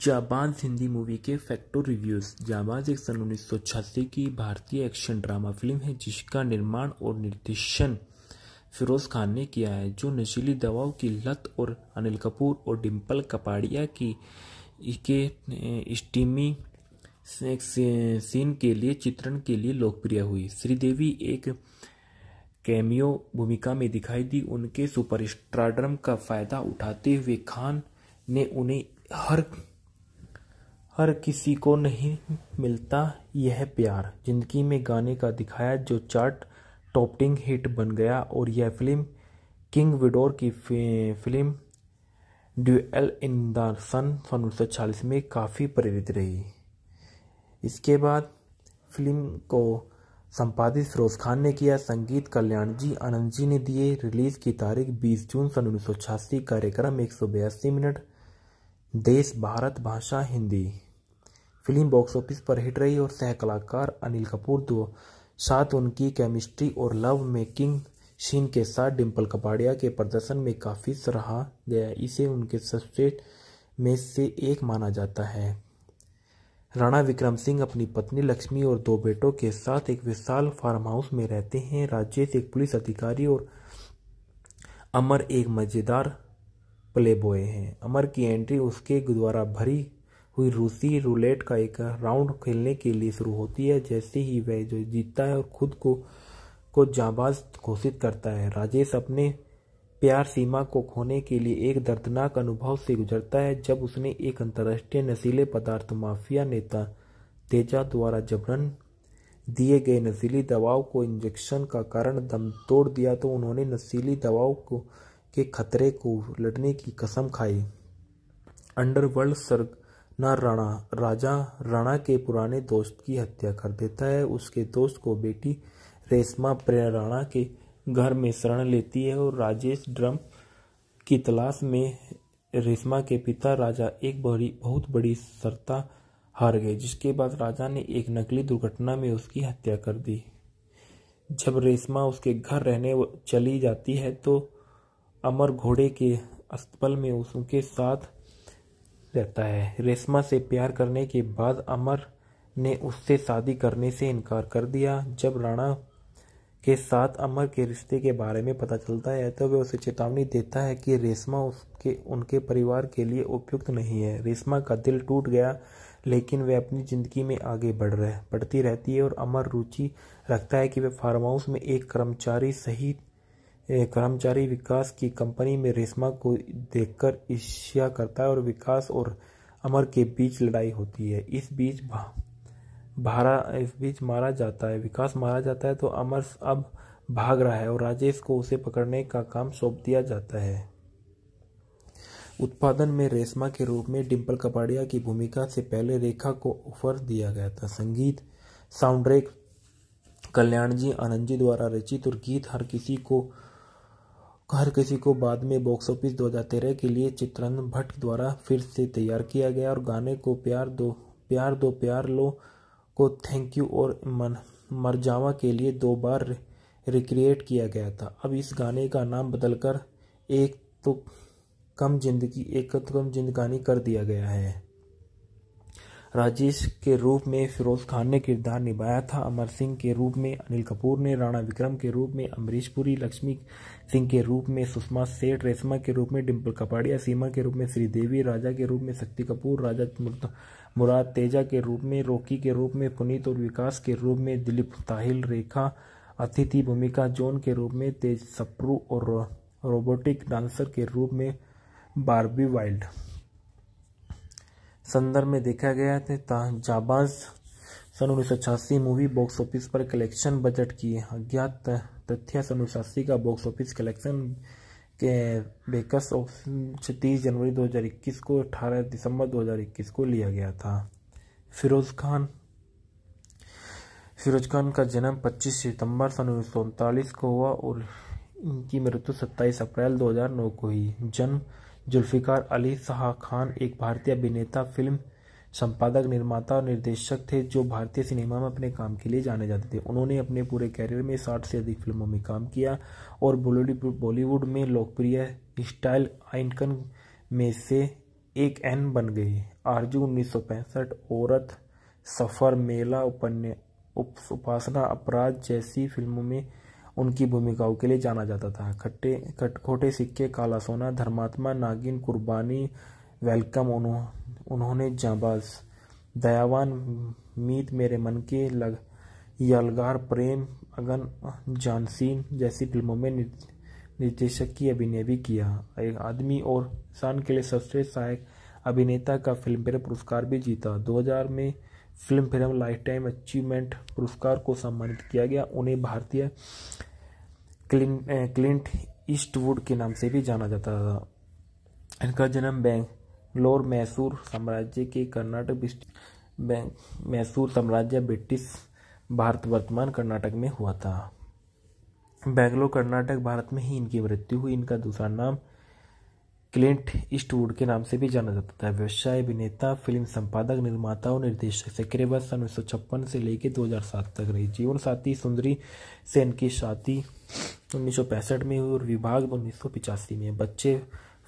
जाबाज Hindi movie के facto reviews Jaanbaaz एक सन उन्नीस सौ छियासी की भारतीय एक्शन ड्रामा फिल्म है जिसका निर्माण और निर्देशन फिरोज खान ने किया है जो नशीली दवाओं की लत और अनिल कपूर और डिम्पल कपाड़िया की के स्टीमी सीन के लिए चित्रण के लिए लोकप्रिय हुई श्रीदेवी एक कैमियो भूमिका में दिखाई दी उनके सुपर का फ़ायदा उठाते हुए खान ने उन्हें हर हर किसी को नहीं मिलता यह प्यार जिंदगी में गाने का दिखाया जो चार्ट टॉपटिंग हिट बन गया और यह फिल्म किंग विडोर की film Duel in the Sun सन उन्नीस में काफ़ी प्रेरित रही इसके बाद फिल्म को संपादित फिरोज खान ने किया संगीत कल्याण जी आनंद जी ने दिए रिलीज की तारीख 20 जून सन उन्नीस सौ छियासी कार्यक्रम एक सौ बयासी मिनट देश भारत भाषा हिंदी फिल्म बॉक्स ऑफिस पर हिट रही और सह कलाकार अनिल कपूर दो साथ उनकी केमिस्ट्री और लव मेकिंग सीन के साथ डिम्पल कपाड़िया के प्रदर्शन में काफ़ी सराहा गया इसे उनके सबसेट में से एक माना जाता है राणा विक्रम सिंह अपनी पत्नी लक्ष्मी और दो बेटों के साथ एक विशाल फार्म हाउस में रहते हैं राजेश एक पुलिस अधिकारी और अमर एक मज़ेदार प्लेबॉय हैं अमर की एंट्री उसके द्वारा भरी हुई रूसी रूलेट का एक राउंड खेलने के लिए शुरू होती है जैसे ही वह जो जीतता है और खुद को को जाबाज घोषित करता है राजेश अपने प्यार सीमा को खोने के लिए एक दर्दनाक अनुभव से गुजरता है जब उसने एक अंतर्राष्ट्रीय नशीले पदार्थ माफिया नेता तेजा द्वारा जबरन दिए गए नशीली दवाओं को इंजेक्शन का कारण दम तोड़ दिया तो उन्होंने नशीली दवाओं को के खतरे को लड़ने की कसम खाई अंडरवर्ल्ड सर्ग ना राणा राजा राणा के पुराने दोस्त की हत्या कर देता है उसके दोस्त को बेटी रेशमा राणा के घर में शरण लेती है और राजेश ड्रम की तलाश में रेशमा के पिता राजा एक बड़ी बहुत बड़ी सरता हार गए जिसके बाद राजा ने एक नकली दुर्घटना में उसकी हत्या कर दी जब रेशमा उसके घर रहने चली जाती है तो अमर घोड़े के अस्तबल में उसके साथ रहता है रेशमा से प्यार करने के बाद अमर ने उससे शादी करने से इनकार कर दिया जब राणा के साथ अमर के रिश्ते के बारे में पता चलता है तो वह उसे चेतावनी देता है कि रेशमा उसके उनके परिवार के लिए उपयुक्त नहीं है रेशमा का दिल टूट गया लेकिन वह अपनी ज़िंदगी में आगे बढ़ रहे बढ़ती रहती है और अमर रुचि रखता है कि वह फार्म हाउस में एक कर्मचारी सहित कर्मचारी विकास की कंपनी में रेशमा को देखकर ईर्ष्या करता है और विकास और अमर के बीच लड़ाई होती है इस बीच भारा इस बीच मारा जाता है विकास मारा जाता है तो अमर अब भाग रहा है और राजेश को उसे पकड़ने का काम सौंप दिया जाता है उत्पादन में रेशमा के रूप में डिम्पल कपाड़िया की भूमिका से पहले रेखा को ऑफर दिया गया था संगीत साउंड्रेक कल्याण जी आनंद जी द्वारा रचित और गीत हर किसी को हर किसी को बाद में बॉक्स ऑफिस 2013 के लिए चित्रन भट्ट द्वारा फिर से तैयार किया गया और गाने को प्यार दो प्यार दो प्यार लो को थैंक यू और मन मरजावा के लिए दो बार रिक्रिएट किया गया था अब इस गाने का नाम बदलकर एक तो कम जिंदगी एक तो कम जिंदगानी कर दिया गया है राजेश के रूप में फिरोज खान ने किरदार निभाया था अमर सिंह के रूप में अनिल कपूर ने राणा विक्रम के रूप में अमरीश पुरी लक्ष्मी सिंह के रूप में सुषमा सेठ रेशमा के रूप में डिम्पल कपाड़िया सीमा के रूप में श्रीदेवी राजा के रूप में शक्ति कपूर राजा मुराद तेजा के रूप में रोकी के रूप में पुनीत और विकास के रूप में दिलीप ताहिल रेखा अतिथि भूमिका जोन के रूप में तेज सप्रू और रोबोटिक डांसर के रूप में बारबी वाइल्ड संदर्भ में देखा गया था जाबाज सन उन्नीस मूवी बॉक्स ऑफिस पर कलेक्शन बजट की अज्ञात तथ्य अनुशासी का बॉक्स ऑफिस कलेक्शन के बेकस ऑफ छत्तीस जनवरी 2021 को 18 दिसंबर 2021 को लिया गया था फिरोज़ खान फिरोज खान का जन्म 25 सितंबर सन उन्नीस को हुआ और इनकी मृत्यु 27 अप्रैल 2009 को हुई जन्म जुल्फ़िकार अली शाह खान एक भारतीय अभिनेता फिल्म संपादक निर्माता और निर्देशक थे जो भारतीय सिनेमा में अपने काम के लिए जाने जाते थे उन्होंने अपने पूरे कैरियर में साठ से अधिक फिल्मों में काम किया और बॉलीवुड में लोकप्रिय स्टाइल आइनकन में से एक एन बन गई आरजू उन्नीस औरत सफ़र मेला उपन्य उपासना अपराध जैसी फिल्मों में उनकी भूमिकाओं के लिए जाना जाता था खट्टे खटखोटे सिक्के काला सोना धर्मात्मा नागिन कुर्बानी वेलकम उन्होंने उन्होंने जाबाज दयावान मीत मेरे मन के लग यालगार प्रेम अगन जानसीन जैसी फिल्मों में निर्देशक की अभिनय भी किया एक आदमी और इंसान के लिए सबसे सहायक अभिनेता का फिल्मफेयर पुरस्कार भी जीता 2000 में Filmfare lifetime achievement पुरस्कार को सम्मानित किया गया उन्हें भारतीय क्लिन क्लिंट ईस्टवुड के नाम से भी जाना जाता था इनका जन्म बैंक व्लोर मैसूर साम्राज्य के कर्नाटक मैसूर साम्राज्य ब्रिटिश भारत वर्तमान कर्नाटक में हुआ था बेंगलोर कर्नाटक भारत में ही इनकी मृत्यु हुई इनका दूसरा नाम क्लिंट ईस्टवुड के नाम से भी जाना जाता था व्यवसाय अभिनेता फिल्म संपादक निर्माता और निर्देशक सक्रिय वर्ष उन्नीस से लेकर 2007 तक रही जीवन साथी सुंदरी सेन की शादी उन्नीस में हुई और विभाग उन्नीस में बच्चे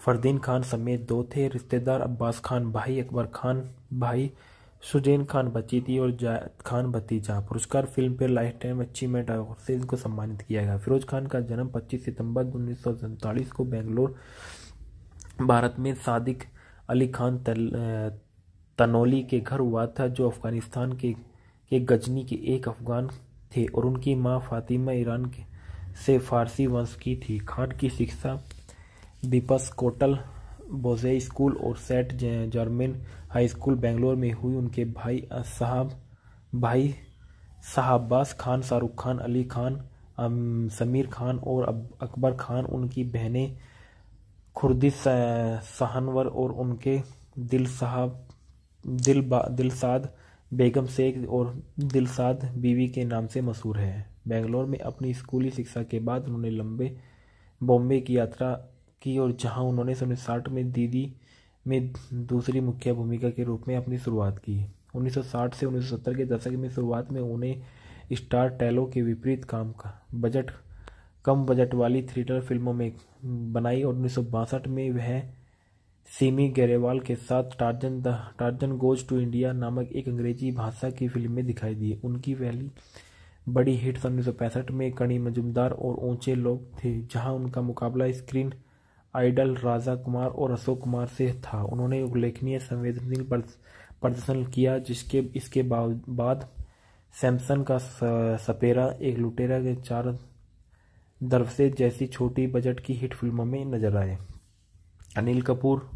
फरदीन खान समेत दो थे रिश्तेदार अब्बास खान भाई अकबर खान भाई सुजैन खान थी और जायद खान भतीजा पुरस्कार फिल्म पर लाइफ टाइम अचीवमेंट अवार्ड से इनको सम्मानित किया गया फिरोज खान का जन्म 25 सितंबर उन्नीस को बेंगलोर भारत में सादिक अली खान तल, तनोली के घर हुआ था जो अफगानिस्तान के के गजनी के एक अफगान थे और उनकी माँ फातिमा ईरान के से फारसी वंश की थी खान की शिक्षा दीपस कोटल बोजे स्कूल और Saint Germain High School Bangalore में हुई उनके भाई साहब भाई साहब्बास खान शाहरुख खान अली खान समीर खान और अकबर खान उनकी बहनें खुर्दी सहनवर और उनके दिल साहब दिल दिलसाद बेगम शेख और दिलसाद बीवी के नाम से मशहूर है बेंगलोर में अपनी स्कूली शिक्षा के बाद उन्होंने लंबे बॉम्बे की यात्रा की और जहां उन्होंने सन उन्नीस में दीदी में दूसरी मुख्य भूमिका के रूप में अपनी शुरुआत की 1960 से 1970 के दशक में शुरुआत में उन्हें स्टार टैलो के विपरीत काम का बजट कम बजट वाली थ्रिलर फिल्मों में बनाई और उन्नीस में वह सिमी गरेवाल के साथ Tarzan the Tarzan Goes to India नामक एक अंग्रेजी भाषा की फिल्म में दिखाई दी उनकी पहली बड़ी हिट सन उन्नीस में कणी मजुमदार और ऊंचे लोग थे जहां उनका मुकाबला स्क्रीन आइडल राजा कुमार और अशोक कुमार से था उन्होंने उल्लेखनीय संवेदनशील प्रदर्शन किया जिसके इसके बाद सैमसन का सपेरा एक लुटेरा के चार दरवसे जैसी छोटी बजट की हिट फिल्मों में नजर आए अनिल कपूर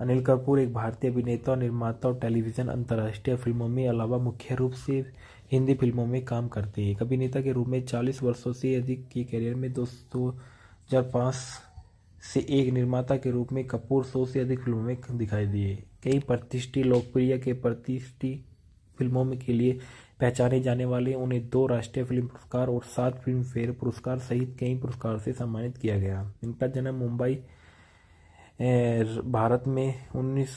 अनिल कपूर एक भारतीय अभिनेता निर्माता और टेलीविज़न अंतर्राष्ट्रीय फिल्मों में अलावा मुख्य रूप से हिंदी फिल्मों में काम करते हैं एक अभिनेता के रूप में 40 वर्षों से अधिक के करियर में दो हज़ार पाँच से एक निर्माता के रूप में कपूर सौ से अधिक फिल्मों में दिखाई दिए कई प्रतिष्ठित लोकप्रिय के प्रतिष्ठित फिल्मों में के लिए पहचाने जाने वाले उन्हें दो राष्ट्रीय फिल्म पुरस्कार और सात फिल्म फेयर पुरस्कार सहित कई पुरस्कार से सम्मानित किया गया इनका जन्म मुंबई भारत में उन्नीस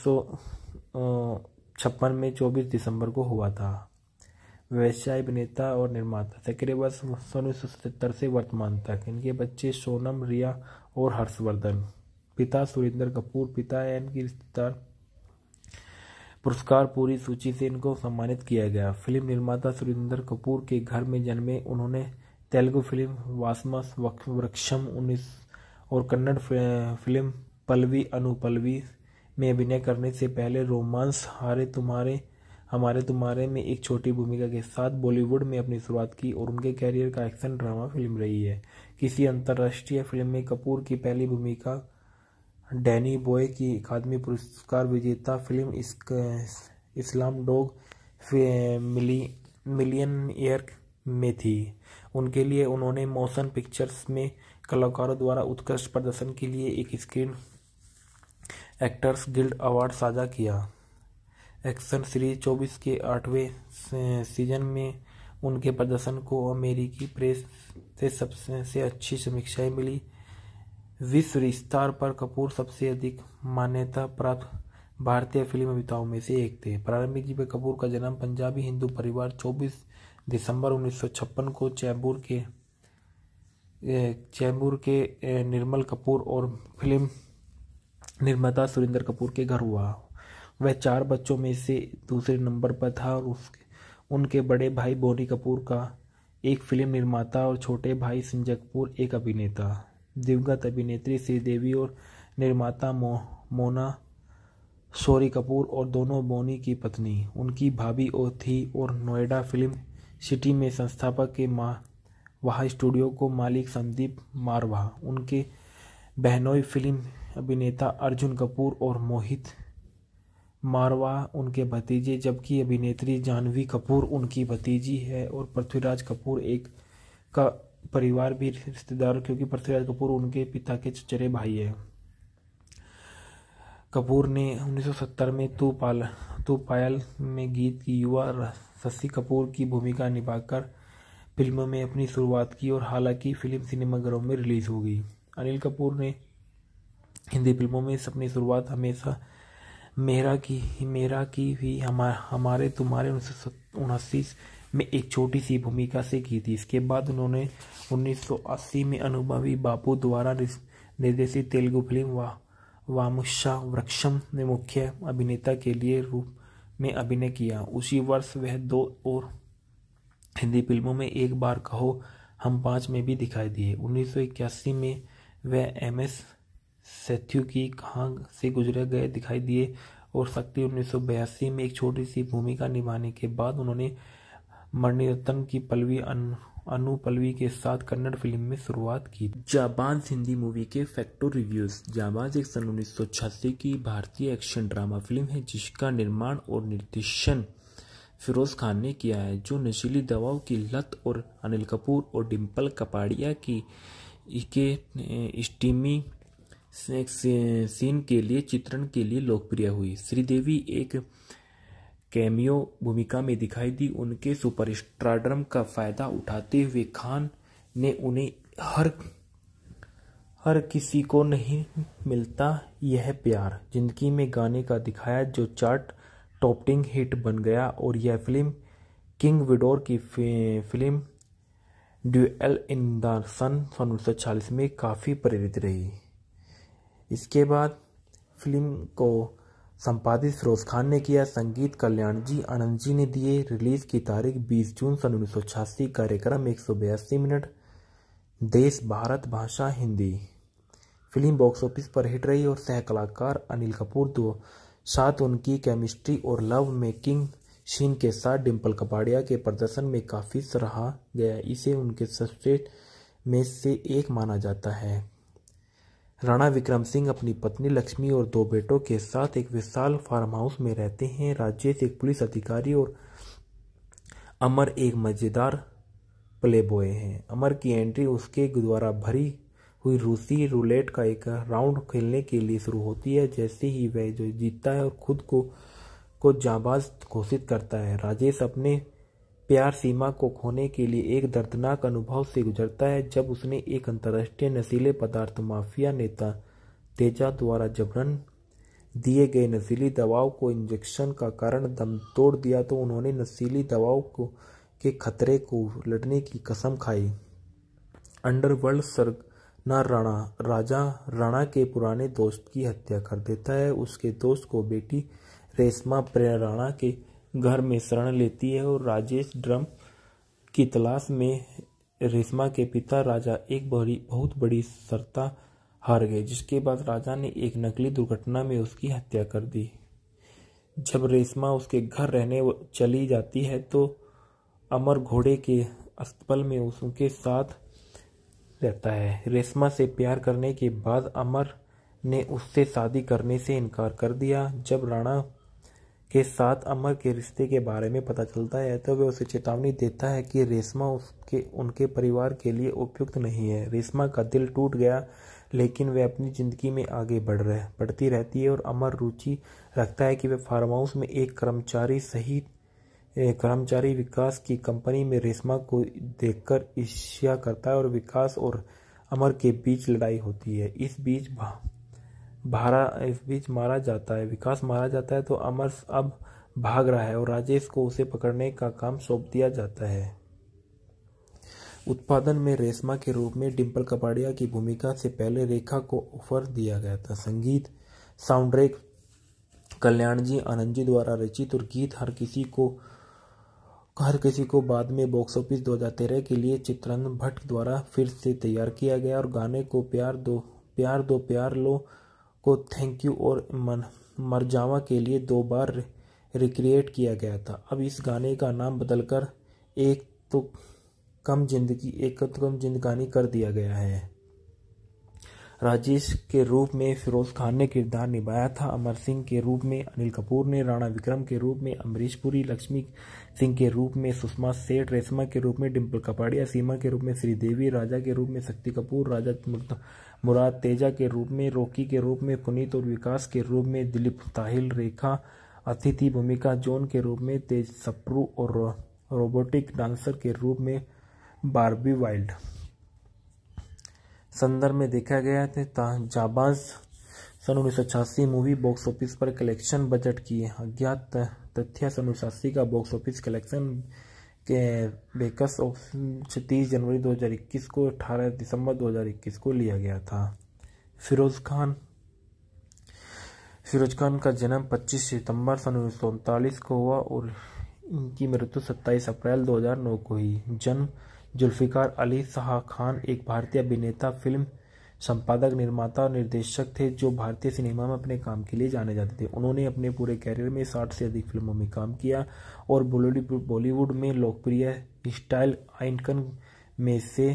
छप्पन में 24 दिसंबर को हुआ था व्यवसाय अभिनेता और निर्माता सक्रिय वर्ष उन्नीस से वर्तमान तक इनके बच्चे सोनम रिया और हर्षवर्धन पिता सुरेंद्र कपूर पिता एन की रिश्तेदार पुरस्कार पूरी सूची से इनको सम्मानित किया गया फिल्म निर्माता सुरेंद्र कपूर के घर में जन्मे उन्होंने तेलुगु फिल्म वासमस वृक्षम उन्नीस और कन्नड़ फिल्म पलवी अनुपलवी में अभिनय करने से पहले रोमांस हारे तुम्हारे हमारे तुम्हारे में एक छोटी भूमिका के साथ बॉलीवुड में अपनी शुरुआत की और उनके कैरियर का एक्शन ड्रामा फिल्म रही है किसी अंतर्राष्ट्रीय फिल्म में कपूर की पहली भूमिका डैनी बॉय की अकादमी पुरस्कार विजेता film Slumdog Millionaire में थी उनके लिए उन्होंने मोशन पिक्चर्स में कलाकारों द्वारा उत्कृष्ट प्रदर्शन के लिए एक स्क्रीन एक्टर्स गिल्ड अवार्ड साझा किया एक्शन सीरीज 24 के आठवें सीजन में उनके प्रदर्शन को अमेरिकी प्रेस से सबसे अच्छी समीक्षाएं मिली विश्व स्तर पर कपूर सबसे अधिक मान्यता प्राप्त भारतीय फिल्म अभिताओं में से एक थे प्रारंभिक जीवन कपूर का जन्म पंजाबी हिंदू परिवार 24 दिसंबर 1956 को चैम्बूर के चैम्बूर के निर्मल कपूर और फिल्म निर्माता सुरेंद्र कपूर के घर हुआ वह चार बच्चों में से दूसरे नंबर पर था और उसके उनके बड़े भाई बोनी कपूर का एक फिल्म निर्माता और छोटे भाई संजय कपूर एक अभिनेता दिवंगत अभिनेत्री श्रीदेवी और निर्माता मो, मोना सोरी कपूर और दोनों बोनी की पत्नी उनकी भाभी और थी और नोएडा फिल्म सिटी में संस्थापक के माँ वहाँ स्टूडियो को मालिक संदीप मारवा उनके बहनोई फिल्म अभिनेता अर्जुन कपूर और मोहित मारवा उनके भतीजे जबकि अभिनेत्री जाह्नवी कपूर उनकी भतीजी है और पृथ्वीराज कपूर एक का परिवार भी रिश्तेदार क्योंकि पृथ्वीराज कपूर उनके पिता के चचेरे भाई है कपूर ने 1970 में तू पाल तू पायल में गीत की युवा शशि कपूर की भूमिका निभाकर फिल्म में अपनी शुरुआत की और हालांकि फिल्म सिनेमाघरों में रिलीज हो गई अनिल कपूर ने हिंदी फिल्मों में अपनी शुरुआत हमेशा मेरा की मेरा की भी हमार, हमारे तुम्हारे उन्नीस में एक छोटी सी भूमिका से की थी इसके बाद उन्होंने 1980 में अनुभवी बापू द्वारा निर्देशित तेलुगु फिल्म वा वामुशा वृक्षम में मुख्य अभिनेता के लिए रूप में अभिनय किया उसी वर्ष वह दो और हिंदी फिल्मों में एक बार कहो हम पाँच में भी दिखाई दिए 1981 में वह एम एस सेथ्यू की खांग से गुजरे गए दिखाई दिए और शक्ति उन्नीस में एक छोटी सी भूमिका निभाने के बाद उन्होंने मणिरत्न की पलवी अनु पलवी के साथ कन्नड़ फिल्म में शुरुआत की जाबाज हिंदी मूवी के फैक्टो रिव्यूज जाबाज एक सन उन्नीस की भारतीय एक्शन ड्रामा फिल्म है जिसका निर्माण और निर्देशन फिरोज खान ने किया है जो नशीली दवाओं की लत और अनिल कपूर और डिम्पल कपाड़िया की इके स्टीमी सीन के लिए चित्रण के लिए लोकप्रिय हुई श्रीदेवी एक कैमियो भूमिका में दिखाई दी उनके सुपरस्टारडम का फायदा उठाते हुए खान ने उन्हें हर हर किसी को नहीं मिलता यह प्यार जिंदगी में गाने का दिखाया जो चार्ट टॉपिंग हिट बन गया और यह फिल्म किंग विडोर की film Duel in the Sun उन्नीस में काफ़ी प्रेरित रही इसके बाद फिल्म को संपादित फिरोज खान ने किया संगीत कल्याण जी आनंद जी ने दिए रिलीज की तारीख 20 जून सन उन्नीस कार्यक्रम एक मिनट देश भारत भाषा हिंदी फिल्म बॉक्स ऑफिस पर हिट रही और सह कलाकार अनिल कपूर दो साथ उनकी केमिस्ट्री और लव मेकिंग शीन के साथ डिम्पल कपाड़िया के प्रदर्शन में काफ़ी सराहा गया इसे उनके सबसे में से एक माना जाता है राणा विक्रम सिंह अपनी पत्नी लक्ष्मी और दो बेटों के साथ एक विशाल फार्म हाउस में रहते हैं राजेश एक पुलिस अधिकारी और अमर एक मज़ेदार प्लेबॉय हैं अमर की एंट्री उसके द्वारा भरी हुई रूसी रूलेट का एक राउंड खेलने के लिए शुरू होती है जैसे ही वह जो जीतता है और खुद को को जाबाज घोषित करता है राजेश अपने प्यार सीमा को खोने के लिए एक दर्दनाक अनुभव से गुजरता है जब उसने एक अंतर्राष्ट्रीय नशीले पदार्थ माफिया नेता तेजा द्वारा जबरन दिए गए नशीली दवाओ को इंजेक्शन का कारण दम तोड़ दिया तो उन्होंने नशीली दवाओं को के खतरे को लड़ने की कसम खाई अंडरवर्ल्ड ना राणा राजा राणा के पुराने दोस्त की हत्या कर देता है उसके दोस्त को बेटी रेशमा प्रेरणा के घर में शरण लेती है और राजेश ड्रम की तलाश में रेशमा के पिता राजा एक बड़ी बहुत बड़ी सरता हार गए जिसके बाद राजा ने एक नकली दुर्घटना में उसकी हत्या कर दी जब रेशमा उसके घर रहने चली जाती है तो अमर घोड़े के अस्तबल में उसके साथ रहता है रेशमा से प्यार करने के बाद अमर ने उससे शादी करने से इनकार कर दिया जब राणा के साथ अमर के रिश्ते के बारे में पता चलता है तो वह उसे चेतावनी देता है कि रेशमा उसके उनके परिवार के लिए उपयुक्त नहीं है रेशमा का दिल टूट गया लेकिन वह अपनी ज़िंदगी में आगे बढ़ रहे बढ़ती रहती है और अमर रुचि रखता है कि वह फार्म हाउस में एक कर्मचारी सहित कर्मचारी विकास की कंपनी में रेशमा को देखकर ईर्ष्या करता है और विकास और अमर के बीच लड़ाई होती है इस बीच भारा इस बीच मारा जाता है विकास मारा जाता है तो अमर अब भाग रहा है और राजेश को उसे पकड़ने का काम सौंप दिया जाता है उत्पादन में रेशमा के रूप में डिंपल कपाड़िया की भूमिका से पहले रेखा को ऑफर दिया गया था संगीत साउंडट्रैक कल्याण जी आनंद जी द्वारा रचित और गीत हर किसी को हर किसी को बाद में बॉक्स ऑफिस 2013 के लिए चित्रन भट्ट द्वारा फिर से तैयार किया गया और गाने को प्यार दो प्यार दो प्यार लो को थैंक यू और मन मरजावा के लिए दो बार रिक्रिएट किया गया था अब इस गाने का नाम बदलकर एक तो कम जिंदगी एक तो कम जिंदगानी कर दिया गया है राजेश के रूप में फिरोज खान ने किरदार निभाया था अमर सिंह के रूप में अनिल कपूर ने राणा विक्रम के रूप में अमरीश पुरी लक्ष्मी सिंह के रूप में सुषमा सेठ रेशमा के रूप में डिम्पल कपाड़िया सीमा के रूप में श्रीदेवी राजा के रूप में शक्ति कपूर राजा मुराद तेजा के रूप में रोकी के रूप में पुनीत और विकास के रूप में दिलीप ताहिल रेखा अतिथि भूमिका जोन के रूप में तेज सप्रू और रोबोटिक डांसर के रूप में बारबी वाइल्ड संदर्भ में देखा गया था जाबाज सन उन्नीस मूवी बॉक्स ऑफिस पर कलेक्शन बजट की अज्ञात तथ्य सन उन्नीस का बॉक्स ऑफिस कलेक्शन के बेकस ऑप्शन छत्तीस जनवरी 2021 को 18 दिसंबर 2021 को लिया गया था फिरोज़ खान फिरोज खान का जन्म 25 सितंबर सन उन्नीस को हुआ और इनकी मृत्यु 27 अप्रैल 2009 को हुई जन्म जुल्फ़िकार अली शाह खान एक भारतीय अभिनेता फिल्म संपादक निर्माता और निर्देशक थे जो भारतीय सिनेमा में अपने काम के लिए जाने जाते थे उन्होंने अपने पूरे कैरियर में साठ से अधिक फिल्मों में काम किया और बॉलीवुड में लोकप्रिय स्टाइल आइकन में से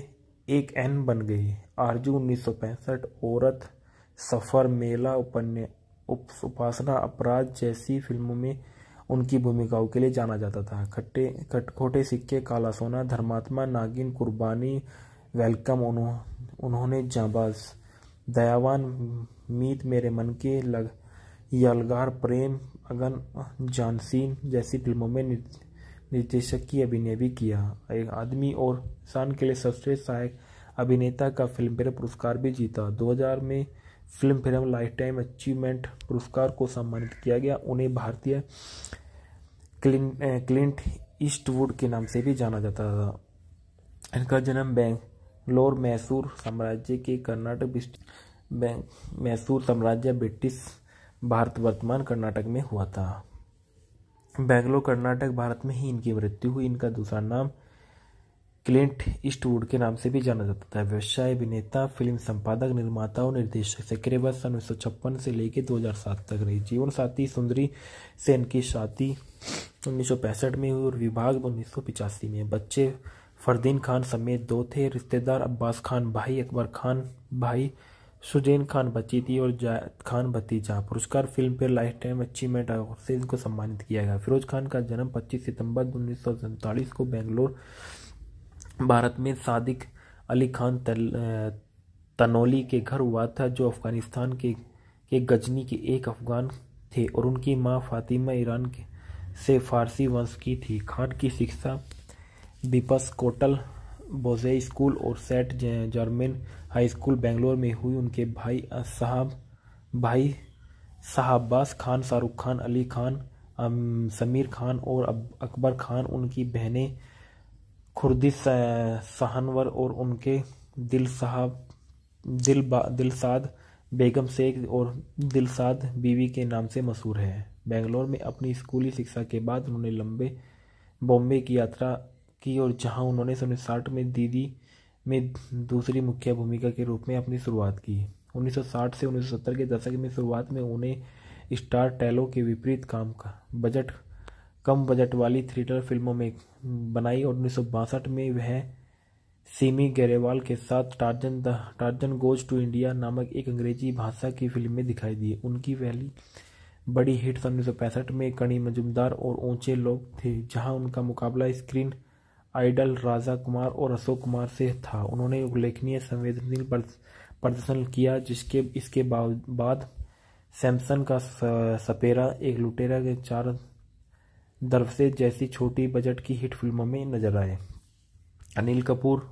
एक एन बन गई आरजू उन्नीस औरत सफ़र मेला उपन्या उपासना अपराध जैसी फिल्मों में उनकी भूमिकाओं के लिए जाना जाता था खट्टे खटखोटे सिक्के काला सोना धर्मात्मा नागिन कुर्बानी वेलकम उन्हों, उन्होंने जाबाज दयावान मीत मेरे मन के लग यलगार प्रेम अगन जानसीन जैसी फिल्मों में निर्देशक की अभिनय भी किया एक आदमी और इंसान के लिए सबसे सहायक अभिनेता का फिल्म फेयर पुरस्कार भी जीता 2000 में Filmfare lifetime achievement पुरस्कार को सम्मानित किया गया उन्हें भारतीय क्लिन क्लिंट ईस्टवुड के नाम से भी जाना जाता था इनका जन्म बेंगलोर मैसूर साम्राज्य के कर्नाटक बैंक मैसूर साम्राज्य ब्रिटिश भारत वर्तमान कर्नाटक में हुआ था बेंगलोर कर्नाटक भारत में ही इनकी मृत्यु हुई इनका दूसरा नाम क्लिंट ईस्टवुड के नाम से भी जाना जाता था व्यवसाय अभिनेता फिल्म संपादक निर्माता और निर्देशक सक्रिय वर्ष उन्नीस से लेकर 2007 तक रही जीवन साथी सुंदरी सेन की शादी उन्नीस में हुई और विभाग उन्नीस में बच्चे फरदीन खान समेत दो थे रिश्तेदार अब्बास खान भाई अकबर खान भाई सुजैन खान थी और जायद खान भतीजा पुरस्कार Filmfare lifetime achievement award से इनको सम्मानित किया गया फिरोज खान का जन्म 25 सितंबर उन्नीस को बेंगलोर भारत में सादिक अली खान तल, तनोली के घर हुआ था जो अफगानिस्तान के के गजनी के एक अफगान थे और उनकी माँ फातिमा ईरान के से फारसी वंश की थी खान की शिक्षा बिपस कोटल बोजे स्कूल और Saint Germain High School Bangalore में हुई उनके भाई साहब भाई साहब्बास खान शाहरुख खान अली खान समीर खान और अकबर खान उनकी बहनें खुर्दी सहनवर और उनके दिल साहब दिल दिलसाद बेगम शेख और दिलसाद बीवी के नाम से मशहूर है बेंगलोर में अपनी स्कूली शिक्षा के बाद उन्होंने लंबे बॉम्बे की यात्रा की और जहां उन्होंने सन साठ में दीदी में दूसरी मुख्य भूमिका के रूप में अपनी शुरुआत की 1960 से 1970 के दशक में शुरुआत में उन्हें स्टार टैलो के विपरीत काम का बजट कम बजट वाली थ्रिएटर फिल्मों में बनाई और उन्नीस में वह सिमी गरेवाल के साथ Tarzan the Tarzan Goes to India नामक एक अंग्रेजी भाषा की फिल्म में दिखाई दी उनकी पहली बड़ी हिट सन उन्नीस में कणी मजुमदार और ऊंचे लोग थे जहां उनका मुकाबला स्क्रीन आइडल राजा कुमार और अशोक कुमार से था उन्होंने उल्लेखनीय संवेदनशील प्रदर्शन किया जिसके इसके बाद सैमसन का सपेरा एक लुटेरा के चार दरफसे जैसी छोटी बजट की हिट फिल्मों में नजर आए अनिल कपूर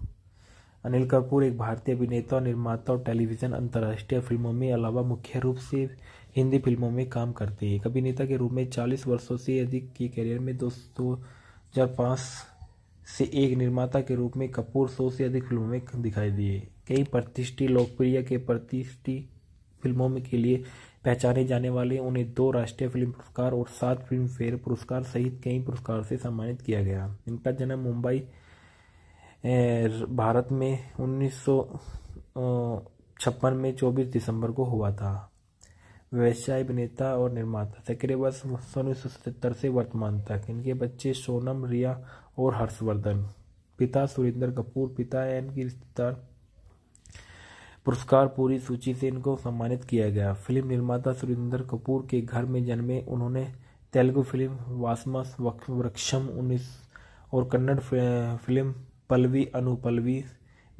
अनिल कपूर एक भारतीय अभिनेता निर्माता और टेलीविज़न अंतर्राष्ट्रीय फिल्मों में अलावा मुख्य रूप से हिंदी फिल्मों में काम करते हैं एक अभिनेता के रूप में 40 वर्षों से अधिक के करियर में दो दो हज़ार पाँच से एक निर्माता के रूप में कपूर सौ से अधिक फिल्मों में दिखाई दिए कई प्रतिष्ठित लोकप्रिय के प्रतिष्ठित फिल्मों में के लिए पहचाने जाने वाले उन्हें दो राष्ट्रीय फिल्म पुरस्कार और सात फिल्म फेयर पुरस्कार सहित कई पुरस्कार से सम्मानित किया गया इनका जन्म मुंबई भारत में उन्नीस में 24 दिसंबर को हुआ था व्यवसाय अभिनेता और निर्माता सक्रिय वर्ष उन्नीस से वर्तमान तक इनके बच्चे सोनम रिया और हर्षवर्धन पिता सुरेंद्र कपूर पिता एन की रिश्तेदार पुरस्कार पूरी सूची से इनको सम्मानित किया गया फिल्म निर्माता सुरेंद्र कपूर के घर में जन्मे उन्होंने तेलुगु फिल्म वासमस वृक्षम उन्नीस और कन्नड़ फिल्म पलवी अनुपलवी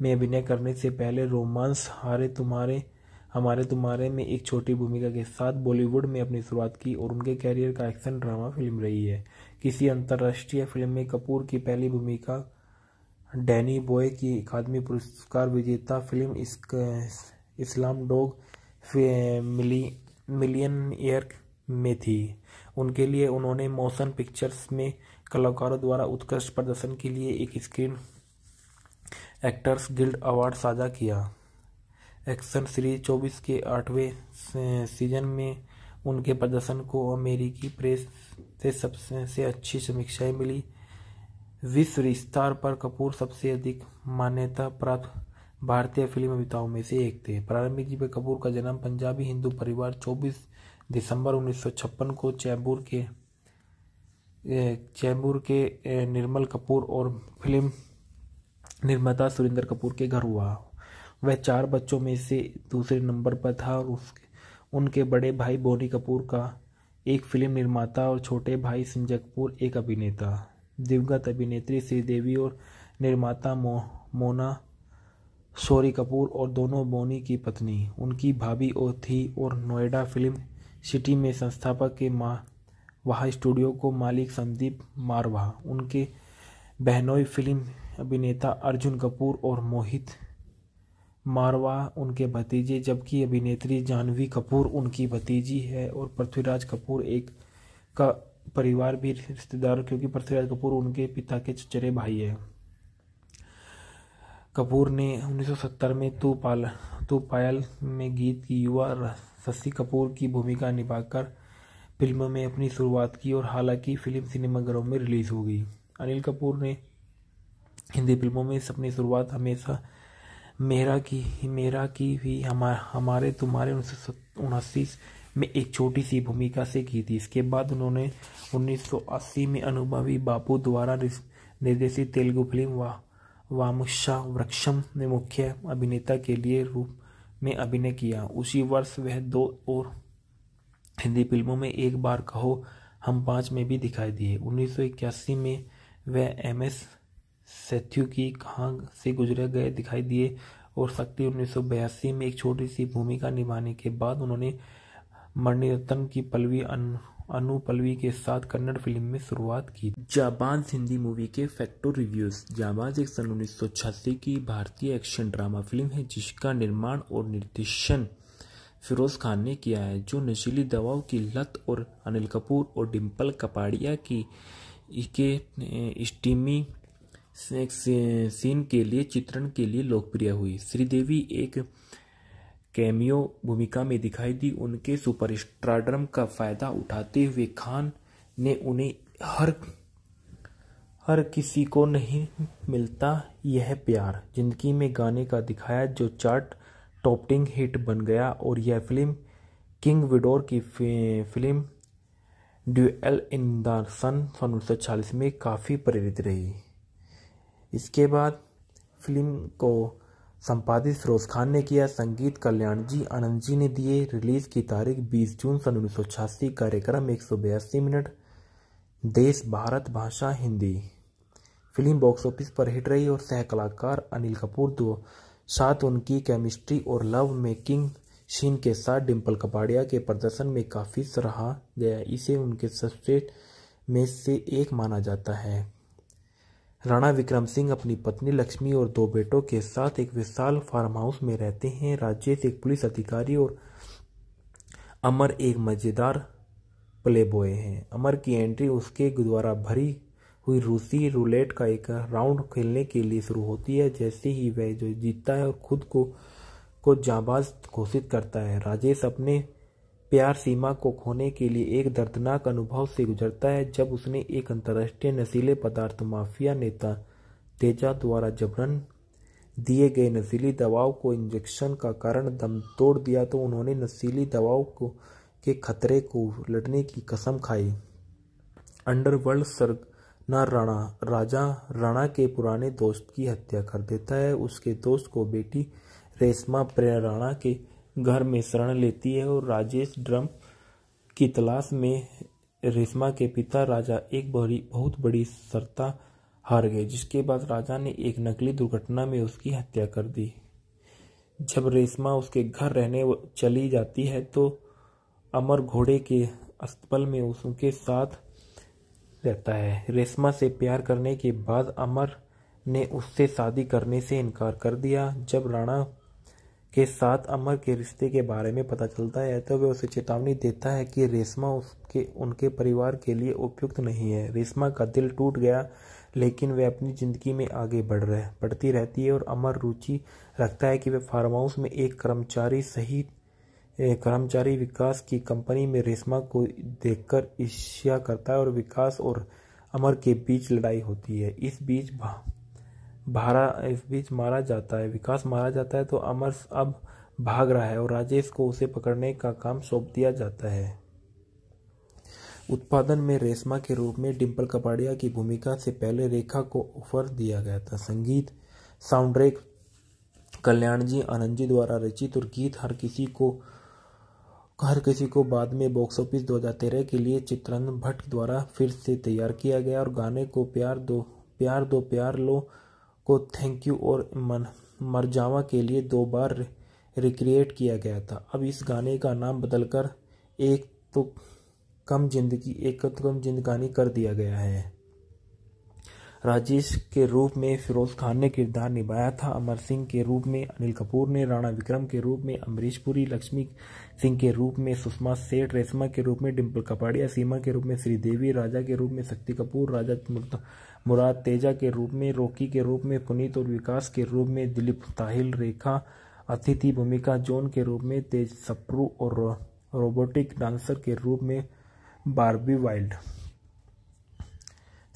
में अभिनय करने से पहले रोमांस हारे तुम्हारे हमारे तुम्हारे में एक छोटी भूमिका के साथ बॉलीवुड में अपनी शुरुआत की और उनके कैरियर का एक्शन ड्रामा फिल्म रही है किसी अंतर्राष्ट्रीय फिल्म में कपूर की पहली भूमिका डैनी बॉय की अकादमी पुरस्कार विजेता फिल्म इस्लाम मिलियन ईयर में थी उनके लिए उन्होंने मोशन पिक्चर्स में कलाकारों द्वारा उत्कृष्ट प्रदर्शन के लिए एक स्क्रीन एक्टर्स गिल्ड अवार्ड साझा किया एक्शन सीरीज 24 के आठवें सीजन में उनके प्रदर्शन को अमेरिकी प्रेस से सबसे अच्छी समीक्षाएं मिली विश्व स्तर पर कपूर सबसे अधिक मान्यता प्राप्त भारतीय फिल्म अभिताओं में से एक थे प्रारंभिक जीवन कपूर का जन्म पंजाबी हिंदू परिवार 24 दिसंबर 1956 को चैम्बूर के चैम्बूर के निर्मल कपूर और फिल्म निर्माता सुरेंद्र कपूर के घर हुआ वह चार बच्चों में से दूसरे नंबर पर था और उसके उनके बड़े भाई बोनी कपूर का एक फिल्म निर्माता और छोटे भाई सिंह कपूर एक अभिनेता दिवंगत अभिनेत्री श्रीदेवी और निर्माता मो, मोना सोरी कपूर और दोनों बोनी की पत्नी उनकी भाभी और थी और नोएडा फिल्म सिटी में संस्थापक के माँ वहाँ स्टूडियो को मालिक संदीप मारवा उनके बहनोई फिल्म अभिनेता अर्जुन कपूर और मोहित मारवा उनके भतीजे जबकि अभिनेत्री जाह्नवी कपूर उनकी भतीजी है और पृथ्वीराज कपूर एक का परिवार भी रिश्तेदार क्योंकि पृथ्वीराज कपूर उनके पिता के चचेरे भाई है कपूर ने 1970 में तू पाल तू पायल में गीत की युवा शशि कपूर की भूमिका निभाकर फिल्म में अपनी शुरुआत की और हालांकि फिल्म सिनेमाघरों में रिलीज हो गई अनिल कपूर ने हिंदी फिल्मों में अपनी शुरुआत हमेशा मेरा की मेरा की भी हमारे हमारे तुम्हारे उन्नीस में एक छोटी सी भूमिका से की थी इसके बाद उन्होंने 1980 में अनुभवी बापू द्वारा निर्देशित तेलुगु फिल्म वा वामुशा वृक्षम में मुख्य अभिनेता के लिए रूप में अभिनय किया उसी वर्ष वह दो और हिंदी फिल्मों में एक बार कहो हम पांच में भी दिखाई दिए 1981 में वह एम एस सत्यु की कहाँ से गुजरे गए दिखाई दिए और शक्ति उन्नीस में एक छोटी सी भूमिका निभाने के बाद उन्होंने मणिरत्न की पलवी अनु पलवी के साथ कन्नड़ फिल्म में शुरुआत की जाबाज हिंदी मूवी के फैक्टो रिव्यूज जाबाज एक सन उन्नीस की भारतीय एक्शन ड्रामा फिल्म है जिसका निर्माण और निर्देशन फिरोज खान ने किया है जो नशीली दवाओं की लत और अनिल कपूर और डिम्पल कपाड़िया की के स्टीमी सीन के लिए चित्रण के लिए लोकप्रिय हुई श्रीदेवी एक कैमियो भूमिका में दिखाई दी उनके सुपरस्टारडम का फायदा उठाते हुए खान ने उन्हें हर हर किसी को नहीं मिलता यह प्यार जिंदगी में गाने का दिखाया जो चार्ट टॉपिंग हिट बन गया और यह फिल्म किंग विडोर की film Duel in the Sun सन उन्नीस में काफ़ी प्रेरित रही इसके बाद फिल्म को संपादित फिरोज खान ने किया संगीत कल्याण जी आनंद जी ने दिए रिलीज की तारीख 20 जून सन उन्नीस कार्यक्रम एक मिनट देश भारत भाषा हिंदी फिल्म बॉक्स ऑफिस पर हिट रही और सह कलाकार अनिल कपूर दो साथ उनकी केमिस्ट्री और लव मेकिंग शीन के साथ डिम्पल कपाड़िया के प्रदर्शन में काफ़ी सराहा गया इसे उनके सबसे में से एक माना जाता है राणा विक्रम सिंह अपनी पत्नी लक्ष्मी और दो बेटों के साथ एक विशाल फार्म हाउस में रहते हैं राजेश एक पुलिस अधिकारी और अमर एक मज़ेदार प्लेबॉय हैं अमर की एंट्री उसके द्वारा भरी हुई रूसी रूलेट का एक राउंड खेलने के लिए शुरू होती है जैसे ही वह जो जीतता है और खुद को को जाबाज घोषित करता है राजेश अपने प्यार सीमा को खोने के लिए एक दर्दनाक अनुभव से गुजरता है जब उसने एक अंतर्राष्ट्रीय नशीले पदार्थ माफिया नेता तेजा द्वारा जबरन दिए गए नशीली दवाओं को इंजेक्शन का कारण दम तोड़ दिया तो उन्होंने नशीली दवाओं को के खतरे को लड़ने की कसम खाई अंडरवर्ल्ड सरना राणा राजा राणा के पुराने दोस्त की हत्या कर देता है उसके दोस्त को बेटी रेशमा प्रेरणा के घर में शरण लेती है और राजेश ड्रम की तलाश में रेशमा के पिता राजा एक बड़ी बहुत बड़ी सरता हार गए जिसके बाद राजा ने एक नकली दुर्घटना में उसकी हत्या कर दी जब रेशमा उसके घर रहने चली जाती है तो अमर घोड़े के अस्तबल में उसके साथ रहता है रेशमा से प्यार करने के बाद अमर ने उससे शादी करने से इनकार कर दिया जब राणा के साथ अमर के रिश्ते के बारे में पता चलता है तो वह उसे चेतावनी देता है कि रेशमा उसके उनके परिवार के लिए उपयुक्त नहीं है रेशमा का दिल टूट गया लेकिन वह अपनी ज़िंदगी में आगे बढ़ रहे बढ़ती रहती है और अमर रुचि रखता है कि वह फार्म हाउस में एक कर्मचारी सहित कर्मचारी विकास की कंपनी में रेशमा को देखकर ईर्ष्या करता है और विकास और अमर के बीच लड़ाई होती है इस बीच भारा इस बीच मारा जाता है विकास मारा जाता है तो अमर अब भाग रहा है और राजेश को उसे पकड़ने का काम सौंप दिया जाता है उत्पादन में रेशमा के रूप में डिंपल कपाड़िया की भूमिका से पहले रेखा को ऑफर दिया गया था संगीत साउंडट्रैक कल्याण जी आनंद जी द्वारा रचित और गीत हर किसी को हर किसी को बाद में बॉक्स ऑफिस 2013 के लिए चित्रानंद भट्ट द्वारा फिर से तैयार किया गया और गाने को प्यार दो प्यार दो प्यार लो को थैंक यू और मन मरजावा के लिए दो बार रिक्रिएट किया गया था अब इस गाने का नाम बदलकर एक तो कम जिंदगी एक तो कम जिंदगानी कर दिया गया है राजेश के रूप में फिरोज खान ने किरदार निभाया था अमर सिंह के रूप में अनिल कपूर ने राणा विक्रम के रूप में अमरीश पुरी लक्ष्मी सिंह के रूप में सुषमा सेठ रेशमा के रूप में डिम्पल कपाड़िया सीमा के रूप में श्रीदेवी राजा के रूप में शक्ति कपूर राजा मुराद तेजा के रूप में रोकी के रूप में पुनीत और विकास के रूप में दिलीप ताहिल रेखा अतिथि भूमिका जोन के रूप में तेज सप्रू और रोबोटिक डांसर के रूप में बारबी वाइल्ड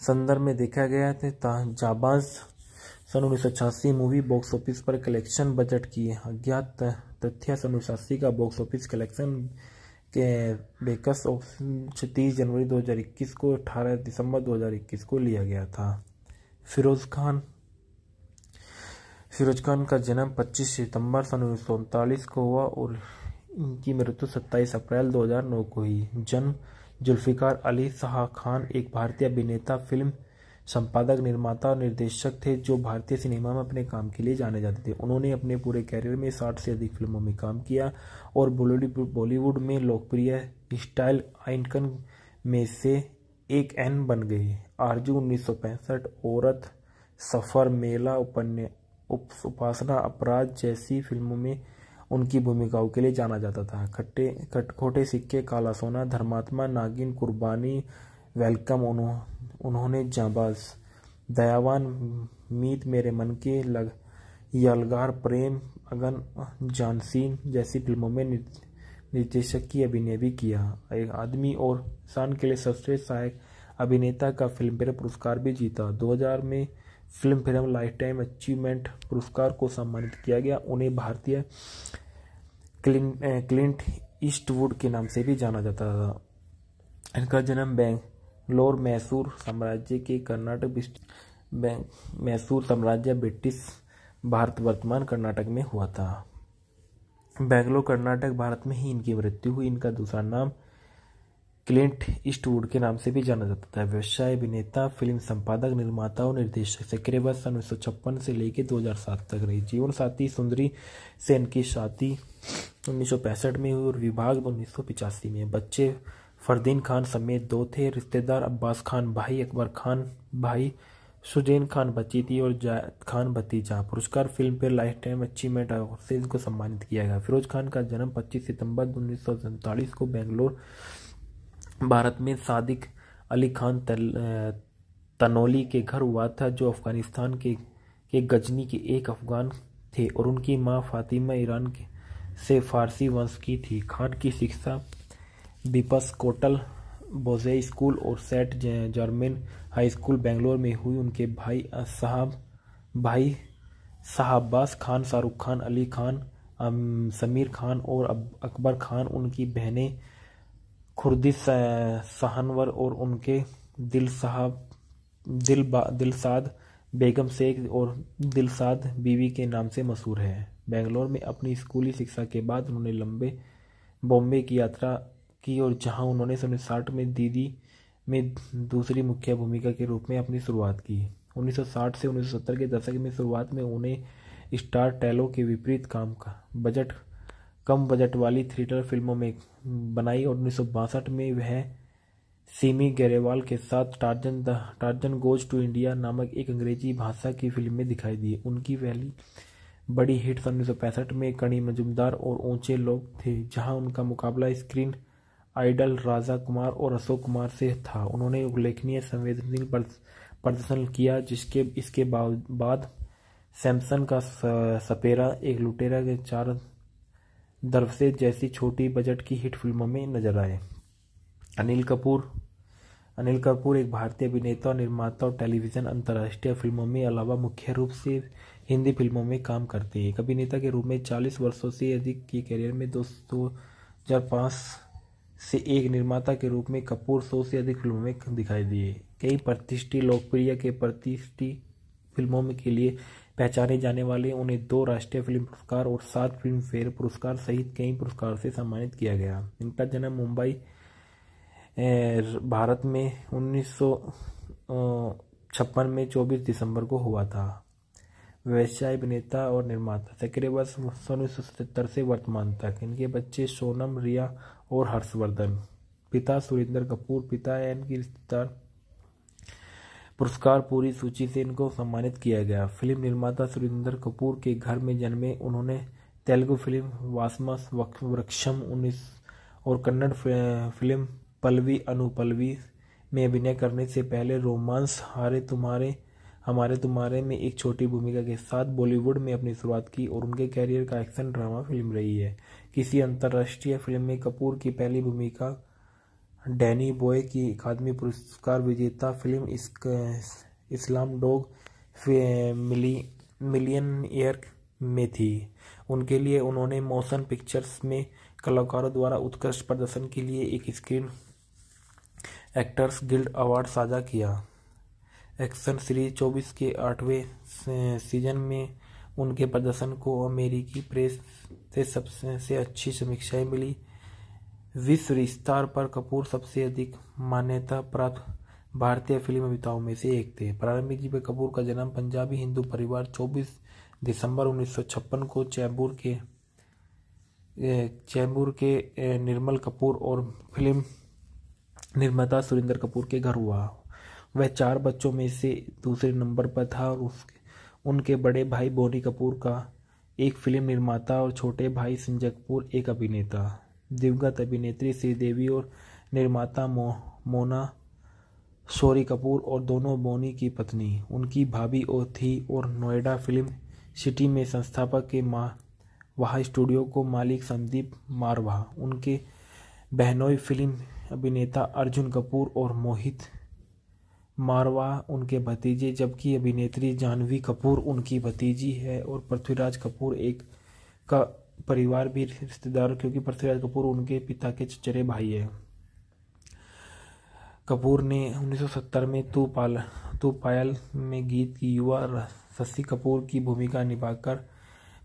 संदर्भ में देखा गया था जाबाज सन उन्नीस मूवी बॉक्स ऑफिस पर कलेक्शन बजट की अज्ञात तथ्य सन उन्नीस का बॉक्स ऑफिस कलेक्शन के बेकस ऑप्शन छत्तीस जनवरी 2021 को 18 दिसंबर 2021 को लिया गया था फिरोज़ खान फिरोज खान का जन्म 25 सितंबर सन उन्नीस को हुआ और इनकी मृत्यु 27 अप्रैल 2009 को हुई जन्म जुल्फ़िकार अली शाह खान एक भारतीय अभिनेता फिल्म संपादक निर्माता और निर्देशक थे जो भारतीय सिनेमा में अपने काम के लिए जाने जाते थे उन्होंने अपने पूरे कैरियर में साठ से अधिक फिल्मों में काम किया और बॉलीवुड में लोकप्रिय स्टाइल आइकन में से एक एन बन गए आरजू उन्नीस औरत सफ़र मेला उपन्या उपासना अपराध जैसी फिल्मों में उनकी भूमिकाओं के लिए जाना जाता था खट्टे खटखोटे सिक्के काला सोना धर्मात्मा नागिन कुर्बानी वेलकम उन्होंने जाबाज दयावान मीत मेरे मन के लग यलगार प्रेम अगन जानसी जैसी फिल्मों में निर्देशक की अभिनय भी किया एक आदमी और इंसान के लिए सबसे सहायक अभिनेता का फेयर पुरस्कार भी जीता 2000 में Filmfare lifetime achievement पुरस्कार को सम्मानित किया गया उन्हें भारतीय क्लिन क्लिंट ईस्टवुड के नाम से भी जाना जाता था इनका जन्म बेंगलोर मैसूर साम्राज्य के कर्नाटक मैसूर साम्राज्य ब्रिटिश भारत वर्तमान कर्नाटक में हुआ था बेंगलोर कर्नाटक भारत में ही इनकी मृत्यु हुई इनका दूसरा नाम क्लिंट ईस्टवुड के नाम से भी जाना जाता था व्यवसाय अभिनेता फिल्म संपादक निर्माता और निर्देशक सक्रिय सन उन्नीस से लेकर 2007 तक रही जीवन साथी सुंदरी सेन की शादी उन्नीस में हुई और विभाग उन्नीस में बच्चे फरदीन खान समेत दो थे रिश्तेदार अब्बास खान भाई अकबर खान भाई सुजैन खान बच्ची थी और जायद खान भतीजा पुरस्कार फिल्म पर लाइफ टाइम अचीवमेंट अवार्ड से इनको सम्मानित किया गया फिरोज खान का जन्म 25 सितंबर उन्नीस को बेंगलोर भारत में सादिक अली खान तल, तनोली के घर हुआ था जो अफ़गानिस्तान के के गजनी के एक अफ़गान थे और उनकी माँ फातिमा ईरान के से फारसी वंश की थी खान की शिक्षा बिपस कोटल बोजे स्कूल और Saint Germain High School Bangalore में हुई उनके भाई साहब भाई साहब्बास खान शाहरुख खान अली खान समीर खान और अकबर खान उनकी बहनें खुर्दी सहनवर और उनके दिल साहब दिल दिलसाद बेगम शेख और दिलसाद बीवी के नाम से मशहूर है बेंगलोर में अपनी स्कूली शिक्षा के बाद उन्होंने लंबे बॉम्बे की यात्रा की और जहां उन्होंने सन साठ में दीदी में दूसरी मुख्य भूमिका के रूप में अपनी शुरुआत की 1960 से 1970 के दशक में शुरुआत में उन्हें स्टार टैलो के विपरीत काम का बजट कम बजट वाली थ्रिलर फिल्मों में बनाई और उन्नीस में वह सिमी गरेवाल के साथ Tarzan the Tarzan Goes to India नामक एक अंग्रेजी भाषा की फिल्म में दिखाई दी उनकी पहली बड़ी हिट सन उन्नीस में कड़ी मजुमदार और ऊंचे लोग थे जहां उनका मुकाबला स्क्रीन आइडल राजा कुमार और अशोक कुमार से था उन्होंने उल्लेखनीय संवेदनशील प्रदर्शन किया जिसके इसके बाद सैमसन का सपेरा एक लुटेरा के चार दरफ्ते जैसी छोटी बजट की हिट फिल्मों में नजर आए अनिल कपूर अनिल कपूर एक भारतीय अभिनेता निर्माता और टेलीविज़न अंतर्राष्ट्रीय फिल्मों में अलावा मुख्य रूप से हिंदी फिल्मों में काम करते हैं एक अभिनेता के रूप में चालीस वर्षों से अधिक के करियर में दो हजार पाँच से एक निर्माता के रूप में कपूर सौ से अधिक फिल्मों में दिखाई दिए कई प्रतिष्ठित लोकप्रिय के प्रतिष्ठित फिल्मों के लिए पहचाने जाने वाले उन्हें दो राष्ट्रीय फिल्म पुरस्कार और सात फिल्म फेयर पुरस्कार सहित कई पुरस्कार से सम्मानित किया गया इनका जन्म मुंबई भारत में उन्नीस छप्पन में 24 दिसंबर को हुआ था व्यवसाय अभिनेता और निर्माता सक्रिय वर्ष उन्नीस से वर्तमान तक इनके बच्चे सोनम रिया और हर्षवर्धन पिता सुरेंद्र कपूर पिता एन की रिश्तेदार पुरस्कार पूरी सूची से इनको सम्मानित किया गया फिल्म निर्माता सुरेंद्र कपूर के घर में जन्मे उन्होंने तेलुगु फिल्म वासमा वृक्षम उन्नीस और कन्नड़ फिल्म पलवी अनुपलवी में अभिनय करने से पहले रोमांस हारे तुम्हारे हमारे तुम्हारे में एक छोटी भूमिका के साथ बॉलीवुड में अपनी शुरुआत की और उनके कैरियर का एक्शन ड्रामा फिल्म रही है किसी अंतर्राष्ट्रीय फिल्म में कपूर की पहली भूमिका डैनी बॉय की अकादमी पुरस्कार विजेता फिल्म इस्लाम डॉग मिली मिलियन ईयर में थी उनके लिए उन्होंने मोशन पिक्चर्स में कलाकारों द्वारा उत्कृष्ट प्रदर्शन के लिए एक स्क्रीन एक्टर्स गिल्ड अवार्ड साझा किया एक्शन सीरीज 24 के आठवें सीजन में उनके प्रदर्शन को अमेरिकी प्रेस से सबसे अच्छी समीक्षाएं मिली विश्व स्तर पर कपूर सबसे अधिक मान्यता प्राप्त भारतीय फिल्म अभिताओं में से एक थे। प्रारंभिक जीव कपूर का जन्म पंजाबी हिंदू परिवार चौबीस दिसंबर उन्नीस सौ छप्पन को चैम्बूर के चैम्बूर के निर्मल कपूर और फिल्म निर्माता सुरेंद्र कपूर के घर हुआ वह चार बच्चों में से दूसरे नंबर पर था और उसके उनके बड़े भाई बोनी कपूर का एक फिल्म निर्माता और छोटे भाई संजय कपूर एक अभिनेता दिवंगत अभिनेत्री श्रीदेवी और निर्माता मो, मोना सोरी कपूर और दोनों बोनी की पत्नी उनकी भाभी और थी और नोएडा फिल्म सिटी में संस्थापक के माँ वहाँ स्टूडियो को मालिक संदीप मारवा उनके बहनोई फिल्म अभिनेता अर्जुन कपूर और मोहित मारवा उनके भतीजे जबकि अभिनेत्री जानवी कपूर उनकी भतीजी है और पृथ्वीराज कपूर एक का परिवार भी रिश्तेदार क्योंकि पृथ्वीराज कपूर उनके पिता के चचेरे भाई है कपूर ने 1970 में तू पाल तू पायल में गीत की युवा शशि कपूर की भूमिका निभाकर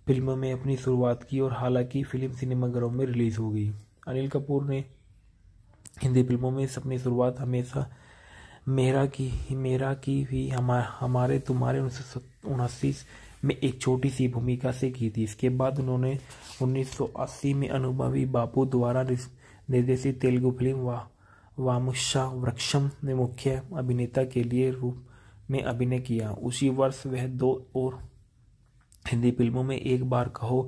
फिल्म में अपनी शुरुआत की और हालांकि फिल्म सिनेमाघरों में रिलीज़ हो गई अनिल कपूर ने हिंदी फिल्मों में अपनी शुरुआत हमेशा मेरा की मेरा की भी हमा, हमारे तुम्हारे उन्नीस में एक छोटी सी भूमिका से की थी इसके बाद उन्होंने 1980 में अनुभवी बापू द्वारा निर्देशित तेलुगु फिल्म वा वामुशा वृक्षम में मुख्य अभिनेता के लिए रूप में अभिनय किया उसी वर्ष वह दो और हिंदी फिल्मों में एक बार कहो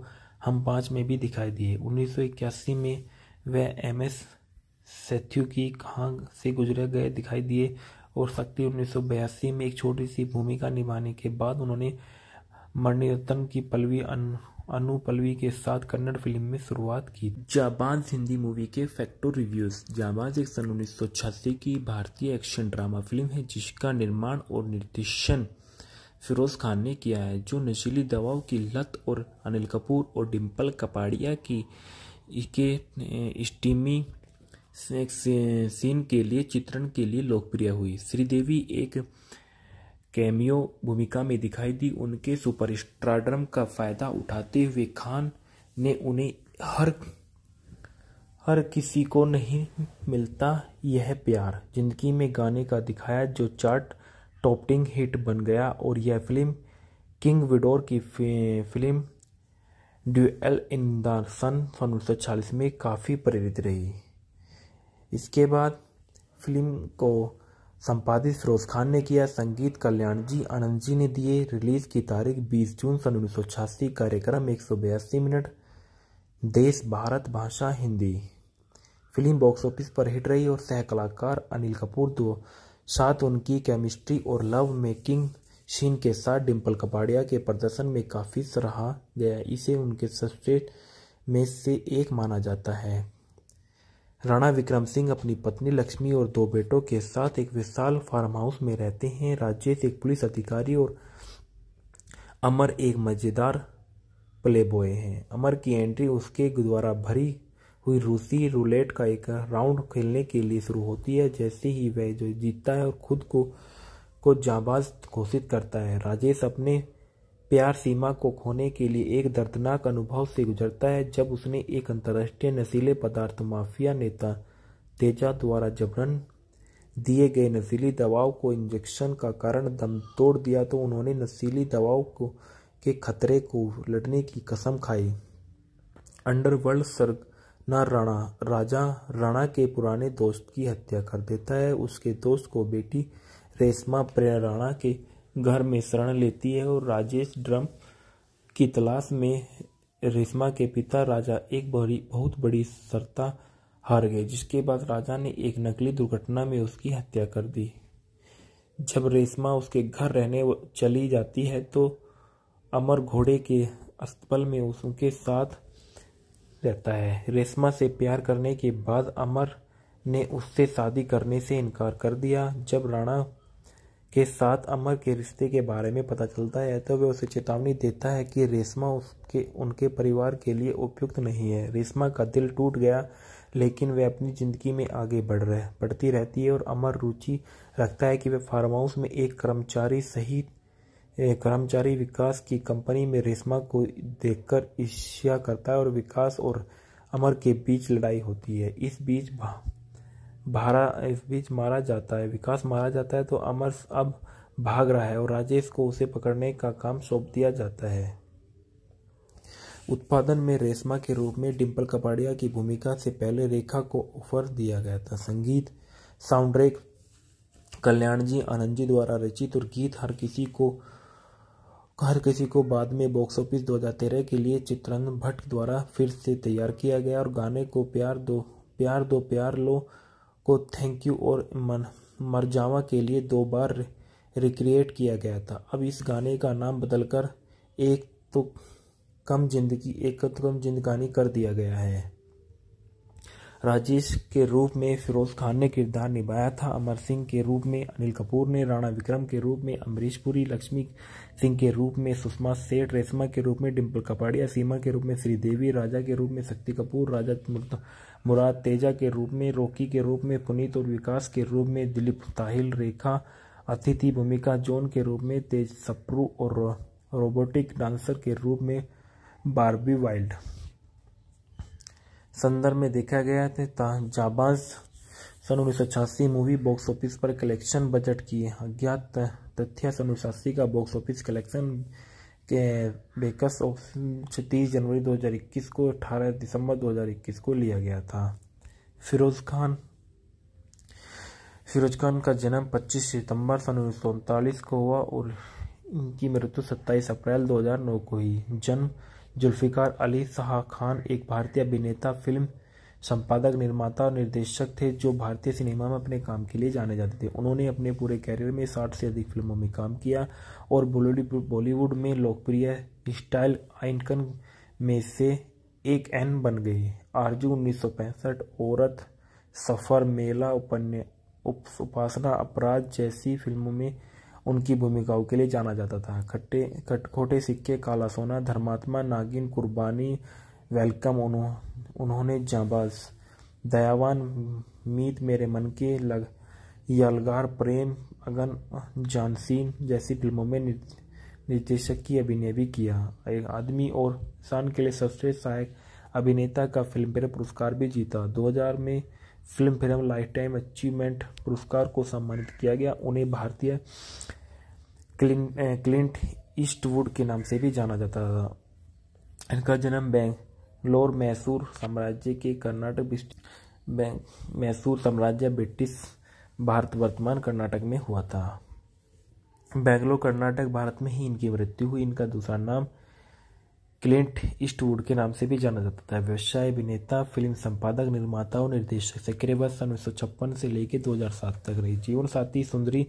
हम पांच में भी दिखाई दिए 1981 में वह एम एस सेथ्यू की कहाँ से गुजरे गए दिखाई दिए और शक्ति उन्नीस में एक छोटी सी भूमिका निभाने के बाद उन्होंने मणिरत्न की पलवी अनु पलवी के साथ कन्नड़ फिल्म में शुरुआत की जाबाज हिंदी मूवी के फैक्टो रिव्यूज जाबाज एक सन उन्नीस की भारतीय एक्शन ड्रामा फिल्म है जिसका निर्माण और निर्देशन फिरोज खान ने किया है जो नशीली दवाओं की लत और अनिल कपूर और डिम्पल कपाड़िया की इके स्टीमी सीन के लिए चित्रण के लिए लोकप्रिय हुई श्रीदेवी एक कैमियो भूमिका में दिखाई दी उनके सुपरस्टारडम का फायदा उठाते हुए खान ने उन्हें हर हर किसी को नहीं मिलता यह प्यार जिंदगी में गाने का दिखाया जो चार्ट टॉपिंग हिट बन गया और यह फिल्म किंग विडोर की film Duel in the Sun सन उन्नीस में काफ़ी प्रेरित रही इसके बाद फिल्म को संपादित फिरोज खान ने किया संगीत कल्याण जी आनंद जी ने दिए रिलीज की तारीख 20 जून सन उन्नीस कार्यक्रम एक मिनट देश भारत भाषा हिंदी फिल्म बॉक्स ऑफिस पर हिट रही और सह कलाकार अनिल कपूर दो साथ उनकी केमिस्ट्री और लव मेकिंग शीन के साथ डिम्पल कपाड़िया के प्रदर्शन में काफ़ी सराहा गया इसे उनके सबसे में से एक माना जाता है राणा विक्रम सिंह अपनी पत्नी लक्ष्मी और दो बेटों के साथ एक विशाल फार्म हाउस में रहते हैं राजेश एक पुलिस अधिकारी और अमर एक मज़ेदार प्लेबॉय हैं अमर की एंट्री उसके द्वारा भरी हुई रूसी रूलेट का एक राउंड खेलने के लिए शुरू होती है जैसे ही वह जो जीतता है और खुद को को जाबाज घोषित करता है राजेश अपने प्यार सीमा को खोने के लिए एक दर्दनाक अनुभव से गुजरता है जब उसने एक अंतर्राष्ट्रीय नशीले पदार्थ माफिया नेता तेजा द्वारा जबरन दिए गए नशीली दवाओं को इंजेक्शन का कारण दम तोड़ दिया तो उन्होंने नशीली दवाओं को के खतरे को लड़ने की कसम खाई अंडरवर्ल्ड ना राणा राजा राणा के पुराने दोस्त की हत्या कर देता है उसके दोस्त को बेटी रेशमा प्रेरणा के घर में शरण लेती है और राजेश ड्रम की तलाश में रेशमा के पिता राजा एक बड़ी बहुत बड़ी सरता हार गए जिसके बाद राजा ने एक नकली दुर्घटना में उसकी हत्या कर दी जब रेशमा उसके घर रहने चली जाती है तो अमर घोड़े के अस्तबल में उसके साथ रहता है रेशमा से प्यार करने के बाद अमर ने उससे शादी करने से इनकार कर दिया जब राणा के साथ अमर के रिश्ते के बारे में पता चलता है तो वह उसे चेतावनी देता है कि रेशमा उसके उनके परिवार के लिए उपयुक्त नहीं है रेशमा का दिल टूट गया लेकिन वह अपनी ज़िंदगी में आगे बढ़ रहे बढ़ती रहती है और अमर रुचि रखता है कि वह फार्म हाउस में एक कर्मचारी सहित कर्मचारी विकास की कंपनी में रेशमा को देखकर ईर्ष्या करता है और विकास और अमर के बीच लड़ाई होती है इस बीच भारा इस बीच मारा जाता है विकास मारा जाता है तो अमर अब भाग रहा है और राजेश को उसे पकड़ने का काम सौंप दिया जाता है उत्पादन में रेशमा के रूप में डिंपल कपाड़िया की भूमिका से पहले रेखा को ऑफर दिया गया था संगीत साउंडट्रैक कल्याण जी आनंद जी द्वारा रचित और गीत हर किसी को हर किसी को बाद में बॉक्स ऑफिस 2013 के लिए चित्रन भट्ट द्वारा फिर से तैयार किया गया और गाने को प्यार दो प्यार दो प्यार लो को थैंक यू और मन मरजावा के लिए दो बार रिक्रिएट किया गया था अब इस गाने का नाम बदलकर एक तो कम जिंदगी एक तो कम जिंदगानी कर दिया गया है राजेश के रूप में फिरोज खान ने किरदार निभाया था अमर सिंह के रूप में अनिल कपूर ने राणा विक्रम के रूप में अमरीश पुरी लक्ष्मी सिंह के रूप में सुषमा सेठ रेशमा के रूप में डिम्पल कपाड़िया सीमा के रूप में श्रीदेवी राजा के रूप में शक्ति कपूर राजा मुराद तेजा के रूप में रोकी के रूप में पुनीत और विकास के रूप में दिलीप ताहिल रेखा अतिथि भूमिका जोन के रूप में तेज सप्रू और रोबोटिक डांसर के रूप में बारबी वाइल्ड संदर्भ में देखा गया था जाबाज सन उन्नीस मूवी बॉक्स ऑफिस पर कलेक्शन बजट की अज्ञात तथ्य सन उन्नीस का बॉक्स ऑफिस कलेक्शन बेकस ऑफ छत्तीस जनवरी 2021 को 18 दिसंबर 2021 को लिया गया था फिरोज़ खान फिरोज खान का जन्म 25 सितंबर सन उन्नीस को हुआ और इनकी मृत्यु 27 अप्रैल 2009 को हुई जन्म जुल्फ़िकार अली शाह खान एक भारतीय अभिनेता फिल्म संपादक निर्माता और निर्देशक थे जो भारतीय सिनेमा में अपने काम के लिए जाने जाते थे उन्होंने अपने पूरे कैरियर में साठ से अधिक फिल्मों में काम किया और बॉलीवुड में लोकप्रिय स्टाइल आइकन में से एक एन बन गई आरजू उन्नीस औरत सफ़र मेला उपन्या उप, उपासना अपराध जैसी फिल्मों में उनकी भूमिकाओं के लिए जाना जाता था खट्टे खटखोटे सिक्के काला सोना धर्मात्मा नागिन कुर्बानी वेलकम उन्होंने जाबाज दयावान मीत मेरे मन के लग यालगार प्रेम अगन जानसीन जैसी फिल्मों में निर्देशक की अभिनय भी किया एक आदमी और इंसान के लिए सबसे सहायक अभिनेता का फिल्म फेयर पुरस्कार भी जीता 2000 में Filmfare lifetime achievement पुरस्कार को सम्मानित किया गया उन्हें भारतीय क्लिंट ईस्टवुड के नाम से भी जाना जाता था इनका जन्म बैंक लोर मैसूर साम्राज्य के कर्नाटक मैसूर साम्राज्य ब्रिटिश भारत वर्तमान कर्नाटक में हुआ था बैंगलोर कर्नाटक भारत में ही इनकी मृत्यु हुई इनका दूसरा नाम क्लिंट ईस्टवुड के नाम से भी जाना जाता था व्यवसाय अभिनेता फिल्म संपादक निर्माता और निर्देशक सक्रिय वर्ष सन उन्नीस से लेकर 2007 तक रही जीवन साथी सुंदरी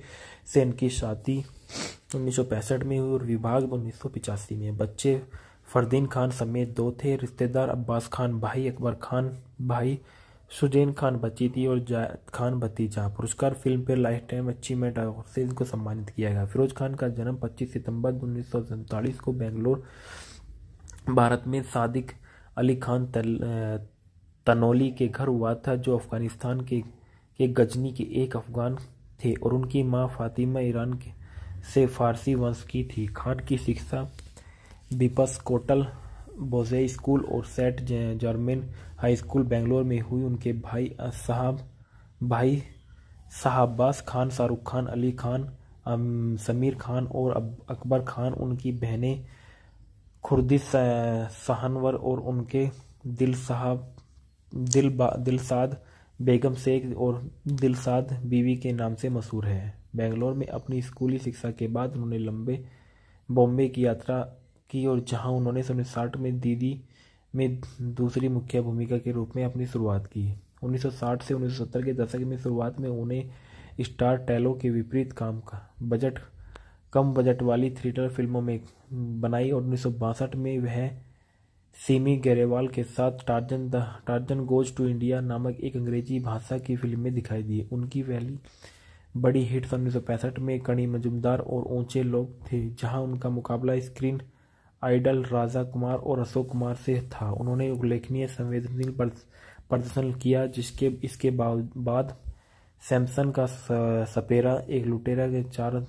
सेन की शादी उन्नीस में हुई और विभाग उन्नीस में बच्चे फरदीन खान समेत दो थे रिश्तेदार अब्बास खान भाई अकबर खान भाई सुजैन खान थी और जायद खान भतीजा पुरस्कार फिल्म पर लाइफ टाइम अचीवमेंट अवार्ड से इनको सम्मानित किया गया फिरोज खान का जन्म 25 सितंबर उन्नीस को बेंगलोर भारत में सादिक अली खान तल, तनौली के घर हुआ था जो अफगानिस्तान के के गजनी के एक अफगान थे और उनकी मां फातिमा ईरान के से फारसी वंश की थी खान की शिक्षा बिपस कोटल बोजे स्कूल और Saint Germain High School Bangalore में हुई उनके भाई साहब भाई साहब्बास खान शाहरुख खान अली खान समीर खान और अकबर खान उनकी बहनें खुर्दी सहनवर और उनके दिल साहब दिल दिलसाद बेगम शेख और दिलसाद बीवी के नाम से मशहूर है बेंगलोर में अपनी स्कूली शिक्षा के बाद उन्होंने लंबे बॉम्बे की यात्रा की और जहां उन्होंने सन उन्नीस में दीदी में दूसरी मुख्य भूमिका के रूप में अपनी शुरुआत की 1960 से 1970 के दशक में शुरुआत में उन्हें स्टार टैलो के विपरीत काम का बजट कम बजट वाली थ्रिलर फिल्मों में बनाई और उन्नीस में वह सिमी गरेवाल के साथ Tarzan the Tarzan Goes to India नामक एक अंग्रेजी भाषा की फिल्म में दिखाई दी उनकी पहली बड़ी हिट सन उन्नीस में कणी मजुमदार और ऊंचे लोग थे जहां उनका मुकाबला स्क्रीन आइडल राजा कुमार और अशोक कुमार से था उन्होंने उल्लेखनीय संवेदनशील प्रदर्शन किया जिसके इसके बाद सैमसन का सपेरा एक लुटेरा के चार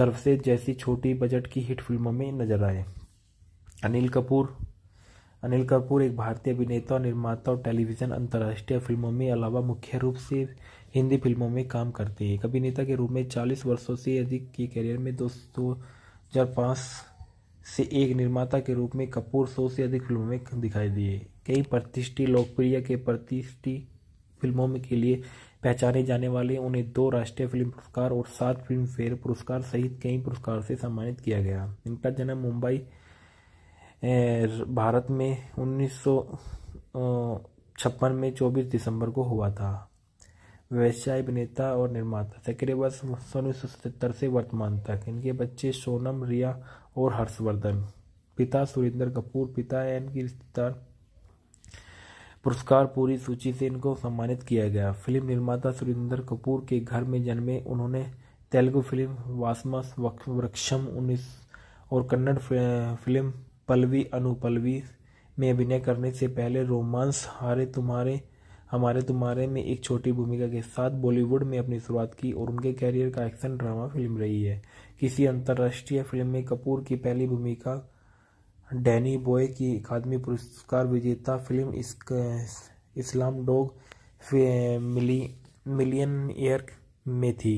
दरवसे जैसी छोटी बजट की हिट फिल्मों में नजर आए अनिल कपूर अनिल कपूर एक भारतीय अभिनेता निर्माता और टेलीविज़न अंतर्राष्ट्रीय फिल्मों में अलावा मुख्य रूप से हिंदी फिल्मों में काम करते हैं एक अभिनेता के रूप में 40 वर्षों से अधिक के करियर में दो हज़ार पाँच से एक निर्माता के रूप में कपूर सौ से अधिक फिल्मों में दिखाई दिए कई प्रतिष्ठित लोकप्रिय के प्रतिष्ठित फिल्मों के लिए पहचाने जाने वाले उन्हें दो राष्ट्रीय फिल्म पुरस्कार और सात फिल्म फेयर पुरस्कार सहित कई पुरस्कार से सम्मानित किया गया इनका जन्म मुंबई भारत में उन्नीस में 24 दिसंबर को हुआ था व्यवसाय अभिनेता और निर्माता सक्रिय वर्ष उन्नीस से वर्तमान तक इनके बच्चे सोनम रिया और हर्षवर्धन पिता सुरेंद्र कपूर पिता एन की रिश्तेदार पुरस्कार पूरी सूची से इनको सम्मानित किया गया फिल्म निर्माता सुरेंद्र कपूर के घर में जन्मे उन्होंने तेलुगु फिल्म वासमा वृक्षम उन्नीस और कन्नड़ फिल्म पलवी अनुपलवी में अभिनय करने से पहले रोमांस हारे तुम्हारे हमारे तुम्हारे में एक छोटी भूमिका के साथ बॉलीवुड में अपनी शुरुआत की और उनके कैरियर का एक्शन ड्रामा फिल्म रही है किसी अंतर्राष्ट्रीय फिल्म में कपूर की पहली भूमिका डैनी बॉय की अकादमी पुरस्कार विजेता फिल्म इस्लाम मिलियन ईयर में थी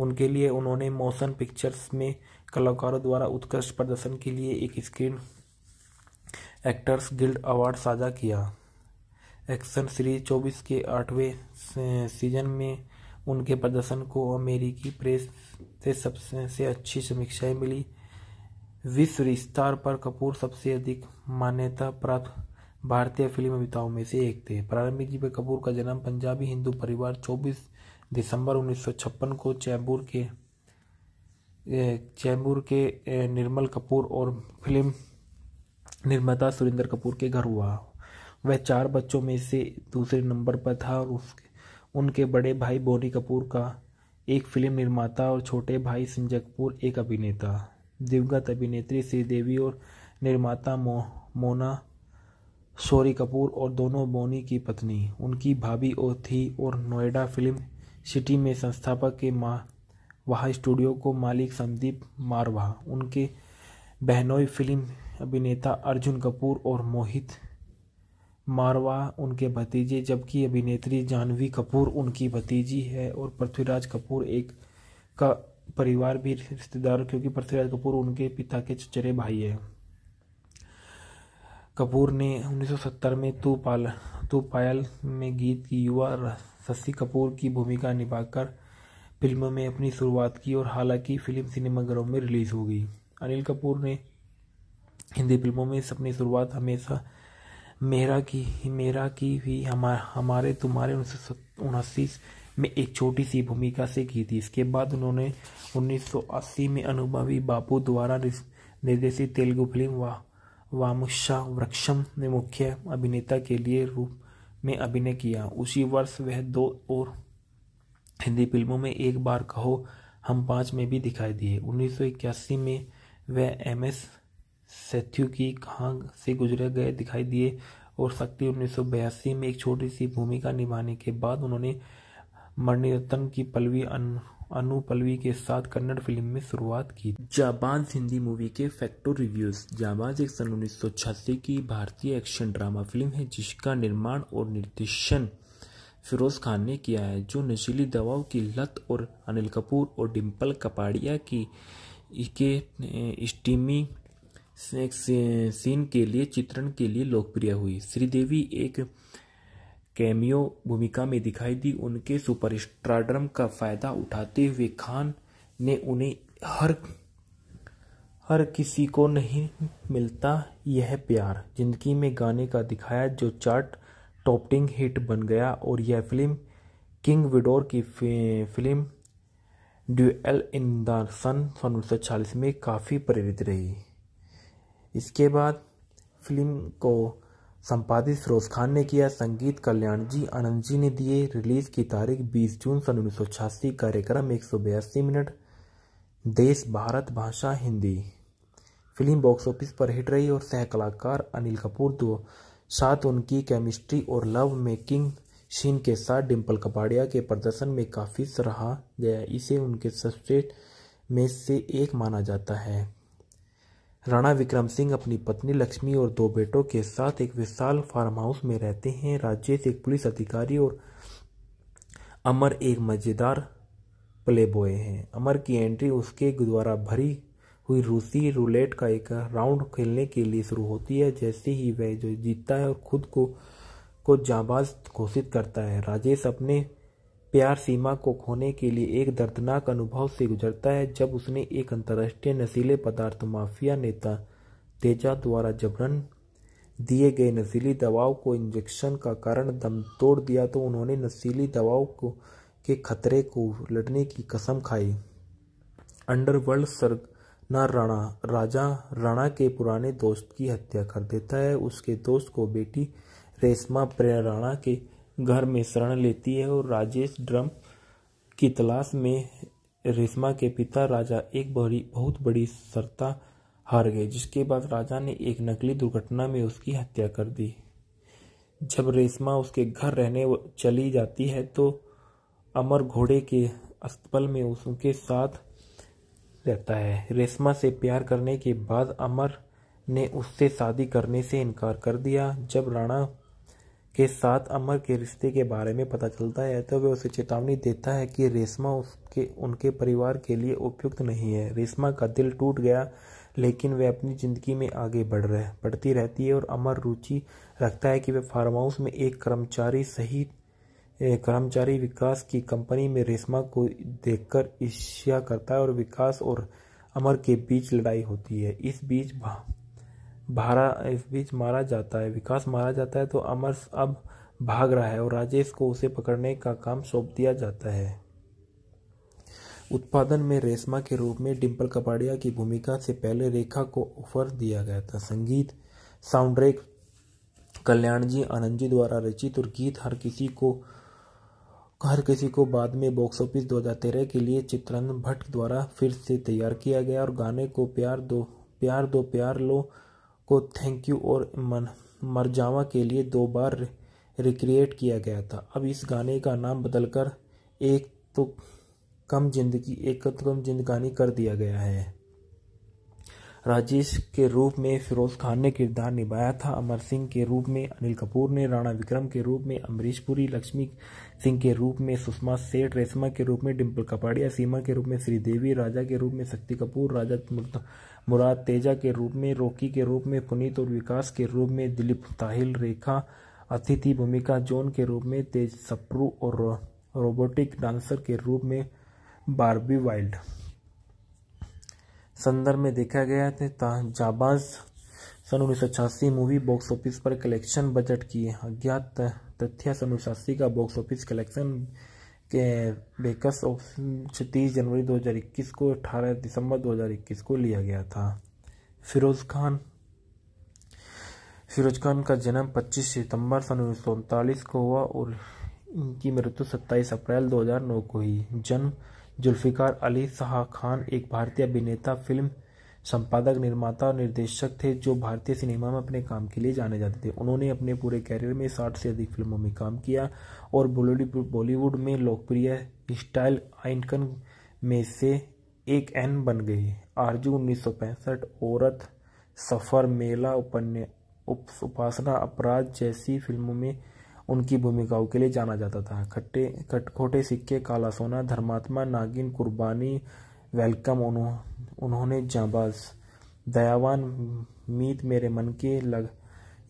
उनके लिए उन्होंने मोशन पिक्चर्स में कलाकारों द्वारा उत्कृष्ट प्रदर्शन के लिए एक स्क्रीन एक्टर्स गिल्ड अवार्ड साझा किया एक्शन सीरीज 24 के आठवें सीजन में उनके प्रदर्शन को अमेरिकी प्रेस से सबसे से अच्छी समीक्षाएं मिली विश्व स्तर पर कपूर सबसे अधिक मान्यता प्राप्त भारतीय फिल्म अभिताओं में से एक थे प्रारंभिक जीवन कपूर का जन्म पंजाबी हिंदू परिवार 24 दिसंबर 1956 को चैम्बूर के चैम्बूर के निर्मल कपूर और फिल्म निर्माता सुरेंद्र कपूर के घर हुआ वह चार बच्चों में से दूसरे नंबर पर था और उसके उनके बड़े भाई बोनी कपूर का एक फिल्म निर्माता और छोटे भाई संजय कपूर एक अभिनेता दिवंगत अभिनेत्री श्रीदेवी और निर्माता मो, मोना सोरी कपूर और दोनों बोनी की पत्नी उनकी भाभी और थी और नोएडा फिल्म सिटी में संस्थापक के माँ वहाँ स्टूडियो को मालिक संदीप मारवा उनके बहनोई फिल्म अभिनेता अर्जुन कपूर और मोहित मारवा उनके भतीजे जबकि अभिनेत्री जाह्नवी कपूर उनकी भतीजी है और पृथ्वीराज कपूर एक का परिवार भी रिश्तेदार क्योंकि पृथ्वीराज कपूर उनके पिता के चचेरे भाई है कपूर ने 1970 में तू पाल तू पायल में गीत की युवा शशि कपूर की भूमिका निभाकर फिल्म में अपनी शुरुआत की और हालांकि फिल्म सिनेमाघरों में रिलीज हो गई अनिल कपूर ने हिंदी फिल्मों में अपनी शुरुआत हमेशा मेरा की मेरा की भी हमारे हमारे तुम्हारे उन्नीस सौ में एक छोटी सी भूमिका से की थी इसके बाद उन्होंने 1980 में अनुभवी बापू द्वारा निर्देशित तेलुगु फिल्म वा वामुशा वृक्षम में मुख्य अभिनेता के लिए रूप में अभिनय किया उसी वर्ष वह दो और हिंदी फिल्मों में एक बार कहो हम पाँच में भी दिखाई दिए 1981 में वह एम एस सत्यु की कहाँ से गुजरे गए दिखाई दिए और शक्ति उन्नीस में एक छोटी सी भूमिका निभाने के बाद उन्होंने मणिरत्न की पलवी अनु पलवी के साथ कन्नड़ फिल्म में शुरुआत की जाबाज हिंदी मूवी के फैक्टो रिव्यूज जाबाज एक सन उन्नीस की भारतीय एक्शन ड्रामा फिल्म है जिसका निर्माण और निर्देशन फिरोज खान ने किया है जो नशीली दवाओं की लत और अनिल कपूर और डिम्पल कपाड़िया की के स्टीमी सीन के लिए चित्रण के लिए लोकप्रिय हुई श्रीदेवी एक कैमियो भूमिका में दिखाई दी उनके सुपरस्टारडम का फायदा उठाते हुए खान ने उन्हें हर हर किसी को नहीं मिलता यह प्यार जिंदगी में गाने का दिखाया जो चार्ट टॉपटिंग हिट बन गया और यह फिल्म किंग विडोर की film Duel in the Sun सन उन्नीस में काफ़ी प्रेरित रही इसके बाद फिल्म को संपादित फिरोज खान ने किया संगीत कल्याण जी आनंद जी ने दिए रिलीज की तारीख 20 जून सन उन्नीस कार्यक्रम एक मिनट देश भारत भाषा हिंदी फिल्म बॉक्स ऑफिस पर हिट रही और सह कलाकार अनिल कपूर दो साथ उनकी केमिस्ट्री और लव मेकिंग सीन के साथ डिम्पल कपाड़िया के प्रदर्शन में काफ़ी सराहा गया इसे उनके सबसे में से एक माना जाता है राणा विक्रम सिंह अपनी पत्नी लक्ष्मी और दो बेटों के साथ एक विशाल फार्म हाउस में रहते हैं राजेश एक पुलिस अधिकारी और अमर एक मज़ेदार प्लेबॉय है अमर की एंट्री उसके द्वारा भरी हुई रूसी रूलेट का एक राउंड खेलने के लिए शुरू होती है जैसे ही वह जो जीतता है और खुद को को जाबाज घोषित करता है राजेश अपने प्यार सीमा को खोने के लिए एक दर्दनाक अनुभव से गुजरता है जब उसने एक अंतर्राष्ट्रीय नशीले पदार्थ माफिया नेता तेजा द्वारा जबरन दिए गए नशीली दवाओं को इंजेक्शन का कारण दम तोड़ दिया तो उन्होंने नशीली दवाओं को के खतरे को लड़ने की कसम खाई अंडरवर्ल्ड सर्ग ना राणा राजा राणा के पुराने दोस्त की हत्या कर देता है उसके दोस्त को बेटी रेशमा प्रिया राणा के घर में शरण लेती है और राजेश ड्रम की तलाश में रेशमा के पिता राजा एक बड़ी बहुत बड़ी सरता हार गए जिसके बाद राजा ने एक नकली दुर्घटना में उसकी हत्या कर दी जब रेशमा उसके घर रहने चली जाती है तो अमर घोड़े के अस्तबल में उसके साथ रहता है रेशमा से प्यार करने के बाद अमर ने उससे शादी करने से इनकार कर दिया जब राणा के साथ अमर के रिश्ते के बारे में पता चलता है तो वह उसे चेतावनी देता है कि रेशमा उसके उनके परिवार के लिए उपयुक्त नहीं है रेशमा का दिल टूट गया लेकिन वह अपनी ज़िंदगी में आगे बढ़ रहे बढ़ती रहती है और अमर रुचि रखता है कि वह फार्म हाउस में एक कर्मचारी सहित कर्मचारी विकास की कंपनी में रेशमा को देखकर ईर्ष्या करता है और विकास और अमर के बीच लड़ाई होती है इस बीच भारा इस बीच मारा जाता है विकास मारा जाता है तो अमर अब भाग रहा है और राजेश को उसे पकड़ने का काम सौंप दिया जाता है उत्पादन में रेशमा के रूप में डिंपल कपाड़िया की भूमिका से पहले रेखा को ऑफर दिया गया था संगीत साउंडट्रैक कल्याण जी आनंद जी द्वारा रचित और गीत हर किसी को हर किसी को बाद में बॉक्स ऑफिस 2013 के लिए चित्रन भट्ट द्वारा फिर से तैयार किया गया और गाने को प्यार दो प्यार दो प्यार लो को थैंक यू और मन मरजावा के लिए दो बार रिक्रिएट किया गया था अब इस गाने का नाम बदलकर एक तो कम जिंदगी एक तो कम जिंदगानी कर दिया गया है राजेश के रूप में फिरोज खान ने किरदार निभाया था अमर सिंह के रूप में अनिल कपूर ने राणा विक्रम के रूप में अमरीश पुरी लक्ष्मी सिंह के रूप में सुषमा सेठ रेशमा के रूप में डिम्पल कपाड़िया सीमा के रूप में श्रीदेवी राजा के रूप में शक्ति कपूर राजा मुराद तेजा के रूप में रोकी के रूप में पुनीत और विकास के रूप में दिलीप ताहिल रेखा अतिथि भूमिका जोन के रूप में तेज सप्रू और रोबोटिक डांसर के रूप में बारबी वाइल्ड संदर्भ में देखा गया था जाबाज सन उन्नीस मूवी बॉक्स ऑफिस पर कलेक्शन बजट की अज्ञात तथ्य सन उन्नीस का बॉक्स ऑफिस कलेक्शन के बेकस ऑप्शन छत्तीस जनवरी 2021 को 18 दिसंबर 2021 को लिया गया था फिरोज़ खान फिरोज खान का जन्म 25 सितंबर सन उन्नीस को हुआ और इनकी मृत्यु 27 अप्रैल 2009 को हुई जन्म जुल्फ़िकार अली शाह खान एक भारतीय अभिनेता फिल्म संपादक निर्माता और निर्देशक थे जो भारतीय सिनेमा में अपने काम के लिए जाने जाते थे उन्होंने अपने पूरे कैरियर में साठ से अधिक फिल्मों में काम किया और बॉलीवुड में लोकप्रिय स्टाइल आइनकन में से एक एन बन गई आरजू उन्नीस औरत सफ़र मेला उपन्या उप, उपासना अपराध जैसी फिल्मों में उनकी भूमिकाओं के लिए जाना जाता था खट्टे खटखोटे सिक्के काला सोना धर्मात्मा नागिन कुर्बानी वेलकम उन्होंने जाबाज दयावान मीत मेरे मन के लग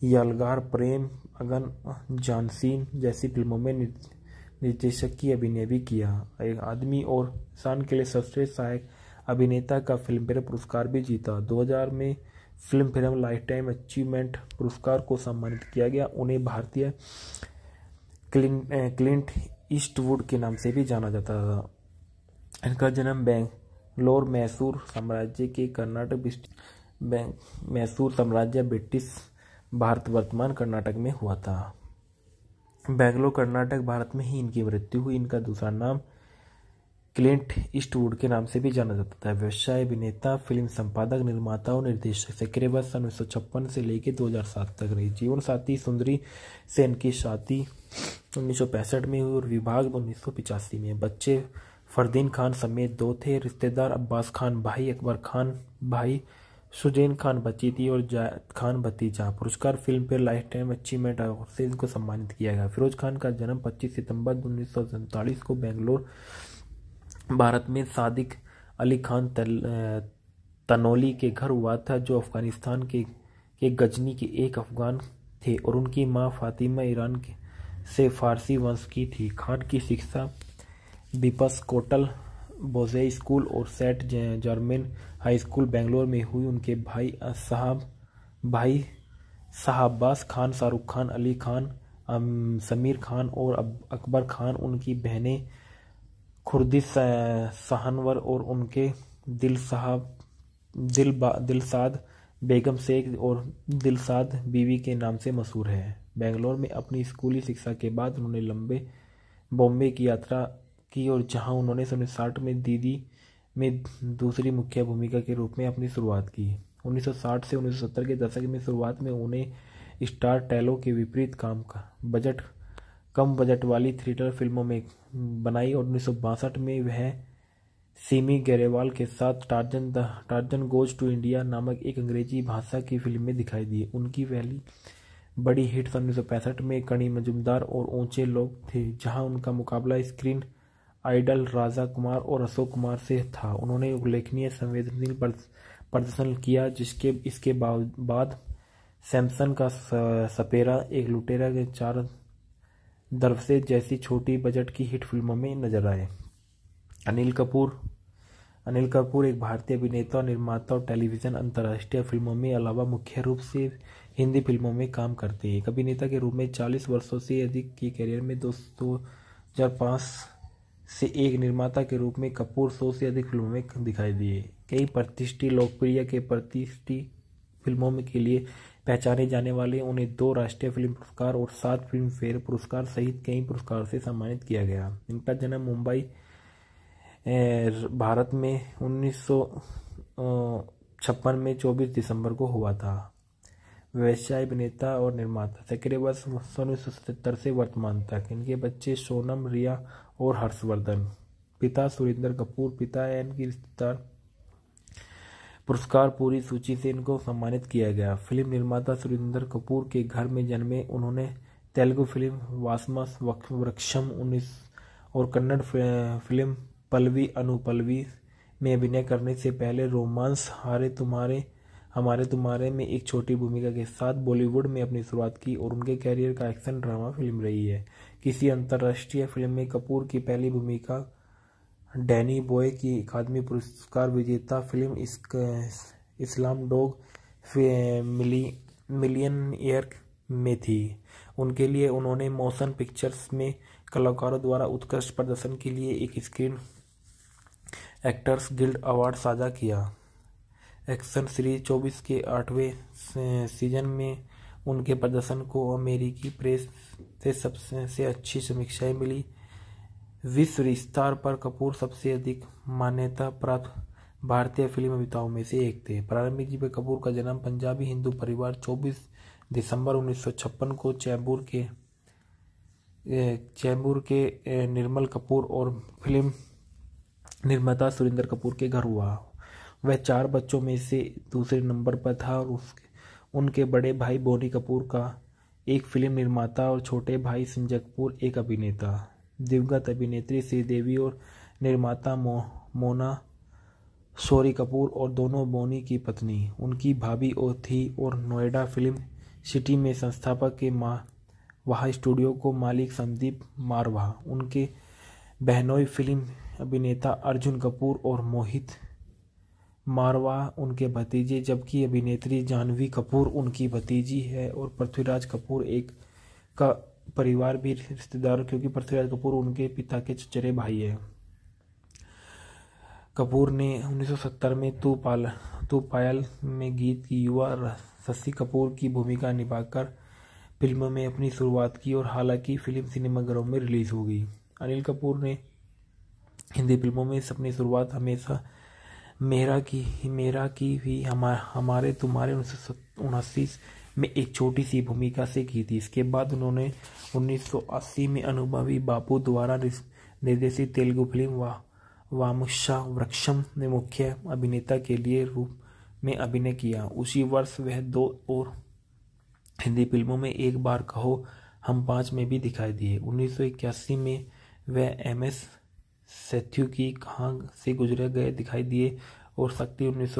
यालगार प्रेम अगन जानसीन जैसी फिल्मों में निर्देशक की अभिनय भी किया एक आदमी और इंसान के लिए सबसे सहायक अभिनेता का फिल्म फेयर पुरस्कार भी जीता 2000 में Filmfare lifetime achievement पुरस्कार को सम्मानित किया गया उन्हें भारतीय क्लिंट ईस्टवुड के नाम से भी जाना जाता था इनका जन्म बैंक लोर मैसूर साम्राज्य के कर्नाटक मैसूर साम्राज्य ब्रिटिश भारत वर्तमान कर्नाटक में हुआ था बैंगलोर कर्नाटक भारत में ही इनकी मृत्यु हुई इनका दूसरा नाम क्लिंट ईस्टवुड के नाम से भी जाना जाता था व्यवसाय अभिनेता फिल्म संपादक निर्माता और निर्देशक सक्रिय वर्ष उन्नीस से लेकर 2007 तक रही जीवन साथी सुंदरी सेन की शादी उन्नीस में हुई और विभाग उन्नीस में बच्चे फरदीन खान समेत दो थे रिश्तेदार अब्बास खान भाई अकबर खान भाई सुजैन खान थी और जायद खान भतीजा पुरस्कार फिल्म पर लाइफ टाइम अचीवमेंट अवार्ड से इनको सम्मानित किया गया फिरोज खान का जन्म 25 सितंबर उन्नीस को बेंगलोर भारत में सादिक अली खान तल, तनोली के घर हुआ था जो अफगानिस्तान के के गजनी के एक अफगान थे और उनकी माँ फातिमा ईरान से फारसी वंश की थी खान की शिक्षा बीपस कोटल बोजे स्कूल और Saint Germain High School Bangalore में हुई उनके भाई साहब भाई साहब्बास खान शाहरुख खान अली खान समीर खान और अकबर खान उनकी बहनें खुर्दी सहनवर और उनके दिल साहब दिल दिलसाद बेगम शेख और दिलसाद बीवी के नाम से मशहूर है बेंगलोर में अपनी स्कूली शिक्षा के बाद उन्होंने लंबे बॉम्बे की यात्रा की और जहां उन्होंने सन साठ में दीदी में दूसरी मुख्य भूमिका के रूप में अपनी शुरुआत की 1960 से 1970 के दशक में शुरुआत में उन्हें स्टार टैलो के विपरीत काम का बजट कम बजट वाली थ्रिएटर फिल्मों में बनाई और उन्नीस में वह सीमी गरेवाल के साथ Tarzan the Tarzan Goes to India नामक एक अंग्रेजी भाषा की फिल्म में दिखाई दी उनकी पहली बड़ी हिट सन उन्नीस में कणी मजुमदार और ऊंचे लोग थे जहां उनका मुकाबला स्क्रीन आइडल राजा कुमार और अशोक कुमार से था उन्होंने उल्लेखनीय संवेदनशील प्रदर्शन किया जिसके इसके बाद सैमसन का सपेरा एक लुटेरा के चार दरवसे जैसी छोटी बजट की हिट फिल्मों में नजर आए अनिल कपूर अनिल कपूर एक भारतीय अभिनेता निर्माता और टेलीविज़न अंतर्राष्ट्रीय फिल्मों में अलावा मुख्य रूप से हिंदी फिल्मों में काम करते हैं एक अभिनेता के रूप में 40 वर्षों से अधिक के करियर में दो हज़ार पाँच से एक निर्माता के रूप में कपूर सौ से अधिक फिल्मों में दिखाई दिए कई प्रतिष्ठित लोकप्रिय के प्रतिष्ठित फिल्मों के लिए पहचाने जाने वाले उन्हें दो राष्ट्रीय फिल्म पुरस्कार और सात फिल्म फेयर पुरस्कार सहित कई पुरस्कार से सम्मानित किया गया इनका जन्म मुंबई भारत में उन्नीस में 24 दिसंबर को हुआ था व्यवसाय अभिनेता और निर्माता सक्रिय वर्ष उन्नीस से वर्तमान तक इनके बच्चे सोनम रिया और हर्षवर्धन पिता सुरेंद्र कपूर पिता एन की रिश्तेदार पुरस्कार पूरी सूची से इनको सम्मानित किया गया फिल्म निर्माता सुरेंद्र कपूर के घर में जन्मे उन्होंने तेलुगु फिल्म वासमा वृक्षम उन्नीस और कन्नड़ फिल्म पलवी अनुपलवी में अभिनय करने से पहले रोमांस हारे तुम्हारे हमारे तुम्हारे में एक छोटी भूमिका के साथ बॉलीवुड में अपनी शुरुआत की और उनके कैरियर का एक्शन ड्रामा फिल्म रही है किसी अंतर्राष्ट्रीय फिल्म में कपूर की पहली भूमिका डैनी बॉय की अकादमी पुरस्कार विजेता फिल्म इस्लाम डॉग मिली मिलियन ईयर में थी उनके लिए उन्होंने मोशन पिक्चर्स में कलाकारों द्वारा उत्कृष्ट प्रदर्शन के लिए एक स्क्रीन एक्टर्स गिल्ड अवार्ड साझा किया एक्शन सीरीज 24 के आठवें सीजन में उनके प्रदर्शन को अमेरिकी प्रेस से सबसे से अच्छी समीक्षाएं मिली विश्व स्तर पर कपूर सबसे अधिक मान्यता प्राप्त भारतीय फिल्म अभिताओं में से एक थे प्रारंभिक जीवन कपूर का जन्म पंजाबी हिंदू परिवार 24 दिसंबर 1956 को चैम्बूर के चैम्बूर के निर्मल कपूर और फिल्म निर्माता सुरेंद्र कपूर के घर हुआ वह चार बच्चों में से दूसरे नंबर पर था और उसके उनके बड़े भाई बोनी कपूर का एक फिल्म निर्माता और छोटे भाई संजय कपूर एक अभिनेता दिवंगत अभिनेत्री श्रीदेवी और निर्माता मो, मोना सोरी कपूर और दोनों बोनी की पत्नी उनकी भाभी और थी और नोएडा फिल्म सिटी में संस्थापक के माँ वहाँ स्टूडियो को मालिक संदीप मारवा उनके बहनोई फिल्म अभिनेता अर्जुन कपूर और मोहित मारवा उनके भतीजे जबकि अभिनेत्री जाह्नवी कपूर उनकी भतीजी है और पृथ्वीराज कपूर एक का परिवार भी रिश्तेदार क्योंकि पृथ्वीराज कपूर उनके पिता के चचेरे भाई है कपूर ने 1970 में तू पाल तू पायल में गीत की युवा शशि कपूर की भूमिका निभाकर फिल्म में अपनी शुरुआत की और हालांकि फिल्म सिनेमाघरों में रिलीज हो गई अनिल कपूर ने हिंदी फिल्मों में अपनी शुरुआत हमेशा मेरा की मेरा की भी हमा, हमारे तुम्हारे उन्नीस में एक छोटी सी भूमिका से की थी इसके बाद उन्होंने 1980 में अनुभवी बापू द्वारा निर्देशित तेलुगु फिल्म वा वामुशा वृक्षम में मुख्य अभिनेता के लिए रूप में अभिनय किया उसी वर्ष वह दो और हिंदी फिल्मों में एक बार कहो हम पाँच में भी दिखाई दिए 1981 में वह एम एस सैथ्यू की कहाँ से गुजरे गए दिखाई दिए और शक्ति उन्नीस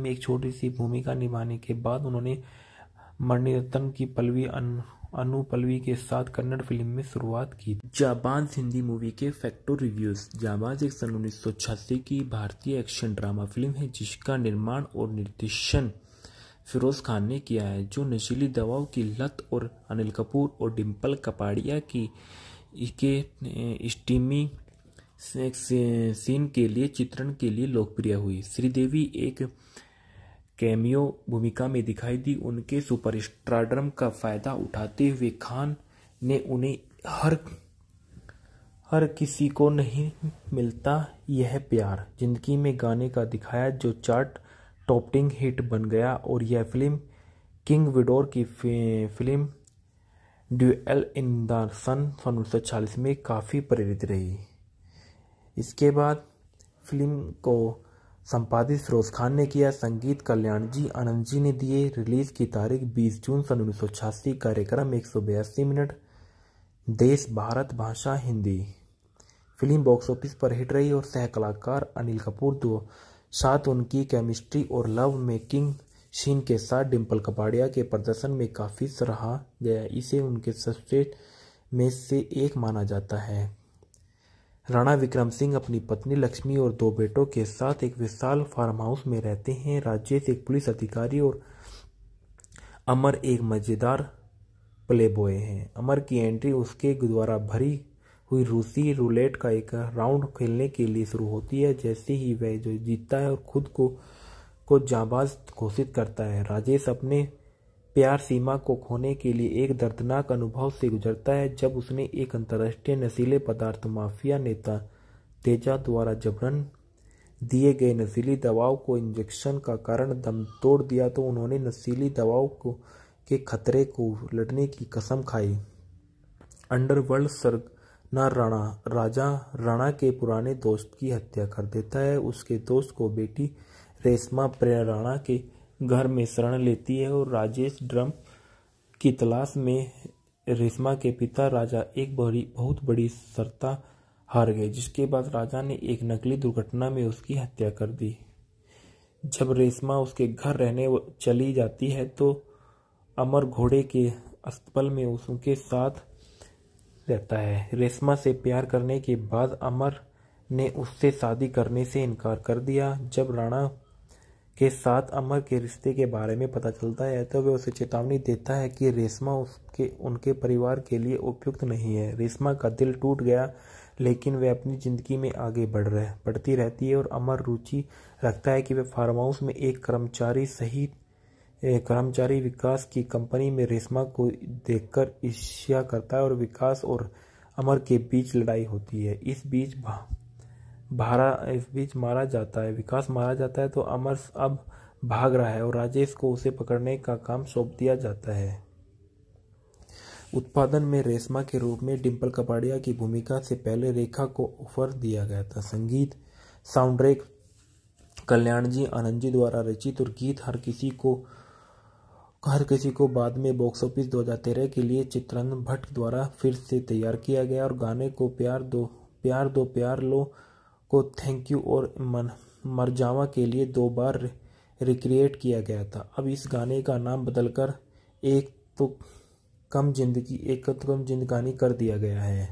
में एक छोटी सी भूमिका निभाने के बाद उन्होंने मणिरत्न की पलवी अनु पलवी के साथ कन्नड़ फिल्म में शुरुआत की जाबाज हिंदी मूवी के फैक्टो रिव्यूज जाबाज एक सन उन्नीस की भारतीय एक्शन ड्रामा फिल्म है जिसका निर्माण और निर्देशन फिरोज खान ने किया है जो नशीली दवाओं की लत और अनिल कपूर और डिम्पल कपाड़िया की के स्टीमी सीन के लिए चित्रण के लिए लोकप्रिय हुई श्रीदेवी एक कैमियो भूमिका में दिखाई दी उनके सुपरस्टारडम का फायदा उठाते हुए खान ने उन्हें हर हर किसी को नहीं मिलता यह प्यार जिंदगी में गाने का दिखाया जो चार्ट टॉपिंग हिट बन गया और यह फिल्म किंग विडोर की film Duel in the Sun सन उन्नीस में काफ़ी प्रेरित रही इसके बाद फिल्म को संपादित फिरोज खान ने किया संगीत कल्याण जी आनंद जी ने दिए रिलीज की तारीख 20 जून सन उन्नीस कार्यक्रम एक मिनट देश भारत भाषा हिंदी फिल्म बॉक्स ऑफिस पर हिट रही और सह कलाकार अनिल कपूर दो साथ उनकी केमिस्ट्री और लव मेकिंग शीन के साथ डिम्पल कपाड़िया के प्रदर्शन में काफ़ी सराहा गया इसे उनके सबसे में से एक माना जाता है राणा विक्रम सिंह अपनी पत्नी लक्ष्मी और दो बेटों के साथ एक विशाल फार्म हाउस में रहते हैं राजेश एक पुलिस अधिकारी और अमर एक मज़ेदार प्लेबॉय हैं अमर की एंट्री उसके द्वारा भरी हुई रूसी रूलेट का एक राउंड खेलने के लिए शुरू होती है जैसे ही वह जो जीतता है और खुद को को जाबाज घोषित करता है राजेश अपने प्यार सीमा को खोने के लिए एक दर्दनाक अनुभव से गुजरता है जब उसने एक अंतर्राष्ट्रीय नशीले पदार्थ माफिया नेता तेजा द्वारा जबरन दिए गए नशीली दवाओं को इंजेक्शन का कारण दम तोड़ दिया तो उन्होंने नशीली दवाओं को के खतरे को लड़ने की कसम खाई अंडरवर्ल्ड सरगना राणा राजा राणा के पुराने दोस्त की हत्या कर देता है उसके दोस्त को बेटी रेशमा प्रेरणा के घर में शरण लेती है और राजेश ड्रम की तलाश में रेशमा के पिता राजा एक बड़ी बहुत बड़ी सरता हार गए जिसके बाद राजा ने एक नकली दुर्घटना में उसकी हत्या कर दी जब रेशमा उसके घर रहने चली जाती है तो अमर घोड़े के अस्तबल में उसके साथ रहता है रेशमा से प्यार करने के बाद अमर ने उससे शादी करने से इनकार कर दिया जब राणा के साथ अमर के रिश्ते के बारे में पता चलता है तो वह उसे चेतावनी देता है कि रेशमा उसके उनके परिवार के लिए उपयुक्त नहीं है रेशमा का दिल टूट गया लेकिन वह अपनी ज़िंदगी में आगे बढ़ रहे बढ़ती रहती है और अमर रुचि रखता है कि वह फार्म हाउस में एक कर्मचारी सहित कर्मचारी विकास की कंपनी में रेशमा को देखकर ईर्ष्या करता है और विकास और अमर के बीच लड़ाई होती है इस बीच भारा इस बीच मारा जाता है विकास मारा जाता है तो अमर अब भाग रहा है और राजेश को उसे पकड़ने का काम सौंप दिया जाता है उत्पादन में रेशमा के रूप में डिम्पल कपाड़िया की भूमिका से पहले रेखा को ऑफर दिया गया था संगीत साउंडट्रैक कल्याण जी आनंद जी द्वारा रचित और गीत हर किसी को हर किसी को बाद में बॉक्स ऑफिस 2013 के लिए चित्रन भट्ट द्वारा फिर से तैयार किया गया और गाने को प्यार दो प्यार दो प्यार लो को थैंक यू और मन मरजावा के लिए दो बार रिक्रिएट किया गया था अब इस गाने का नाम बदलकर एक तो कम जिंदगी एक तो कम जिंदगानी कर दिया गया है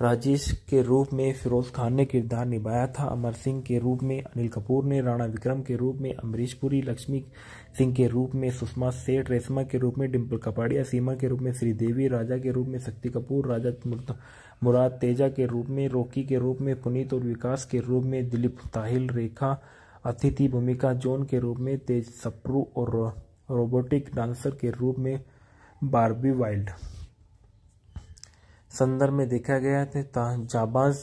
राजेश के रूप में फिरोज खान ने किरदार निभाया था अमर सिंह के रूप में अनिल कपूर ने राणा विक्रम के रूप में अमरीश पुरी लक्ष्मी सिंह के रूप में सुषमा सेठ रेशमा के रूप में डिम्पल कपाड़िया सीमा के रूप में श्रीदेवी राजा के रूप में शक्ति कपूर राजा मुराद तेजा के रूप में रोकी के रूप में पुनीत और विकास के रूप में दिलीप ताहिल रेखा अतिथि भूमिका जोन के रूप में तेज सप्रू और रोबोटिक डांसर के रूप में बारबी वाइल्ड संदर्भ में देखा गया था जाबाज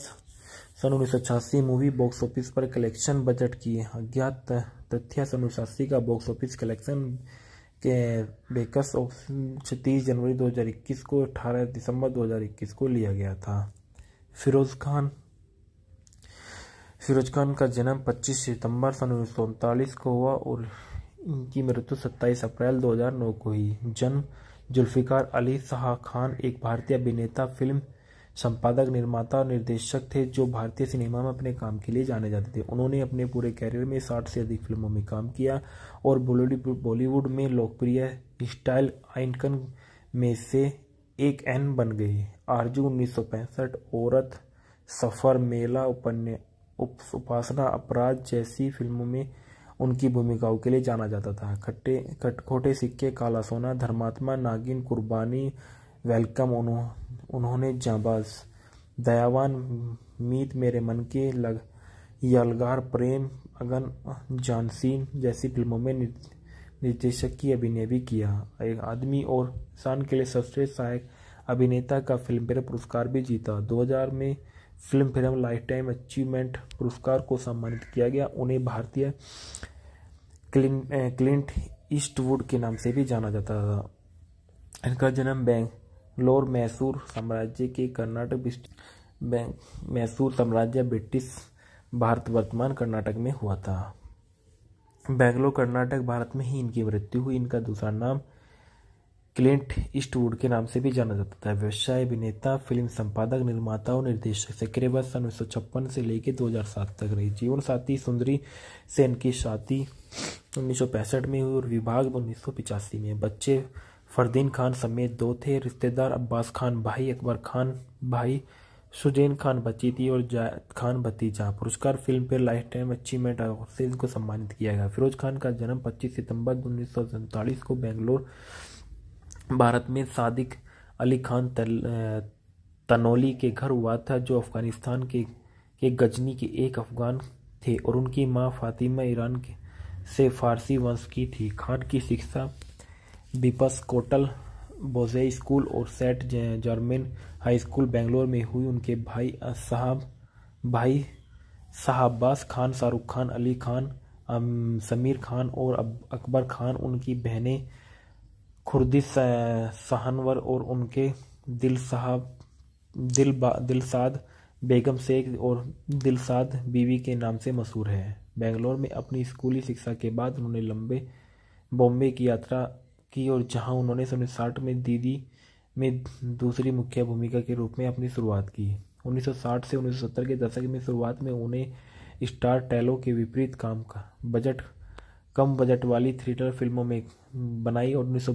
सन उन्नीस मूवी बॉक्स ऑफिस पर कलेक्शन बजट की अज्ञात तथ्य सन उन्नीस का बॉक्स ऑफिस कलेक्शन के बेकस ऑप्शन छत्तीस जनवरी 2021 को 18 दिसंबर 2021 को लिया गया था फिरोज़ खान फिरोज खान का जन्म 25 सितंबर सन उन्नीस को हुआ और इनकी मृत्यु 27 अप्रैल 2009 को हुई जन्म जुल्फ़िकार अली शाह खान एक भारतीय अभिनेता फिल्म संपादक निर्माता और निर्देशक थे जो भारतीय सिनेमा में अपने काम के लिए जाने जाते थे उन्होंने अपने पूरे कैरियर में साठ से अधिक फिल्मों में काम किया और बॉलीवुड में लोकप्रिय स्टाइल आइनकन में से एक एन बन गए आरजू उन्नीस औरत सफ़र मेला उपन्यास उपासना अपराध जैसी फिल्मों में उनकी भूमिकाओं के लिए जाना जाता था खट्टे खटखोटे सिक्के काला सोना धर्मात्मा नागिन कुर्बानी वेलकम उन्होंने जाबाज दयावान मीत मेरे मन के लग यालगार प्रेम अगन जानसीन जैसी फिल्मों में निर्देशक की अभिनय भी किया एक आदमी और इंसान के लिए सर्वश्रेष्ठ सहायक अभिनेता का फिल्म फेयर पुरस्कार भी जीता 2000 में Filmfare lifetime achievement पुरस्कार को सम्मानित किया गया उन्हें भारतीय क्लिन क्लिंट ईस्टवुड के नाम से भी जाना जाता था इनका जन्म बैंक लोर मैसूर साम्राज्य के कर्नाटक मैसूर साम्राज्य ब्रिटिश भारत वर्तमान कर्नाटक में हुआ था बेंगलोर कर्नाटक भारत में ही इनकी मृत्यु हुई इनका दूसरा नाम क्लिंट ईस्टवुड के नाम से भी जाना जाता था व्यवसाय अभिनेता फिल्म संपादक निर्माता और निर्देशक सक्रिय वर्ष उन्नीस से लेकर 2007 तक रही जीवन साथी सुंदरी सेन की शादी उन्नीस में हुई और विभाग उन्नीस में बच्चे फरदीन खान समेत दो थे रिश्तेदार अब्बास खान भाई अकबर खान भाई सुजैन खान बच्ची थी और जायद खान भतीजा पुरस्कार फिल्म पर लाइफ टाइम अचीवमेंट अवार्ड से इनको सम्मानित किया गया फिरोज खान का जन्म 25 सितंबर उन्नीस को बेंगलोर भारत में सादिक अली खान तल, तनोली के घर हुआ था जो अफगानिस्तान के के गजनी के एक अफगान थे और उनकी मां फातिमा ईरान के से फारसी वंश की थी खान की शिक्षा बीपस कोटल बोजे स्कूल और Saint Germain High School Bangalore में हुई उनके भाई साहब भाई साहब्बास खान शाहरुख खान अली खान समीर खान और अकबर खान उनकी बहनें खुर्दी सहानवर और उनके दिल साहब दिल दिलसाद बेगम शेख और दिलसाद बीवी के नाम से मशहूर है बेंगलोर में अपनी स्कूली शिक्षा के बाद उन्होंने लंबे बॉम्बे की यात्रा की और जहां उन्होंने सन साठ में दीदी में दूसरी मुख्य भूमिका के रूप में अपनी शुरुआत की 1960 से 1970 के दशक में शुरुआत में उन्हें स्टार टैलो के विपरीत काम का बजट कम बजट वाली थ्रिलर फिल्मों में बनाई और उन्नीस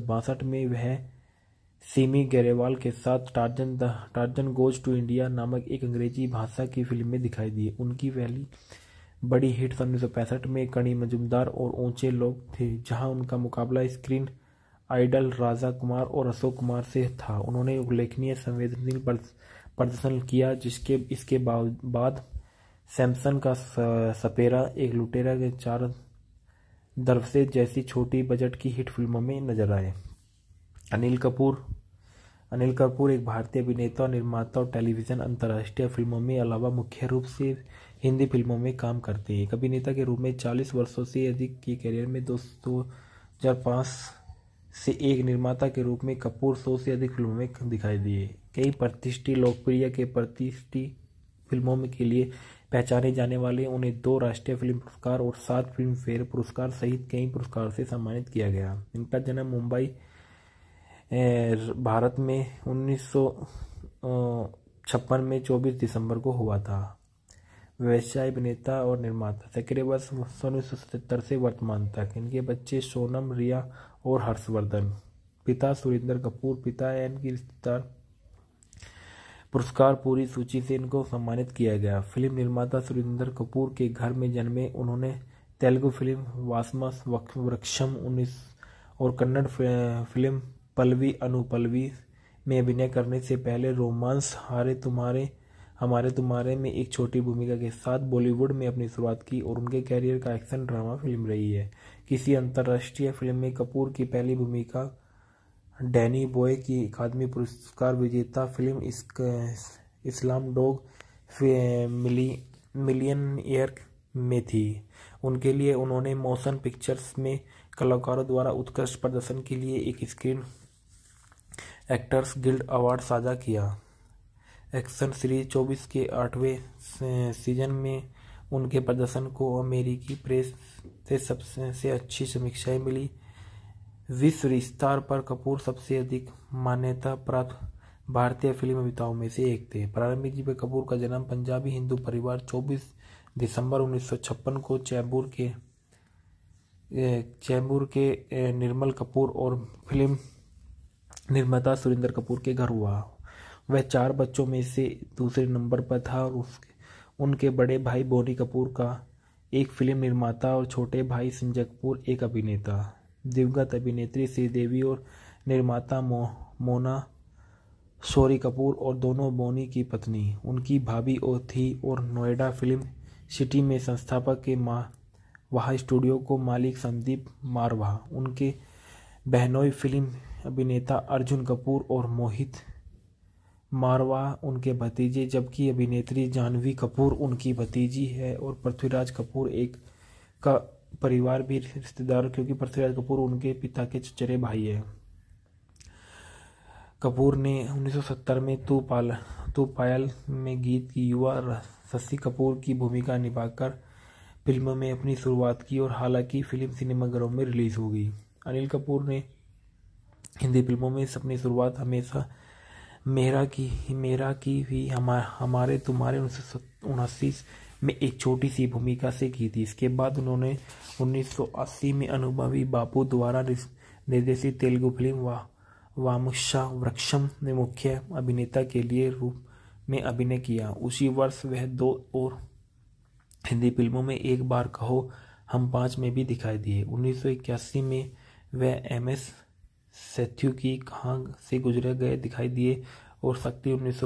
में वह सिमी गरेवाल के साथ Tarzan the Tarzan Goes to India नामक एक अंग्रेजी भाषा की फिल्म में दिखाई दी उनकी पहली बड़ी हिट सन उन्नीस में कणी मजुमदार और ऊंचे लोग थे जहां उनका मुकाबला स्क्रीन आइडल राजा कुमार और अशोक कुमार से था उन्होंने उल्लेखनीय संवेदनशील प्रदर्शन किया जिसके इसके बाद सैमसन का सपेरा एक लुटेरा के चार दरफसे जैसी छोटी बजट की हिट फिल्मों में नजर आए अनिल कपूर अनिल कपूर एक भारतीय अभिनेता निर्माता और टेलीविज़न अंतर्राष्ट्रीय फिल्मों में अलावा मुख्य रूप से हिंदी फिल्मों में काम करते हैं एक अभिनेता के रूप में 40 वर्षों से अधिक के करियर में दो दो हज़ार पाँच से एक निर्माता के रूप में कपूर सौ से अधिक फिल्मों में दिखाई दिए कई प्रतिष्ठित लोकप्रिय के प्रतिष्ठित फिल्मों के लिए पहचाने जाने वाले उन्हें दो राष्ट्रीय फिल्म पुरस्कार और सात फिल्म फेयर पुरस्कार सहित कई पुरस्कार से सम्मानित किया गया इनका जन्म मुंबई भारत में उन्नीस छप्पन में 24 दिसंबर को हुआ था व्यवसाय अभिनेता और निर्माता सक्रिय वर्ष उन्नीस से वर्तमान तक इनके बच्चे सोनम रिया और हर्षवर्धन पिता सुरेंद्र कपूर पिता एन की रिश्तेदार पुरस्कार पूरी सूची से इनको सम्मानित किया गया फिल्म निर्माता सुरेंद्र कपूर के घर में जन्मे उन्होंने तेलुगु फिल्म वासमा वृक्षम उन्नीस और कन्नड़ फिल्म पलवी अनुपलवी में अभिनय करने से पहले रोमांस हारे तुम्हारे हमारे तुम्हारे में एक छोटी भूमिका के साथ बॉलीवुड में अपनी शुरुआत की और उनके कैरियर का एक्शन ड्रामा फिल्म रही है किसी अंतर्राष्ट्रीय फिल्म में कपूर की पहली भूमिका डैनी बॉय की अकादमी पुरस्कार विजेता फिल्म इस्लाम डॉग मिली मिलियन ईयर में थी उनके लिए उन्होंने मोशन पिक्चर्स में कलाकारों द्वारा उत्कृष्ट प्रदर्शन के लिए एक स्क्रीन एक्टर्स गिल्ड अवार्ड साझा किया एक्शन सीरीज 24 के आठवें सीजन में उनके प्रदर्शन को अमेरिकी प्रेस से सबसे अच्छी समीक्षाएं मिली विश्व स्तर पर कपूर सबसे अधिक मान्यता प्राप्त भारतीय फिल्म अभिताओं में से एक थे प्रारंभिक जीवन कपूर का जन्म पंजाबी हिंदू परिवार 24 दिसंबर 1956 को चैम्बूर के चैम्बूर के निर्मल कपूर और फिल्म निर्माता सुरेंद्र कपूर के घर हुआ वह चार बच्चों में से दूसरे नंबर पर था और उसके उनके बड़े भाई बोनी कपूर का एक फिल्म निर्माता और छोटे भाई संजय कपूर एक अभिनेता दिवंगत अभिनेत्री श्रीदेवी और निर्माता मो, मोना सोरी कपूर और दोनों बोनी की पत्नी उनकी भाभी और थी और नोएडा फिल्म सिटी में संस्थापक के माँ वहाँ स्टूडियो को मालिक संदीप मारवा उनके बहनोई फिल्म अभिनेता अर्जुन कपूर और मोहित मारवा उनके भतीजे जबकि अभिनेत्री जानवी कपूर उनकी भतीजी है और पृथ्वीराज कपूर एक का परिवार भी रिश्तेदार क्योंकि पृथ्वीराज कपूर उनके पिता के चचेरे भाई है कपूर ने 1970 में तू पाल तू पायल में गीत की युवा शशि कपूर की भूमिका निभाकर फिल्म में अपनी शुरुआत की और हालांकि फिल्म सिनेमाघरों में रिलीज हो गई अनिल कपूर ने हिंदी फिल्मों में अपनी शुरुआत हमेशा मेरा की मेरा की भी हमा, हमारे तुम्हारे उन्नीस में एक छोटी सी भूमिका से की थी इसके बाद उन्होंने 1980 में अनुभवी बापू द्वारा निर्देशित तेलुगु फिल्म वा वामुशा वृक्षम में मुख्य अभिनेता के लिए रूप में अभिनय किया उसी वर्ष वह दो और हिंदी फिल्मों में एक बार कहो हम पाँच में भी दिखाई दिए 1981 में वह एम एस सेथ्यू की खांग से गुजरे गए दिखाई दिए और शक्ति उन्नीस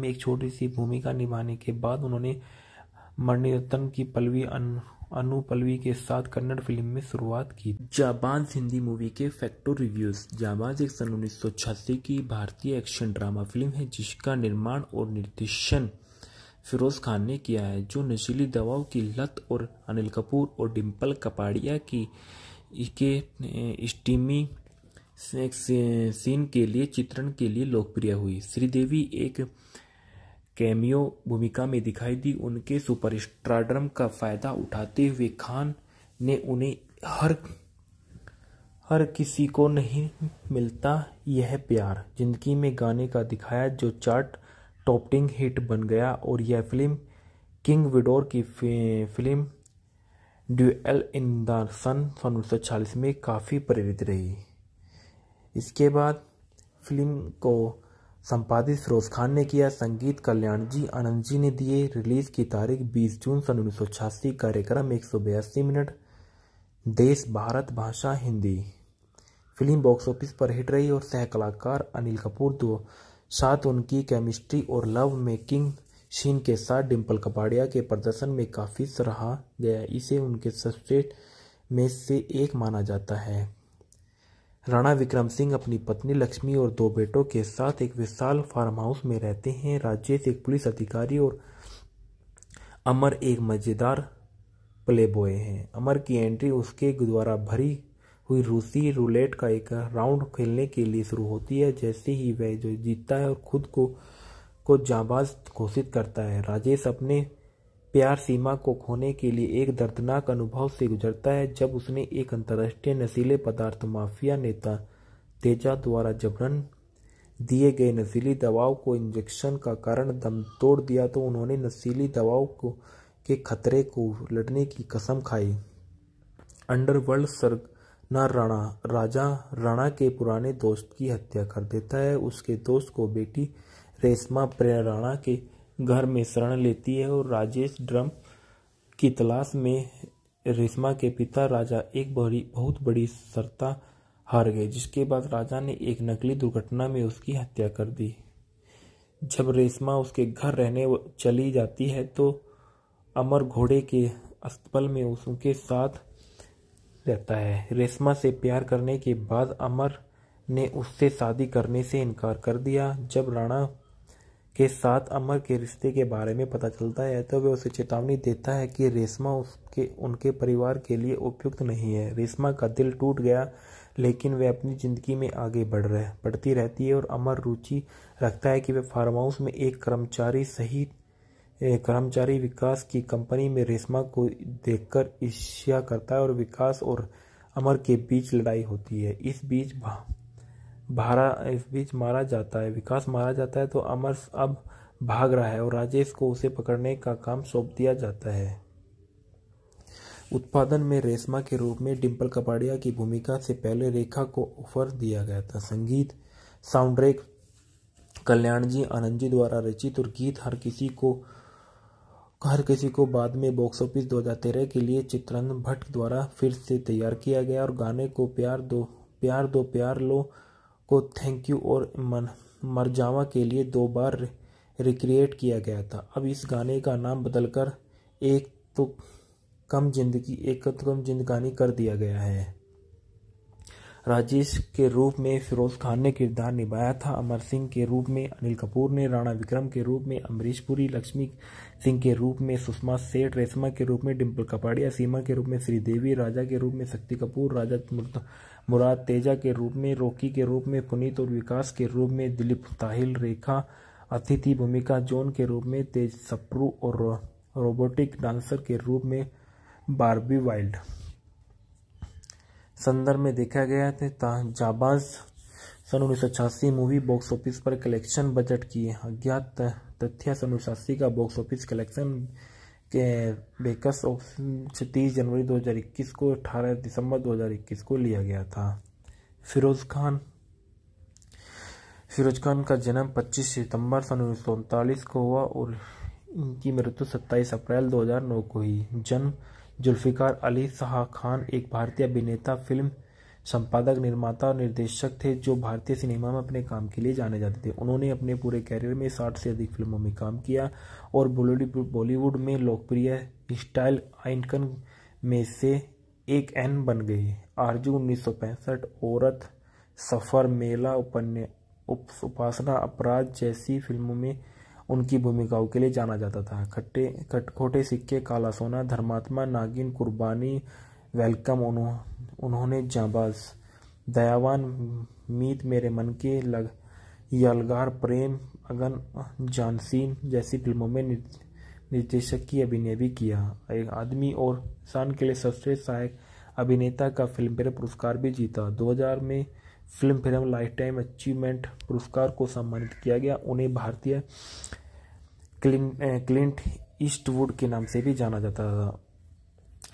में एक छोटी सी भूमिका निभाने के बाद उन्होंने मणिरत्न की पलवी अनु पलवी के साथ कन्नड़ फिल्म में शुरुआत की जाबाज हिंदी मूवी के फैक्टो रिव्यूज जाबाज एक सन उन्नीस की भारतीय एक्शन ड्रामा फिल्म है जिसका निर्माण और निर्देशन फिरोज खान ने किया है जो नशीली दवाओं की लत और अनिल कपूर और डिम्पल कपाड़िया की के स्टीमी सीन के लिए चित्रण के लिए लोकप्रिय हुई श्रीदेवी एक कैमियो भूमिका में दिखाई दी उनके सुपरस्टारडम का फायदा उठाते हुए खान ने उन्हें हर हर किसी को नहीं मिलता यह प्यार जिंदगी में गाने का दिखाया जो चार्ट टॉपिंग हिट बन गया और यह फिल्म किंग विडोर की film Duel in the Sun उन्नीस में काफ़ी प्रेरित रही इसके बाद फिल्म को संपादित फिरोज खान ने किया संगीत कल्याण जी आनंद जी ने दिए रिलीज की तारीख 20 जून सन उन्नीस कार्यक्रम एक मिनट देश भारत भाषा हिंदी फिल्म बॉक्स ऑफिस पर हिट रही और सह कलाकार अनिल कपूर दो साथ उनकी केमिस्ट्री और लव मेकिंग शीन के साथ डिम्पल कपाड़िया के प्रदर्शन में काफ़ी सराहा गया इसे उनके सबसे में से एक माना जाता है राणा विक्रम सिंह अपनी पत्नी लक्ष्मी और दो बेटों के साथ एक विशाल फार्म हाउस में रहते हैं राजेश एक पुलिस अधिकारी और अमर एक मज़ेदार प्लेबॉय हैं अमर की एंट्री उसके द्वारा भरी हुई रूसी रूलेट का एक राउंड खेलने के लिए शुरू होती है जैसे ही वह जो जीतता है और खुद को को जाबाज घोषित करता है राजेश अपने प्यार सीमा को खोने के लिए एक दर्दनाक अनुभव से गुजरता है जब उसने एक अंतर्राष्ट्रीय नशीले पदार्थ माफिया नेता तेजा द्वारा जबरन दिए गए नशीली दवाओं को इंजेक्शन का कारण दम तोड़ दिया तो उन्होंने नशीली दवाओं को के खतरे को लड़ने की कसम खाई अंडरवर्ल्ड सरगना ना राणा राजा राणा के पुराने दोस्त की हत्या कर देता है उसके दोस्त को बेटी रेशमा प्रेरणा के घर में शरण लेती है और राजेश ड्रम की तलाश में रेशमा के पिता राजा एक बड़ी बहुत बड़ी सरता हार गए जिसके बाद राजा ने एक नकली दुर्घटना में उसकी हत्या कर दी जब रेशमा उसके घर रहने चली जाती है तो अमर घोड़े के अस्तबल में उसके साथ रहता है रेशमा से प्यार करने के बाद अमर ने उससे शादी करने से इनकार कर दिया जब राणा के साथ अमर के रिश्ते के बारे में पता चलता है तो वह उसे चेतावनी देता है कि रेशमा उसके उनके परिवार के लिए उपयुक्त नहीं है रेशमा का दिल टूट गया लेकिन वह अपनी ज़िंदगी में आगे बढ़ रहे बढ़ती रहती है और अमर रुचि रखता है कि वह फार्म हाउस में एक कर्मचारी सहित कर्मचारी विकास की कंपनी में रेशमा को देखकर ईर्ष्या करता है और विकास और अमर के बीच लड़ाई होती है इस बीच भारा इस बीच मारा जाता है विकास मारा जाता है तो अमर अब भाग रहा है और राजेश को उसे पकड़ने का काम सौंप दिया जाता है उत्पादन में रेशमा के रूप में डिम्पल कपाड़िया की भूमिका से पहले रेखा को ऑफर दिया गया था संगीत साउंडट्रैक कल्याण जी आनंद जी द्वारा रचित और गीत हर किसी को हर किसी को बाद में बॉक्स ऑफिस 2013 के लिए चित्रन भट्ट द्वारा फिर से तैयार किया गया और गाने को प्यार दो प्यार दो प्यार लो को थैंक यू और मन मरजावा के लिए दो बार रिक्रिएट किया गया था अब इस गाने का नाम बदलकर एक तो कम जिंदगी एक तो कम जिंदगानी कर दिया गया है राजेश के रूप में फिरोज खान ने किरदार निभाया था अमर सिंह के रूप में अनिल कपूर ने राणा विक्रम के रूप में अमरीश पुरी लक्ष्मी सिंह के रूप में सुषमा सेठ रेशमा के रूप में डिम्पल कपाड़िया सीमा के रूप में श्रीदेवी राजा के रूप में शक्ति कपूर राजा मुराद तेजा के रूप में रॉकी के रूप में पुनीत और विकास के रूप में दिलीप ताहिल रेखा अतिथि भूमिका जॉन के रूप में तेज सप्रू और रोबोटिक डांसर के रूप में बारबी वाइल्ड संदर्भ में देखा गया था जाबाज सन उन्नीस मूवी बॉक्स ऑफिस पर कलेक्शन बजट की अज्ञात तथ्य सन उन्नीस का बॉक्स ऑफिस कलेक्शन बेकस ऑप्शन छत्तीस जनवरी 2021 को 18 दिसंबर 2021 को लिया गया था फिरोज़ खान फिरोज खान का जन्म 25 सितंबर सन उन्नीस को हुआ और इनकी मृत्यु 27 अप्रैल 2009 को हुई जन्म जुल्फ़िकार अली शाह खान एक भारतीय अभिनेता फिल्म संपादक निर्माता और निर्देशक थे जो भारतीय सिनेमा में अपने काम के लिए जाने जाते थे उन्होंने अपने पूरे कैरियर में साठ से अधिक फिल्मों में काम किया और बॉलीवुड में लोकप्रिय स्टाइल आइनकन में से एक एन बन गई आरजू उन्नीस औरत सफ़र मेला उपन्य उपासना अपराध जैसी फिल्मों में उनकी भूमिकाओं के लिए जाना जाता था खट्टे खटखोटे सिक्के काला सोना धर्मात्मा नागिन कुर्बानी वेलकम उन्होंने जाबाज दयावान मीत मेरे मन के लग यलगार प्रेम अगन जानसीन जैसी फिल्मों में निर्देशक की अभिनय भी किया एक आदमी और इंसान के लिए सबसे सहायक अभिनेता का फिल्मफेयर पुरस्कार भी जीता 2000 में Filmfare lifetime achievement पुरस्कार को सम्मानित किया गया उन्हें भारतीय क्लिन क्लिंट ईस्टवुड के नाम से भी जाना जाता था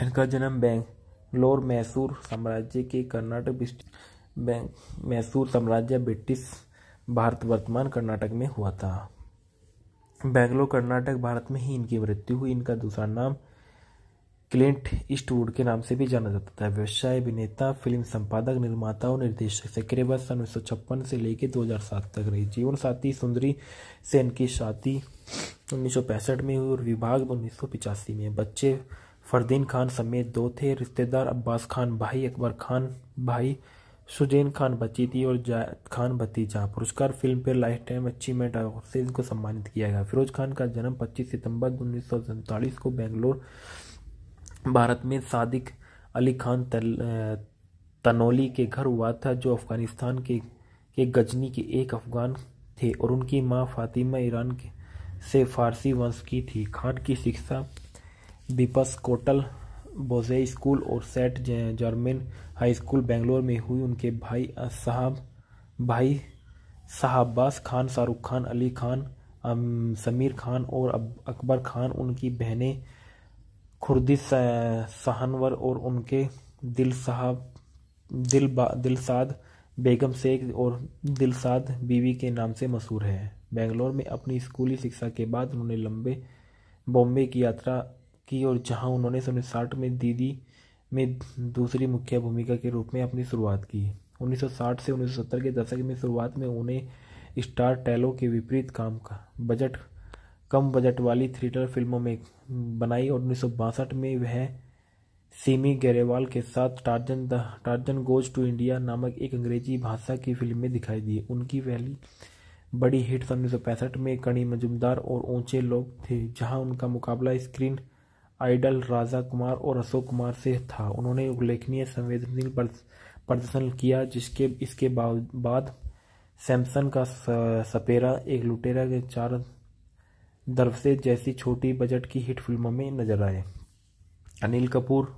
इनका जन्म बैंक व्लोर मैसूर साम्राज्य के कर्नाटक मैसूर साम्राज्य ब्रिटिश भारत वर्तमान कर्नाटक में हुआ था बैंगलोर कर्नाटक भारत में ही इनकी मृत्यु हुई इनका दूसरा नाम क्लिंट ईस्टवुड के नाम से भी जाना जाता था व्यवसाय अभिनेता फिल्म संपादक निर्माता और निर्देशक सक्रिय वर्ष उन्नीस से लेकर 2007 तक रही जीवन साथी सुंदरी सेन की शादी उन्नीस में हुई और विभाग उन्नीस में बच्चे फरदीन खान समेत दो थे रिश्तेदार अब्बास खान भाई अकबर खान भाई सुजैन खान थी और जायद खान भतीजा पुरस्कार Filmfare lifetime achievement award से इनको सम्मानित किया गया फिरोज खान का जन्म 25 सितंबर उन्नीस को बेंगलोर भारत में सादिक अली खान तनोली के घर हुआ था जो अफगानिस्तान के के गजनी के एक अफगान थे और उनकी माँ फातिमा ईरान के से फारसी वंश की थी खान की शिक्षा बिपस कोटल बोजे स्कूल और Saint Germain High School Bangalore में हुई उनके भाई साहब भाई साहब्बास खान शाहरुख खान अली खान समीर खान और अकबर खान उनकी बहनें खुर्दी सहनवर और उनके दिल साहब दिल दिलसाद बेगम शेख और दिलसाद बीवी के नाम से मशहूर है बेंगलोर में अपनी स्कूली शिक्षा के बाद उन्होंने लंबे बॉम्बे की यात्रा की और जहां उन्होंने सन उन्नीस में दीदी में दूसरी मुख्य भूमिका के रूप में अपनी शुरुआत की 1960 से 1970 के दशक में शुरुआत में उन्हें स्टार टैलो के विपरीत काम का बजट कम बजट वाली थ्रिएटर फिल्मों में बनाई और उन्नीस में वह सीमी गरेवाल के साथ Tarzan the Tarzan Goes to India नामक एक अंग्रेजी भाषा की फिल्म में दिखाई दी उनकी पहली बड़ी हिट सन उन्नीस में कणी मजुमदार और ऊंचे लोग थे जहां उनका मुकाबला स्क्रीन आइडल राजा कुमार और अशोक कुमार से था उन्होंने उल्लेखनीय संवेदनशील प्रदर्शन किया जिसके इसके बाद सैमसन का सपेरा एक लुटेरा के चार दरवसे जैसी छोटी बजट की हिट फिल्मों में नजर आए अनिल कपूर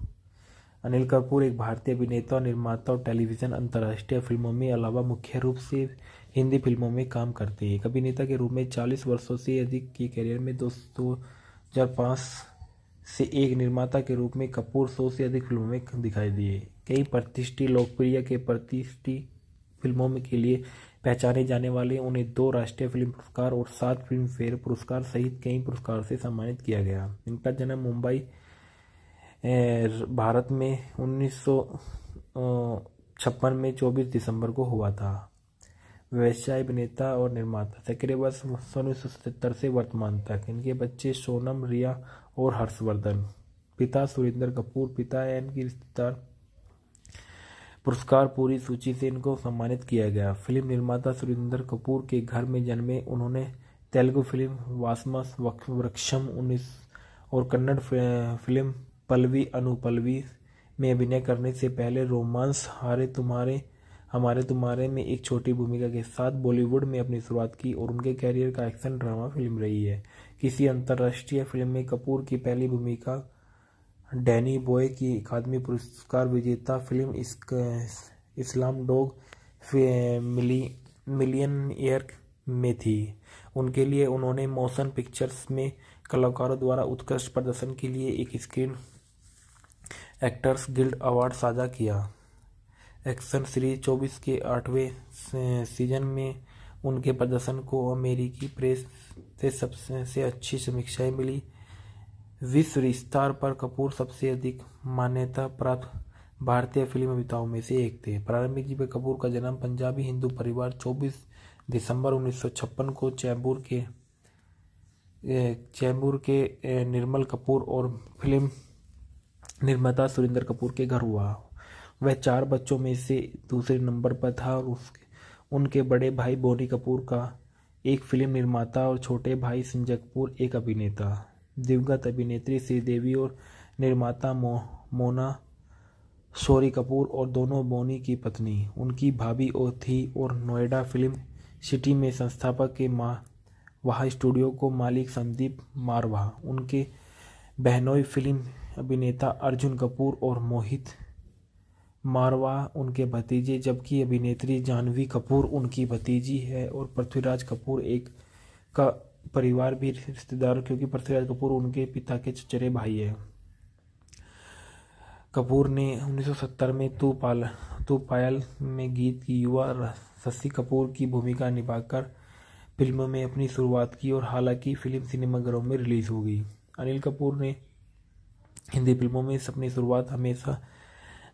अनिल कपूर एक भारतीय अभिनेता निर्माता और टेलीविज़न अंतर्राष्ट्रीय फिल्मों में अलावा मुख्य रूप से हिंदी फिल्मों में काम करते हैं एक अभिनेता के रूप में 40 वर्षों से अधिक के करियर में दो दो हज़ार पाँच से एक निर्माता के रूप में कपूर सौ से अधिक फिल्मों में दिखाई दिए कई प्रतिष्ठित लोकप्रिय के प्रतिष्ठित फिल्मों में के लिए पहचाने जाने वाले उन्हें दो राष्ट्रीय फिल्म पुरस्कार और सात फिल्म फेयर पुरस्कार सहित कई पुरस्कार से सम्मानित किया गया इनका जन्म मुंबई भारत में उन्नीस छप्पन में 24 दिसंबर को हुआ था व्यवसाय अभिनेता और निर्माता सक्रिय वर्ष उन्नीस से वर्तमान तक इनके बच्चे सोनम रिया और हर्षवर्धन पिता सुरेंद्र कपूर पिता एन की रिश्तेदार पुरस्कार पूरी सूची से इनको सम्मानित किया गया फिल्म निर्माता सुरेंद्र कपूर के घर में जन्मे उन्होंने तेलुगु फिल्म वासमस वृक्षम उन्नीस और कन्नड़ फिल्म पलवी अनुपलवी में अभिनय करने से पहले रोमांस हारे तुम्हारे हमारे तुम्हारे में एक छोटी भूमिका के साथ बॉलीवुड में अपनी शुरुआत की और उनके कैरियर का एक्शन ड्रामा फिल्म रही है किसी अंतर्राष्ट्रीय फिल्म में कपूर की पहली भूमिका डैनी बॉय की अकादमी पुरस्कार विजेता film Slumdog Millionaire में थी उनके लिए उन्होंने मोशन पिक्चर्स में कलाकारों द्वारा उत्कृष्ट प्रदर्शन के लिए एक स्क्रीन एक्टर्स गिल्ड अवार्ड साझा किया एक्शन सीरीज 24 के आठवें सीजन में उनके प्रदर्शन को अमेरिकी प्रेस से सबसे अच्छी समीक्षाएं मिली विश्व स्तर पर कपूर सबसे अधिक मान्यता प्राप्त भारतीय फिल्म अभिताओं में से एक थे प्रारंभिक जीवन कपूर का जन्म पंजाबी हिंदू परिवार 24 दिसंबर 1956 को चैम्बूर के चैम्बूर के निर्मल कपूर और फिल्म निर्माता सुरेंद्र कपूर के घर हुआ वह चार बच्चों में से दूसरे नंबर पर था और उसके उनके बड़े भाई बोनी कपूर का एक फिल्म निर्माता और छोटे भाई संजय कपूर एक अभिनेता दिवगत अभिनेत्री श्रीदेवी और निर्माता मो, मोना सोरी कपूर और दोनों बोनी की पत्नी उनकी भाभी और थी और नोएडा फिल्म सिटी में संस्थापक के माँ वहाँ स्टूडियो को मालिक संदीप मारवा उनके बहनोई फिल्म अभिनेता अर्जुन कपूर और मोहित मारवा उनके भतीजे जबकि अभिनेत्री जाह्नवी कपूर उनकी भतीजी है और पृथ्वीराज कपूर एक का परिवार भी रिश्तेदार क्योंकि पृथ्वीराज कपूर उनके पिता के चचेरे भाई है कपूर ने 1970 में तू पाल तू पायल में गीत की युवा शशि कपूर की भूमिका निभाकर फिल्म में अपनी शुरुआत की और हालांकि फिल्म सिनेमाघरों में रिलीज हो गई अनिल कपूर ने हिंदी फिल्मों में अपनी शुरुआत हमेशा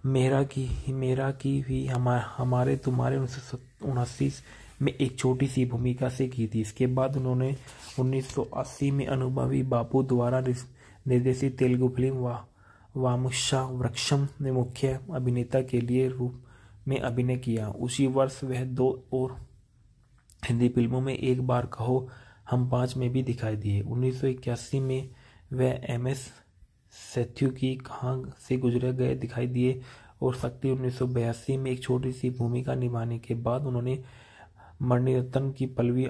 मेरा की मेरा की भी हमारे हमारे तुम्हारे उन्नीस में एक छोटी सी भूमिका से की थी इसके बाद उन्होंने 1980 में अनुभवी बापू द्वारा निर्देशित तेलुगु फिल्म वा वामुशा वृक्षम में मुख्य अभिनेता के लिए रूप में अभिनय किया उसी वर्ष वह दो और हिंदी फिल्मों में एक बार कहो हम पांच में भी दिखाई दिए 1981 में वह एम एस सैथ्यू की खांग से गुजरे गए दिखाई दिए और शक्ति उन्नीस में एक छोटी सी भूमिका निभाने के बाद उन्होंने मणिरत्न की पलवी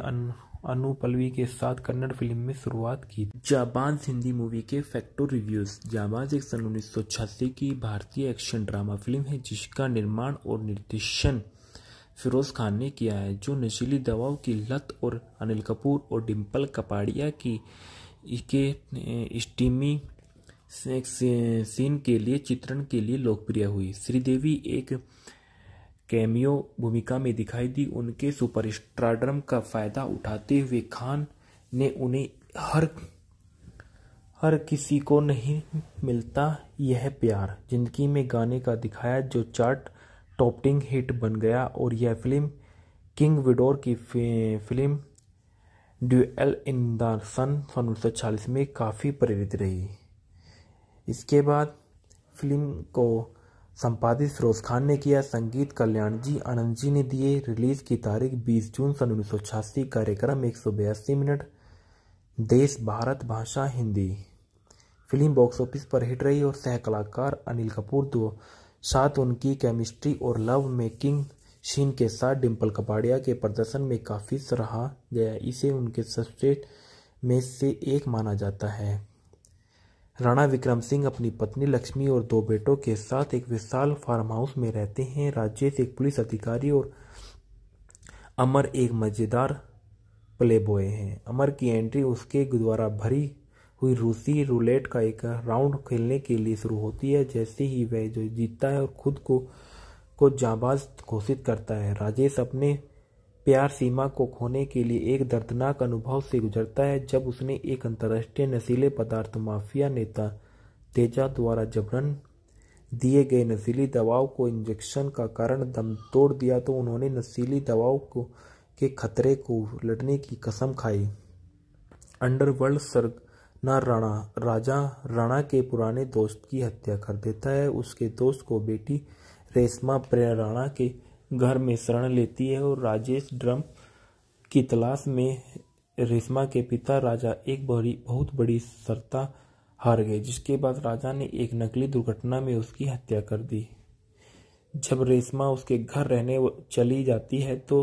अनु के साथ कन्नड़ फिल्म में शुरुआत की जाबाज हिंदी मूवी के फैक्टो रिव्यूज जाबाज एक सन उन्नीस की भारतीय एक्शन ड्रामा फिल्म है जिसका निर्माण और निर्देशन फिरोज खान ने किया है जो नशीली दवाओं की लत और अनिल कपूर और डिम्पल कपाड़िया की के स्टीमी सीन के लिए चित्रण के लिए लोकप्रिय हुई श्रीदेवी एक कैमियो भूमिका में दिखाई दी उनके सुपरस्टारडम का फायदा उठाते हुए खान ने उन्हें हर हर किसी को नहीं मिलता यह प्यार जिंदगी में गाने का दिखाया जो चार्ट टॉपिंग हिट बन गया और यह फिल्म किंग विडोर की film Duel in the Sun उन्नीस में काफ़ी प्रेरित रही इसके बाद फिल्म को संपादित फिरोज खान ने किया संगीत कल्याण जी आनंद जी ने दिए रिलीज की तारीख 20 जून सन उन्नीस कार्यक्रम एक मिनट देश भारत भाषा हिंदी फिल्म बॉक्स ऑफिस पर हिट रही और सह कलाकार अनिल कपूर दो साथ उनकी केमिस्ट्री और लव मेकिंग शीन के साथ डिम्पल कपाड़िया के प्रदर्शन में काफ़ी सराहा गया इसे उनके सबसे में से एक माना जाता है राणा विक्रम सिंह अपनी पत्नी लक्ष्मी और दो बेटों के साथ एक विशाल फार्म हाउस में रहते हैं राजेश एक पुलिस अधिकारी और अमर एक मज़ेदार प्लेबॉय हैं अमर की एंट्री उसके द्वारा भरी हुई रूसी रूलेट का एक राउंड खेलने के लिए शुरू होती है जैसे ही वह जो जीतता है और खुद को को जाबाज घोषित करता है राजेश अपने प्यार सीमा को खोने के लिए एक दर्दनाक अनुभव से गुजरता है जब उसने एक अंतर्राष्ट्रीय नशीले पदार्थ माफिया नेता तेजा द्वारा जबरन दिए गए नशीली दवाओ को इंजेक्शन का कारण दम तोड़ दिया तो उन्होंने नशीली दवाओं को के खतरे को लड़ने की कसम खाई अंडरवर्ल्ड ना राणा राजा राणा के पुराने दोस्त की हत्या कर देता है उसके दोस्त को बेटी रेशमा प्रेरणा के घर में शरण लेती है और राजेश ड्रम की तलाश में रेशमा के पिता राजा एक बड़ी बहुत बड़ी सरता हार गए जिसके बाद राजा ने एक नकली दुर्घटना में उसकी हत्या कर दी जब रेशमा उसके घर रहने चली जाती है तो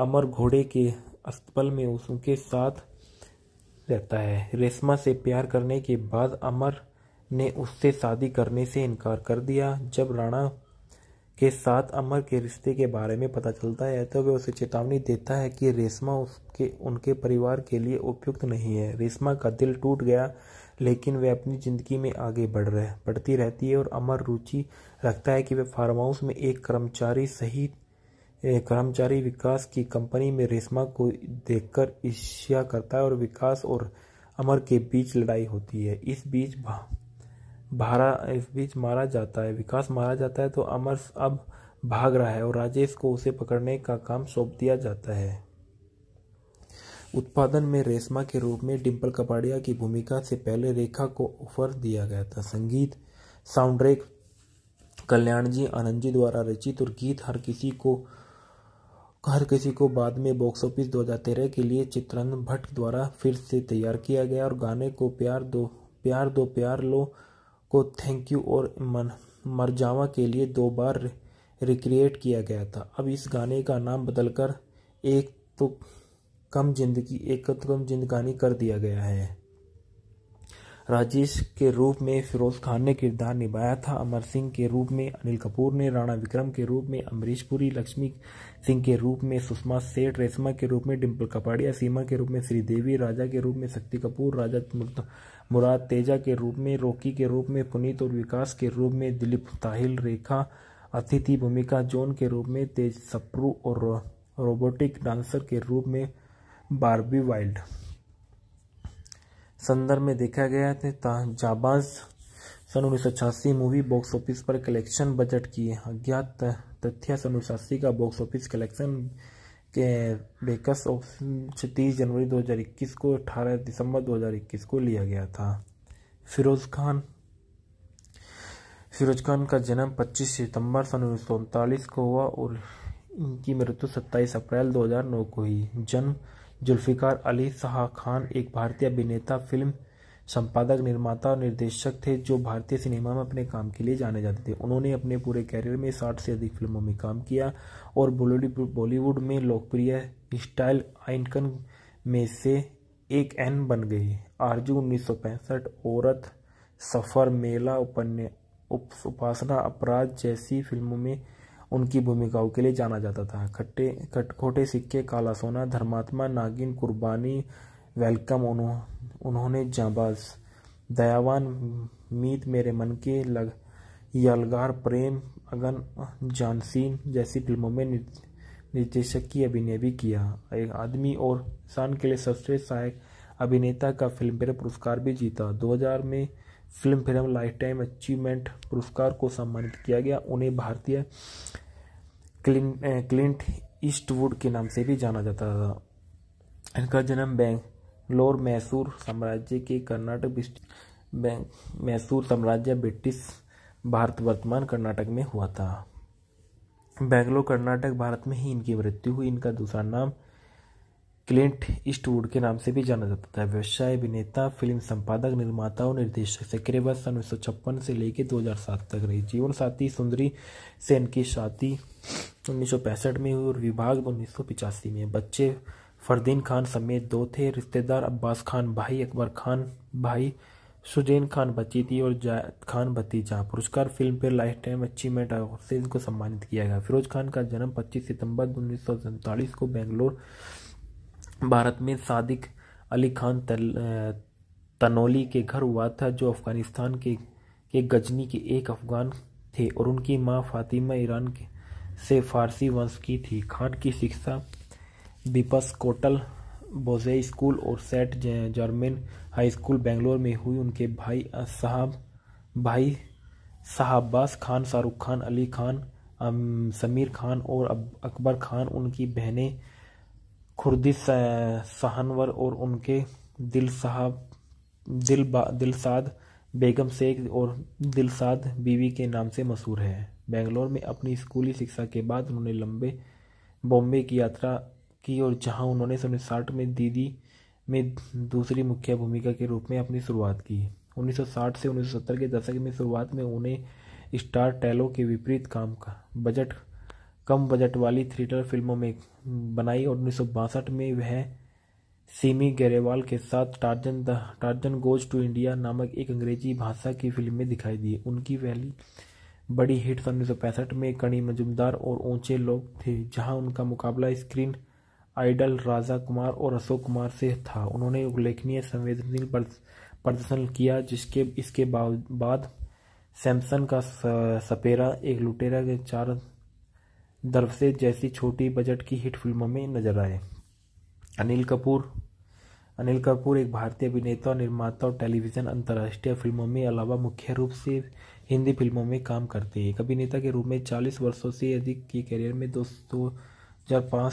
अमर घोड़े के अस्तबल में उसके साथ रहता है रेशमा से प्यार करने के बाद अमर ने उससे शादी करने से इनकार कर दिया जब राणा के साथ अमर के रिश्ते के बारे में पता चलता है तो वह उसे चेतावनी देता है कि रेशमा उसके उनके परिवार के लिए उपयुक्त नहीं है रेशमा का दिल टूट गया लेकिन वह अपनी ज़िंदगी में आगे बढ़ रहे बढ़ती रहती है और अमर रुचि रखता है कि वह फार्म हाउस में एक कर्मचारी सहित कर्मचारी विकास की कंपनी में रेशमा को देखकर ईर्ष्या करता है और विकास और अमर के बीच लड़ाई होती है इस बीच भारा इस बीच मारा जाता है विकास मारा जाता है तो अमर अब भाग रहा है और राजेश को उसे पकड़ने का काम सौंप दिया जाता है उत्पादन में रेशमा के रूप में डिंपल कपाड़िया की भूमिका से पहले रेखा को ऑफर दिया गया था संगीत साउंडट्रैक कल्याण जी आनंद जी द्वारा रचित और गीत हर किसी को हर किसी को बाद में बॉक्स ऑफिस 2013 के लिए चित्रन भट्ट द्वारा फिर से तैयार किया गया और गाने को प्यार दो प्यार दो प्यार लो को थैंक यू और मन मरजावा के लिए दो बार रिक्रिएट किया गया था अब इस गाने का नाम बदलकर एक तो कम जिंदगी एक तो कम जिंदगानी कर दिया गया है राजेश के रूप में फिरोज खान ने किरदार निभाया था अमर सिंह के रूप में अनिल कपूर ने राणा विक्रम के रूप में अमरीश पुरी लक्ष्मी सिंह के रूप में सुषमा सेठ रेशमा के रूप में डिम्पल कपाड़िया सीमा के रूप में श्रीदेवी राजा के रूप में शक्ति कपूर राजा मुराद तेजा के रूप में रोकी के रूप में पुनीत और विकास के रूप में दिलीप ताहिल रेखा अतिथि भूमिका जोन के रूप में तेज सप्रू और रोबोटिक डांसर के रूप में बारबी वाइल्ड संदर्भ में देखा गया थे जाबाज सन उन्नीस मूवी बॉक्स ऑफिस पर कलेक्शन बजट की अज्ञात तथ्य सन उन्नीस का बॉक्स ऑफिस कलेक्शन के बेकस ऑफ तीस जनवरी 2021 को 18 दिसंबर 2021 को लिया गया था फिरोज़ खान फिरोज खान का जन्म 25 सितंबर सन उन्नीस को हुआ और इनकी मृत्यु 27 अप्रैल 2009 को हुई जन्म जुल्फ़िकार अली शाह खान एक भारतीय अभिनेता फिल्म संपादक निर्माता और निर्देशक थे जो भारतीय सिनेमा में अपने काम के लिए जाने जाते थे उन्होंने अपने पूरे कैरियर में साठ से अधिक फिल्मों में काम किया और बॉलीवुड में लोकप्रिय स्टाइल आइकन में से एक एन बन गई आरजू उन्नीस औरत सफ़र मेला उपन्या उपासना अपराध जैसी फिल्मों में उनकी भूमिकाओं के लिए जाना जाता था खट्टे खटखोटे सिक्के काला सोना धर्मात्मा नागिन कुर्बानी वेलकम उन्होंने जाबाज दयावान मीत मेरे मन के लग यलगार प्रेम अगन जानसीन जैसी फिल्मों में निर्देशक की अभिनय भी किया एक आदमी और इंसान के लिए सबसे सहायक अभिनेता का फिल्म फेयर पुरस्कार भी जीता 2000 में Filmfare lifetime achievement पुरस्कार को सम्मानित किया गया उन्हें भारतीय क्लिन क्लिंट ईस्टवुड के नाम से भी जाना जाता था इनका जन्म बेंगलोर मैसूर साम्राज्य के कर्नाटक मैसूर साम्राज्य ब्रिटिश भारत वर्तमान कर्नाटक में हुआ था बेंगलोर कर्नाटक भारत में ही इनकी मृत्यु हुई इनका दूसरा नाम क्लिंट ईस्टवुड के नाम से भी जाना जाता था व्यवसाय अभिनेता फिल्म संपादक निर्माता और निर्देशक सक्रिय वर्ष सन उन्नीस से लेकर 2007 तक रही जीवन साथी सुंदरी सेन की शादी उन्नीस में हुई और विभाग उन्नीस में बच्चे फरदीन खान समेत दो थे रिश्तेदार अब्बास खान भाई अकबर खान भाई सुजैन खान बच्ची थी और जायद खान भतीजा पुरस्कार फिल्म पर लाइफ टाइम अचीवमेंट अवार्ड से इनको सम्मानित किया गया फिरोज खान का जन्म 25 सितंबर उन्नीस को बेंगलोर भारत में सादिक अली खान तल, तनोली के घर हुआ था जो अफ़गानिस्तान के के गजनी के एक अफ़गान थे और उनकी माँ फातिमा ईरान के से फारसी वंश की थी खान की शिक्षा बिपस कोटल बोजे स्कूल और Saint Germain High School Bangalore में हुई उनके भाई साहब भाई साहब्बास खान शाहरुख खान अली खान समीर खान और अकबर खान उनकी बहनें खुर्दी सहनवर और उनके दिल साहब दिल दिलसाद बेगम शेख और दिलसाद बीवी के नाम से मशहूर है बेंगलोर में अपनी स्कूली शिक्षा के बाद उन्होंने लंबे बॉम्बे की यात्रा की और जहां उन्होंने उन्नीस साठ में दीदी में दूसरी मुख्य भूमिका के रूप में अपनी शुरुआत की 1960 से 1970 के दशक में शुरुआत में उन्हें स्टार टैलो के विपरीत काम का बजट कम बजट वाली थ्रिलर फिल्मों में बनाई और उन्नीस में वह सिमी गरेवाल के साथ Tarzan the Tarzan Goes to India नामक एक अंग्रेजी भाषा की फिल्म में दिखाई दी उनकी पहली बड़ी हिट सन उन्नीस में कड़ी मजुमदार और ऊंचे लोग थे जहां उनका मुकाबला स्क्रीन आइडल राजा कुमार और अशोक कुमार से था उन्होंने उल्लेखनीय संवेदनशील प्रदर्शन किया जिसके इसके बाद सैमसन का सपेरा एक लुटेरा के चार दरफ्से जैसी छोटी बजट की हिट फिल्मों में नजर आए अनिल कपूर अनिल कपूर एक भारतीय अभिनेता निर्माता और टेलीविज़न अंतर्राष्ट्रीय फिल्मों में अलावा मुख्य रूप से हिंदी फिल्मों में काम करते हैं एक अभिनेता के रूप में 40 वर्षों से अधिक के करियर में दो दो हजार पाँच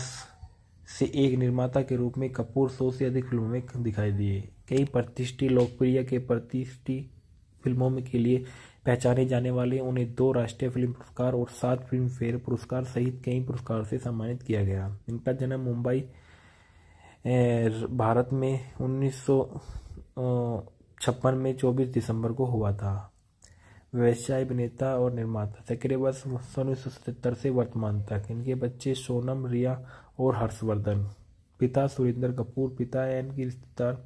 से एक निर्माता के रूप में कपूर सौ से अधिक फिल्मों में दिखाई दिए कई प्रतिष्ठित लोकप्रिय के प्रतिष्ठित फिल्मों में के लिए पहचाने जाने वाले उन्हें दो राष्ट्रीय फिल्म पुरस्कार और सात फिल्म फेयर पुरस्कार सहित कई पुरस्कार से सम्मानित किया गया इनका जन्म मुंबई भारत में उन्नीस छप्पन में 24 दिसंबर को हुआ था व्यवसाय अभिनेता और निर्माता सक्रिय वर्ष उन्नीस से वर्तमान तक इनके बच्चे सोनम रिया और हर्षवर्धन पिता सुरेंद्र कपूर पिता एन की रिश्तेदार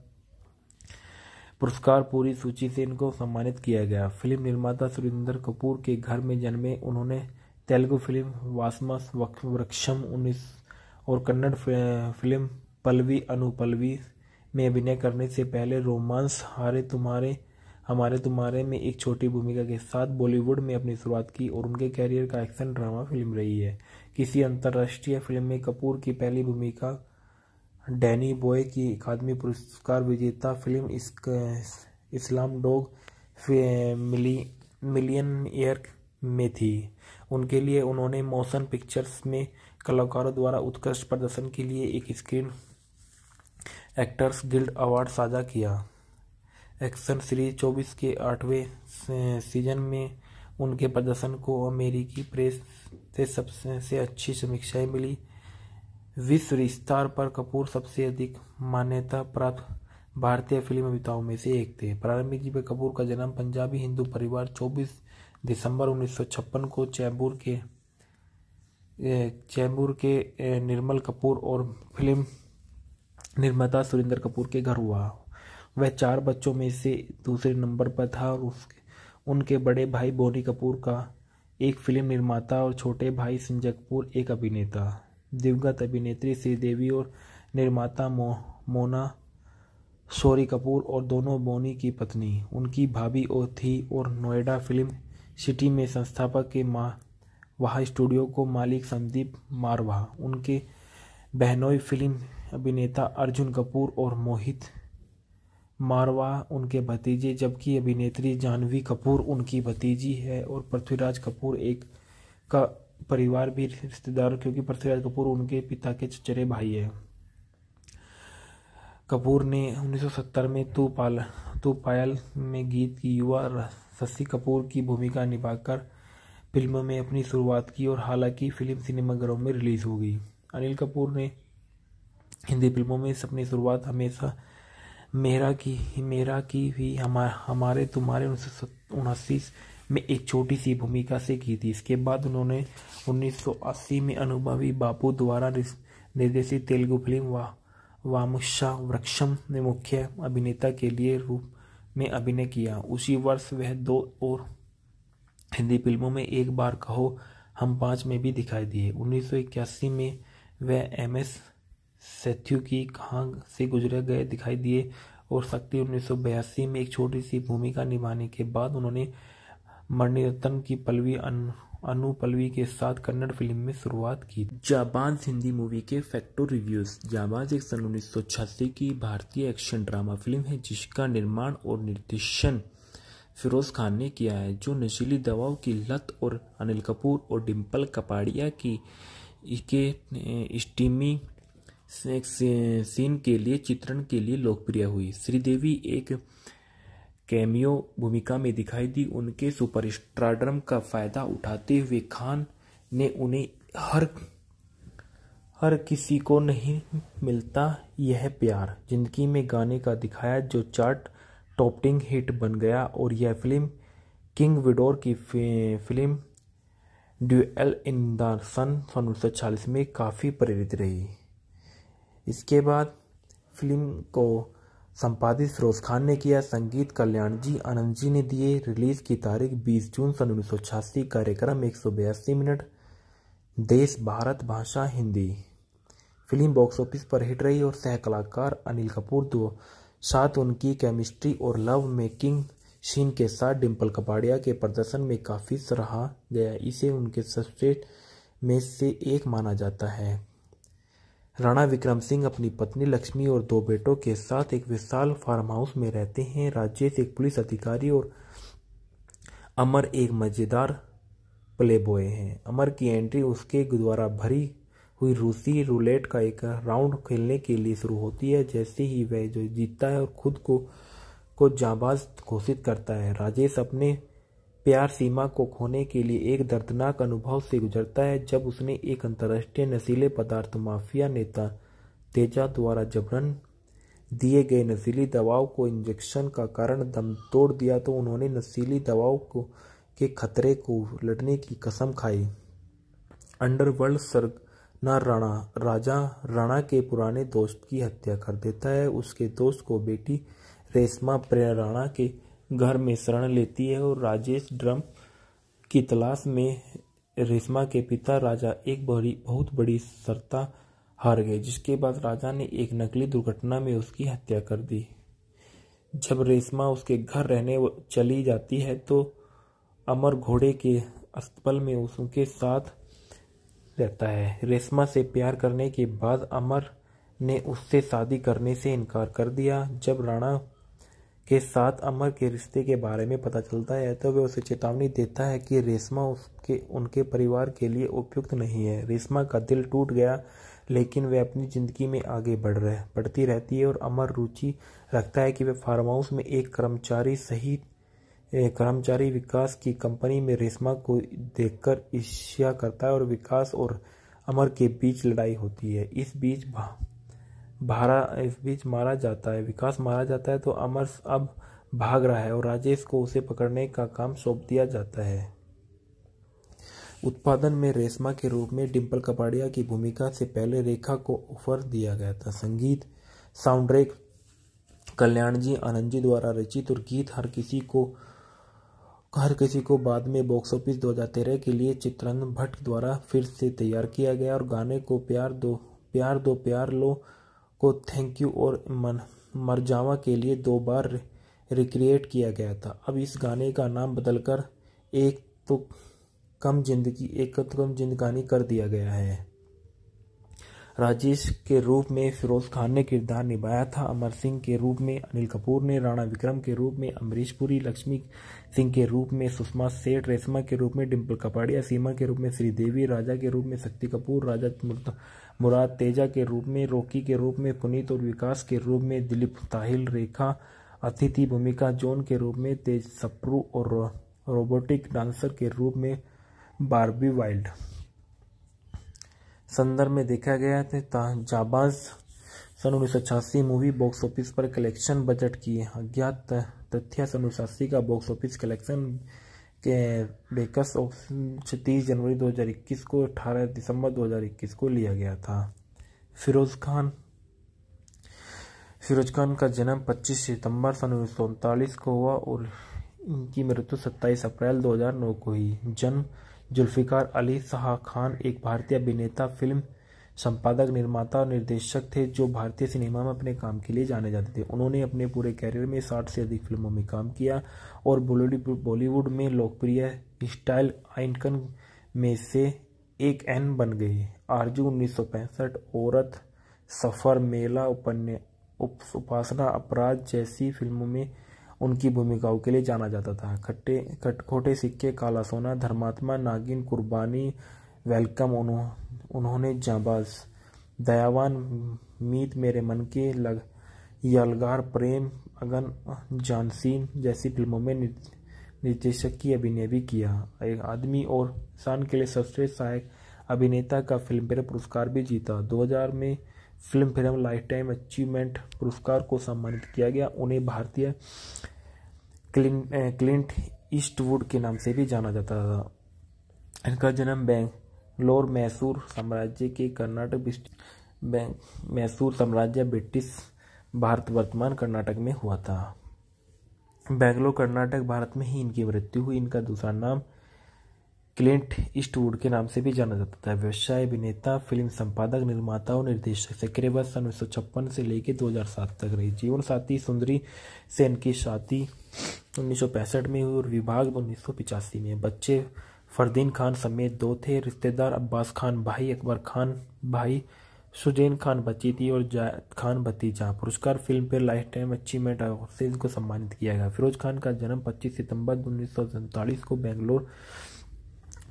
पुरस्कार पूरी सूची से इनको सम्मानित किया गया फिल्म निर्माता सुरेंद्र कपूर के घर में जन्मे उन्होंने तेलुगु फिल्म वासमस वृक्षम उन्नीस और कन्नड़ फिल्म पलवी अनुपलवी में अभिनय करने से पहले रोमांस हारे तुम्हारे हमारे तुम्हारे में एक छोटी भूमिका के साथ बॉलीवुड में अपनी शुरुआत की और उनके कैरियर का एक्शन ड्रामा फिल्म रही है किसी अंतर्राष्ट्रीय फिल्म में कपूर की पहली भूमिका डैनी बॉय की अकादमी पुरस्कार विजेता फिल्म इस्लाम मिलियन ईयर में थी उनके लिए उन्होंने मोशन पिक्चर्स में कलाकारों द्वारा उत्कृष्ट प्रदर्शन के लिए एक स्क्रीन एक्टर्स गिल्ड अवार्ड साझा किया एक्शन सीरीज 24 के आठवें सीजन में उनके प्रदर्शन को अमेरिकी प्रेस से सबसे अच्छी समीक्षाएं मिली विश्व स्तर पर कपूर सबसे अधिक मान्यता प्राप्त भारतीय फिल्म अभिताओं में से एक थे प्रारंभिक जीवन कपूर का जन्म पंजाबी हिंदू परिवार 24 दिसंबर 1956 को चैम्बूर के चैम्बूर के निर्मल कपूर और फिल्म निर्माता सुरेंद्र कपूर के घर हुआ वह चार बच्चों में से दूसरे नंबर पर था और उसके उनके बड़े भाई बोनी कपूर का एक फिल्म निर्माता और छोटे भाई संजय कपूर एक अभिनेता दिवंगत अभिनेत्री श्रीदेवी और निर्माता मो, मोना सोरी कपूर और दोनों बोनी की पत्नी उनकी भाभी और थी और नोएडा फिल्म सिटी में संस्थापक के माँ वहा स्टूडियो को मालिक संदीप मारवा उनके बहनोई फिल्म अभिनेता अर्जुन कपूर और मोहित मारवा उनके भतीजे जबकि अभिनेत्री जानवी कपूर उनकी भतीजी है और पृथ्वीराज कपूर एक का परिवार भी रिश्तेदार क्योंकि पृथ्वीराज कपूर उनके पिता के चचेरे भाई है कपूर ने 1970 में तू पाल तू पायल में गीत की युवा शशि कपूर की भूमिका निभाकर फिल्म में अपनी शुरुआत की और हालांकि फिल्म सिनेमाघरों में रिलीज हो गई अनिल कपूर ने हिंदी फिल्मों में अपनी शुरुआत हमेशा मेरा की मेरा की भी हमा, हमारे तुम्हारे उन्नीस सौ में एक छोटी सी भूमिका से की थी इसके बाद उन्होंने 1980 में अनुभवी बापू द्वारा निर्देशित तेलुगु फिल्म वा वामुशा वृक्षम में मुख्य अभिनेता के लिए रूप में अभिनय किया उसी वर्ष वह दो और हिंदी फिल्मों में एक बार कहो हम पांच में भी दिखाई दिए 1981 में वह एम एस सेथ्यू की कहाँ से गुजरे गए दिखाई दिए और शक्ति उन्नीस में एक छोटी सी भूमिका निभाने के बाद उन्होंने मणिरत्न की पलवी अनु पलवी के साथ कन्नड़ फिल्म में शुरुआत की जाबांज हिंदी मूवी के फैक्टो रिव्यूज जाबांज एक सन उन्नीस की भारतीय एक्शन ड्रामा फिल्म है जिसका निर्माण और निर्देशन फिरोज खान ने किया है जो नशीली दवाओं की लत और अनिल कपूर और डिम्पल कपाड़िया की इके स्टीमी सीन के लिए चित्रण के लिए लोकप्रिय हुई श्रीदेवी एक कैमियो भूमिका में दिखाई दी उनके सुपरस्टारडम का फ़ायदा उठाते हुए खान ने उन्हें हर हर किसी को नहीं मिलता यह प्यार जिंदगी में गाने का दिखाया जो चार्ट टॉपिंग हिट बन गया और यह फिल्म किंग विडोर की film Duel in the Sun सन उन्नीस में काफ़ी प्रेरित रही इसके बाद फिल्म को संपादित फिरोज खान ने किया संगीत कल्याण जी आनंद जी ने दिए रिलीज की तारीख 20 जून सन उन्नीस कार्यक्रम एक मिनट देश भारत भाषा हिंदी फिल्म बॉक्स ऑफिस पर हिट रही और सह कलाकार अनिल कपूर दो साथ उनकी केमिस्ट्री और लव मेकिंग शीन के साथ डिम्पल कपाड़िया के प्रदर्शन में काफ़ी सराहा गया इसे उनके सबसे में से एक माना जाता है राणा विक्रम सिंह अपनी पत्नी लक्ष्मी और दो बेटों के साथ एक विशाल फार्म हाउस में रहते हैं राजेश एक पुलिस अधिकारी और अमर एक मज़ेदार प्लेबॉय हैं अमर की एंट्री उसके द्वारा भरी हुई रूसी रूलेट का एक राउंड खेलने के लिए शुरू होती है जैसे ही वह जो जीतता है और खुद को को जाबाज घोषित करता है राजेश अपने प्यार सीमा को खोने के लिए एक दर्दनाक अनुभव से गुजरता है जब उसने एक अंतर्राष्ट्रीय नशीले पदार्थ माफिया नेता तेजा द्वारा जबरन दिए गए नशीली दवाओं को इंजेक्शन का कारण दम तोड़ दिया तो उन्होंने नशीली दवाओं को के खतरे को लड़ने की कसम खाई अंडरवर्ल्ड सरना राणा राजा राणा के पुराने दोस्त की हत्या कर देता है उसके दोस्त को बेटी रेशमा प्रेरणा के घर में शरण लेती है और राजेश ड्रम की तलाश में रेशमा के पिता राजा एक बड़ी बहुत बड़ी सरता हार गए जिसके बाद राजा ने एक नकली दुर्घटना में उसकी हत्या कर दी जब रेशमा उसके घर रहने चली जाती है तो अमर घोड़े के अस्तबल में उसके साथ रहता है रेशमा से प्यार करने के बाद अमर ने उससे शादी करने से इनकार कर दिया जब राणा के साथ अमर के रिश्ते के बारे में पता चलता है तो वह उसे चेतावनी देता है कि रेशमा उसके उनके परिवार के लिए उपयुक्त नहीं है रेशमा का दिल टूट गया लेकिन वह अपनी ज़िंदगी में आगे बढ़ रहे बढ़ती रहती है और अमर रुचि रखता है कि वह फार्म हाउस में एक कर्मचारी सहित कर्मचारी विकास की कंपनी में रेशमा को देखकर ईर्ष्या करता है और विकास और अमर के बीच लड़ाई होती है इस बीच भारा इस बीच मारा जाता है विकास मारा जाता है तो अमर अब भाग रहा है और राजेश को उसे पकड़ने का काम सौंप दिया जाता है उत्पादन में रेशमा के रूप में डिंपल कपाड़िया की भूमिका से पहले रेखा को ऑफर दिया गया था संगीत साउंडट्रैक कल्याण जी आनंद जी द्वारा रचित और गीत हर किसी को हर किसी को बाद में बॉक्स ऑफिस 2013 के लिए चित्रन भट्ट द्वारा फिर से तैयार किया गया और गाने को प्यार दो प्यार दो प्यार लो को थैंक यू और मन मरजावा के लिए दो बार रिक्रिएट किया गया था अब इस गाने का नाम बदलकर एक तो कम जिंदगी एक तो कम जिंदगानी कर दिया गया है राजेश के रूप में फिरोज खान ने किरदार निभाया था अमर सिंह के रूप में अनिल कपूर ने राणा विक्रम के रूप में अमरीश पुरी लक्ष्मी सिंह के रूप में सुषमा सेठ रेशमा के रूप में डिम्पल कपाड़िया सीमा के रूप में श्रीदेवी राजा के रूप में शक्ति कपूर राजा मुराद तेजा के रूप में रोकी के रूप में पुनीत और विकास के रूप में दिलीप ताहिल रेखा अतिथि भूमिका जोन के रूप में तेज सप्रू और रोबोटिक डांसर के रूप में बारबी वाइल्ड संदर्भ में देखा गया था जाबाज सन उन्नीस सौ छियासी मूवी बॉक्स ऑफिस पर कलेक्शन बजट की अज्ञात तथ्य सन उन्नीस का बॉक्स ऑफिस कलेक्शन के बेकस ऑप्शन छत्तीस जनवरी 2021 को 18 दिसंबर 2021 को लिया गया था फिरोज़ खान फिरोज खान का जन्म 25 सितंबर सन उन्नीस को हुआ और इनकी मृत्यु 27 अप्रैल 2009 को हुई जन्म जुल्फ़िकार अली शाह खान एक भारतीय अभिनेता फिल्म संपादक निर्माता और निर्देशक थे जो भारतीय सिनेमा में अपने काम के लिए जाने जाते थे उन्होंने अपने पूरे कैरियर में साठ से अधिक फिल्मों में काम किया और बॉलीवुड में लोकप्रिय स्टाइल आइनकन में से एक एन बन गए आरजू उन्नीस औरत सफ़र मेला उपन्या उपासना अपराध जैसी फिल्मों में उनकी भूमिकाओं के लिए जाना जाता था खट्टे खटखोटे सिक्के काला सोना धर्मात्मा नागिन कुर्बानी वेलकम उन्होंने उन्होंने जाबाज दयावान मीत मेरे मन के लग यालगार प्रेम अगन जानसीन जैसी फिल्मों में निर्देशक की अभिनय भी किया एक आदमी और इंसान के लिए सबसे सहायक अभिनेता का फिल्मफेयर पुरस्कार भी जीता 2000 में Filmfare lifetime achievement पुरस्कार को सम्मानित किया गया उन्हें भारतीय क्लिंट ईस्टवुड के नाम से भी जाना जाता था इनका जन्म बैंक लोर मैसूर साम्राज्य के कर्नाटक मैसूर साम्राज्य ब्रिटिश भारत वर्तमान कर्नाटक में हुआ था बेंगलोर कर्नाटक भारत में ही इनकी मृत्यु हुई इनका दूसरा नाम क्लिंट ईस्टवुड के नाम से भी जाना जाता था व्यवसाय अभिनेता फिल्म संपादक निर्माता और निर्देशक सक्रिय वर्ष सन उन्नीस से लेकर 2007 तक रही जीवन साथी सुंदरी सेन की शादी उन्नीस में हुई और विभाग उन्नीस में बच्चे फरदीन खान समेत दो थे रिश्तेदार अब्बास खान भाई अकबर खान भाई सुजैन खान थी और जायद खान भतीजा पुरस्कार Filmfare lifetime achievement award से इनको सम्मानित किया गया फिरोज खान का जन्म 25 सितंबर उन्नीस को बेंगलोर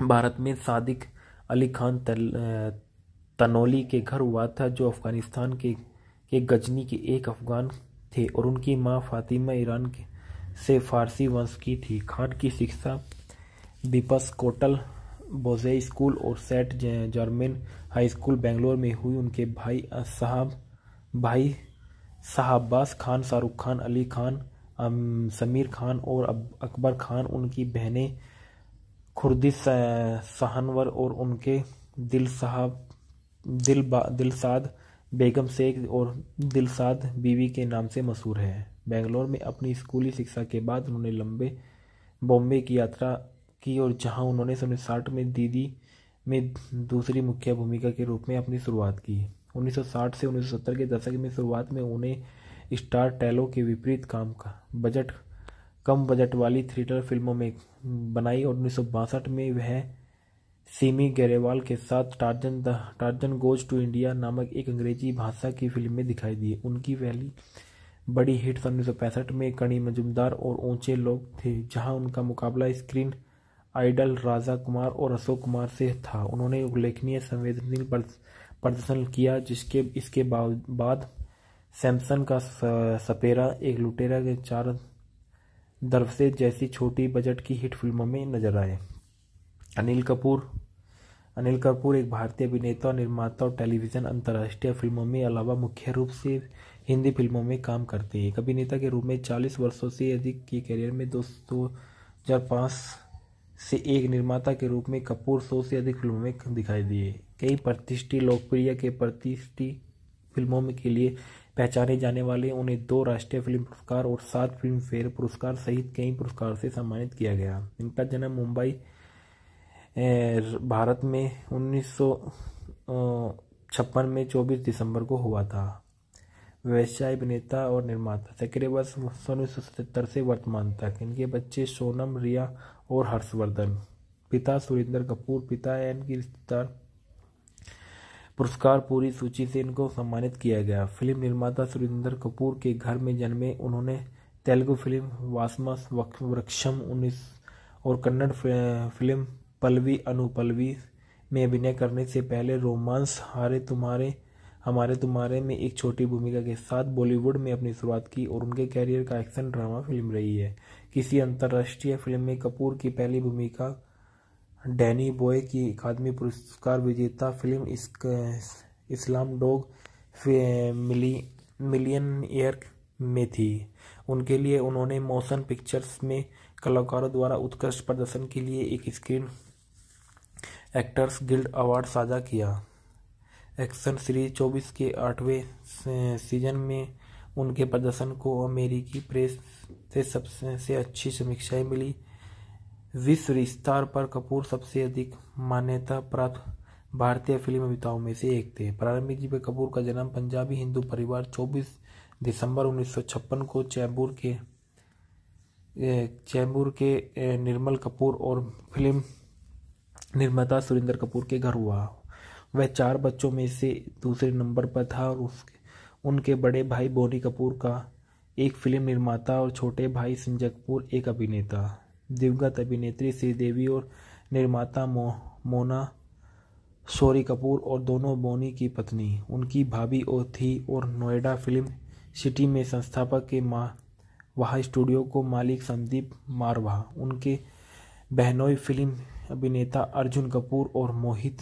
भारत में सादिक अली खान तल, तनोली के घर हुआ था जो अफगानिस्तान के के गजनी के एक अफगान थे और उनकी माँ फातिमा ईरान से फारसी वंश की थी खान की शिक्षा दीपस कोटल बोजे स्कूल और Saint Germain High School Bangalore में हुई उनके भाई साहब भाई साहब्बास खान शाहरुख खान अली खान समीर खान और अकबर खान उनकी बहनें खुर्दी सहनवर और उनके दिल साहब दिल दिलसाद बेगम शेख और दिलसाद बीवी के नाम से मशहूर है बेंगलोर में अपनी स्कूली शिक्षा के बाद उन्होंने लंबे बॉम्बे की यात्रा की और जहां उन्होंने सन साठ में दीदी में दूसरी मुख्य भूमिका के रूप में अपनी शुरुआत की 1960 से 1970 के दशक में शुरुआत में उन्हें स्टार टैलो के विपरीत काम का बजट कम बजट वाली थ्रिलर फिल्मों में बनाई और उन्नीस में वह सिमी गरेवाल के साथ Tarzan the Tarzan Goes to India नामक एक अंग्रेजी भाषा की फिल्म में दिखाई दी उनकी पहली बड़ी हिट सन उन्नीस में कणी मजुमदार और ऊंचे लोग थे जहां उनका मुकाबला स्क्रीन आइडल राजा कुमार और अशोक कुमार से था उन्होंने उल्लेखनीय संवेदनशील प्रदर्शन किया जिसके इसके बाद सैमसन का सपेरा एक लुटेरा के चार दरवसे जैसी छोटी बजट की हिट फिल्मों में नजर आए अनिल कपूर अनिल कपूर एक भारतीय अभिनेता निर्माता और टेलीविज़न अंतर्राष्ट्रीय फिल्मों में अलावा मुख्य रूप से हिंदी फिल्मों में काम करते हैं एक अभिनेता के रूप में 40 वर्षों से अधिक के करियर में दो हज़ार पाँच से एक निर्माता के रूप में कपूर सौ से अधिक फिल्मों में दिखाई दिए कई प्रतिष्ठित लोकप्रिय के प्रतिष्ठित फिल्मों में के लिए पहचाने जाने वाले उन्हें दो राष्ट्रीय फिल्म पुरस्कार और सात फिल्म फेयर पुरस्कार सहित कई पुरस्कार से सम्मानित किया गया इनका जन्म मुंबई भारत में उन्नीस में 24 दिसंबर को हुआ था व्यवसाय अभिनेता और निर्माता सक्रिय वर्ष उन्नीस से वर्तमान तक इनके बच्चे सोनम रिया और हर्षवर्धन पिता सुरेंद्र कपूर पिता एन की रिश्तेदार पुरस्कार पूरी सूची से इनको सम्मानित किया गया फिल्म निर्माता सुरेंद्र कपूर के घर में जन्मे उन्होंने तेलुगु फिल्म वासमा वृक्षम उन्नीस और कन्नड़ फिल्म पलवी अनुपलवी में अभिनय करने से पहले रोमांस हारे तुम्हारे हमारे तुम्हारे में एक छोटी भूमिका के साथ बॉलीवुड में अपनी शुरुआत की और उनके कैरियर का एक्शन ड्रामा फिल्म रही है किसी अंतर्राष्ट्रीय फिल्म में कपूर की पहली भूमिका डैनी बॉय की अकादमी पुरस्कार विजेता film Slumdog Millionaire में थी उनके लिए उन्होंने मोशन पिक्चर्स में कलाकारों द्वारा उत्कृष्ट प्रदर्शन के लिए एक स्क्रीन एक्टर्स गिल्ड अवार्ड साझा किया एक्शन सीरीज 24 के आठवें सीजन में उनके प्रदर्शन को अमेरिकी प्रेस से सबसे अच्छी समीक्षाएं मिली विश्व स्तर पर कपूर सबसे अधिक मान्यता प्राप्त भारतीय फिल्म अभिताओं में से एक थे प्रारंभिक जीवन कपूर का जन्म पंजाबी हिंदू परिवार 24 दिसंबर 1956 को चैम्बूर के चैम्बूर के निर्मल कपूर और फिल्म निर्माता सुरेंद्र कपूर के घर हुआ वह चार बच्चों में से दूसरे नंबर पर था और उसके उनके बड़े भाई बोनी कपूर का एक फिल्म निर्माता और छोटे भाई संजय कपूर एक अभिनेता दिवंगत अभिनेत्री श्रीदेवी और निर्माता मो, मोना सोरी कपूर और दोनों बोनी की पत्नी उनकी भाभी और थी और नोएडा फिल्म सिटी में संस्थापक के माँ वहाँ स्टूडियो को मालिक संदीप मारवा उनके बहनोई फिल्म अभिनेता अर्जुन कपूर और मोहित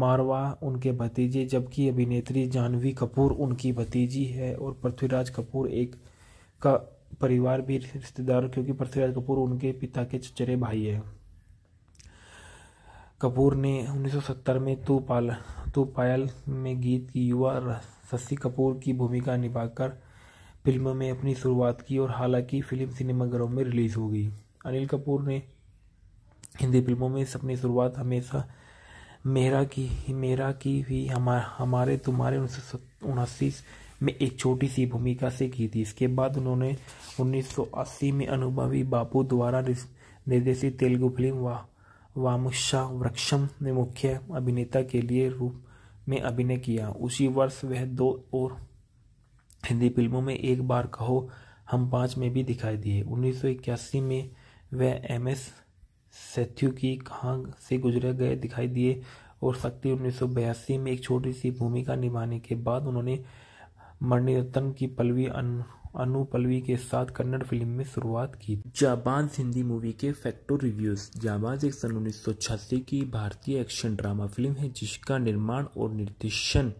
मारवा उनके भतीजे जबकि अभिनेत्री जाह्नवी कपूर उनकी भतीजी है और पृथ्वीराज कपूर एक का परिवार भी रिश्तेदार क्योंकि पृथ्वीराज कपूर उनके पिता के चचेरे भाई है कपूर ने 1970 में तू पाल तू पायल में गीत की युवा शशि कपूर की भूमिका निभाकर फिल्म में अपनी शुरुआत की और हालांकि फिल्म सिनेमाघरों में रिलीज़ हो गई अनिल कपूर ने हिंदी फिल्मों में अपनी शुरुआत हमेशा मेरा की मेरा की हुई हमारे हमारे तुम्हारे उन्नीस में एक छोटी सी भूमिका से की थी इसके बाद उन्होंने 1980 में अनुभवी बापू द्वारा निर्देशित तेलुगु फिल्म वा वामुशा वृक्षम में मुख्य अभिनेता के लिए रूप में अभिनय किया उसी वर्ष वह दो और हिंदी फिल्मों में एक बार कहो हम पाँच में भी दिखाई दिए 1981 में वह एम एस सेथ्यू की कहाँ से गुजरे गए दिखाई दिए और शक्ति उन्नीस में एक छोटी सी भूमिका निभाने के बाद उन्होंने मणिरत्न की पलवी अनु पलवी के साथ कन्नड़ फिल्म में शुरुआत की जाबाज हिंदी मूवी के फैक्टो रिव्यूज जाबाज एक सन उन्नीस की भारतीय एक्शन ड्रामा फिल्म है जिसका निर्माण और निर्देशन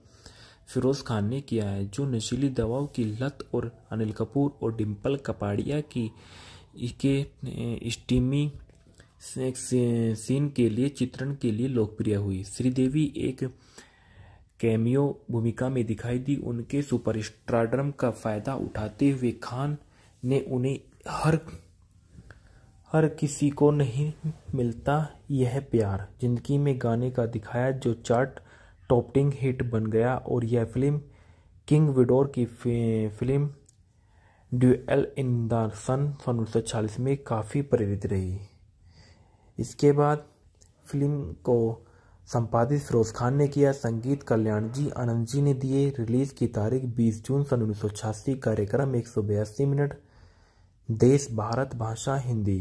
फिरोज खान ने किया है जो नशीली दवाओं की लत और अनिल कपूर और डिम्पल कपाड़िया की के स्टीमी सीन के लिए चित्रण के लिए लोकप्रिय हुई श्रीदेवी एक कैमियो भूमिका में दिखाई दी उनके सुपरस्टारडम का फायदा उठाते हुए खान ने उन्हें हर हर किसी को नहीं मिलता यह प्यार जिंदगी में गाने का दिखाया जो चार्ट टॉपिंग हिट बन गया और यह फिल्म किंग विडोर की film Duel in the Sun सन उन्नीस में काफ़ी प्रेरित रही इसके बाद फिल्म को संपादित फिरोज खान ने किया संगीत कल्याण जी आनंद जी ने दिए रिलीज़ की तारीख 20 जून सन उन्नीस कार्यक्रम एक मिनट देश भारत भाषा हिंदी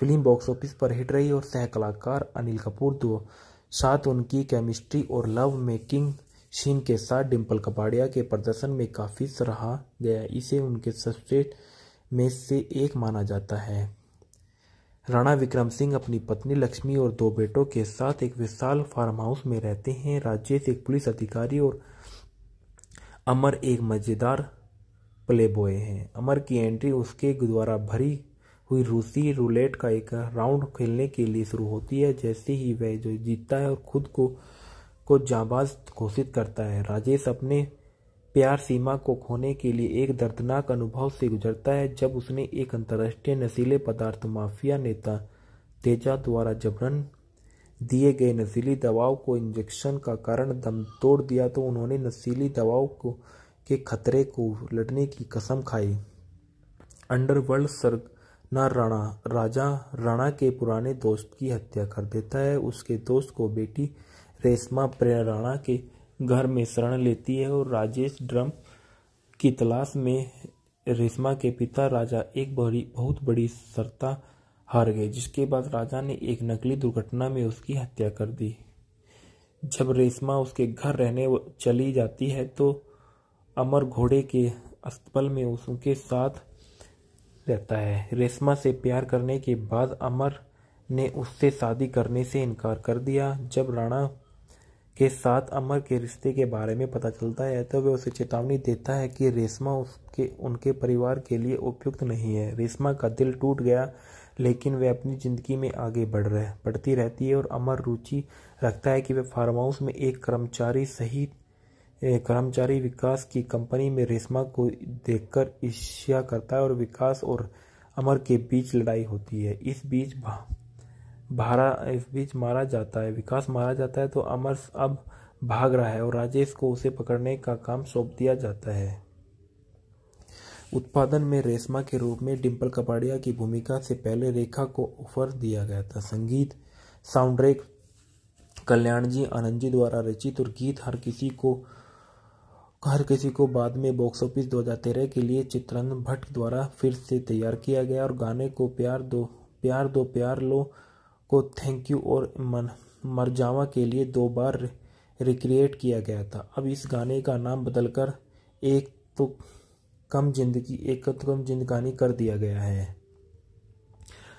फिल्म बॉक्स ऑफिस पर हिट रही और सह कलाकार अनिल कपूर दो साथ उनकी केमिस्ट्री और लव मेकिंग सीन के साथ डिम्पल कपाड़िया के प्रदर्शन में काफ़ी सराहा गया इसे उनके सबसे में से एक माना जाता है राणा विक्रम सिंह अपनी पत्नी लक्ष्मी और दो बेटों के साथ एक विशाल फार्म हाउस में रहते हैं राजेश एक पुलिस अधिकारी और अमर एक मज़ेदार प्लेबॉय हैं अमर की एंट्री उसके द्वारा भरी हुई रूसी रूलेट का एक राउंड खेलने के लिए शुरू होती है जैसे ही वह जो जीतता है और खुद को को जाबाज घोषित करता है राजेश अपने प्यार सीमा को खोने के लिए एक दर्दनाक अनुभव से गुजरता है जब उसने एक अंतर्राष्ट्रीय नशीले पदार्थ माफिया नेता तेजा द्वारा जबरन दिए गए नशीली दवाओं को इंजेक्शन का कारण दम तोड़ दिया तो उन्होंने नशीली दवाओं को के खतरे को लड़ने की कसम खाई अंडरवर्ल्ड ना राणा राजा राणा के पुराने दोस्त की हत्या कर देता है उसके दोस्त को बेटी रेशमा प्रेरणा के घर में शरण लेती है और राजेश ड्रम की तलाश में रेशमा के पिता राजा एक बड़ी बहुत बड़ी सरता हार गए जिसके बाद राजा ने एक नकली दुर्घटना में उसकी हत्या कर दी जब रेशमा उसके घर रहने चली जाती है तो अमर घोड़े के अस्तबल में उसके साथ रहता है रेशमा से प्यार करने के बाद अमर ने उससे शादी करने से इनकार कर दिया जब राणा के साथ अमर के रिश्ते के बारे में पता चलता है तो वह उसे चेतावनी देता है कि रेशमा उसके उनके परिवार के लिए उपयुक्त नहीं है रेशमा का दिल टूट गया लेकिन वह अपनी ज़िंदगी में आगे बढ़ रहे बढ़ती रहती है और अमर रुचि रखता है कि वह फार्म हाउस में एक कर्मचारी सहित कर्मचारी विकास की कंपनी में रेशमा को देखकर ईर्ष्या करता है और विकास और अमर के बीच लड़ाई होती है इस बीच भारा इस बीच मारा जाता है विकास मारा जाता है तो अमर अब भाग रहा है और राजेश को उसे पकड़ने का काम सौंप दिया जाता है उत्पादन में रेशमा के रूप में डिंपल कपाड़िया की भूमिका से पहले रेखा को ऑफर दिया गया था संगीत साउंडट्रैक कल्याण जी आनंद जी द्वारा रचित और गीत हर किसी को हर किसी को बाद में बॉक्स ऑफिस 2013 के लिए चित्रानंद भट्ट द्वारा फिर से तैयार किया गया और गाने को प्यार दो प्यार दो प्यार लो को थैंक यू और मन मरजावा के लिए दो बार रिक्रिएट किया गया था अब इस गाने का नाम बदलकर एक तो कम जिंदगी एक तो कम जिंदगानी कर दिया गया है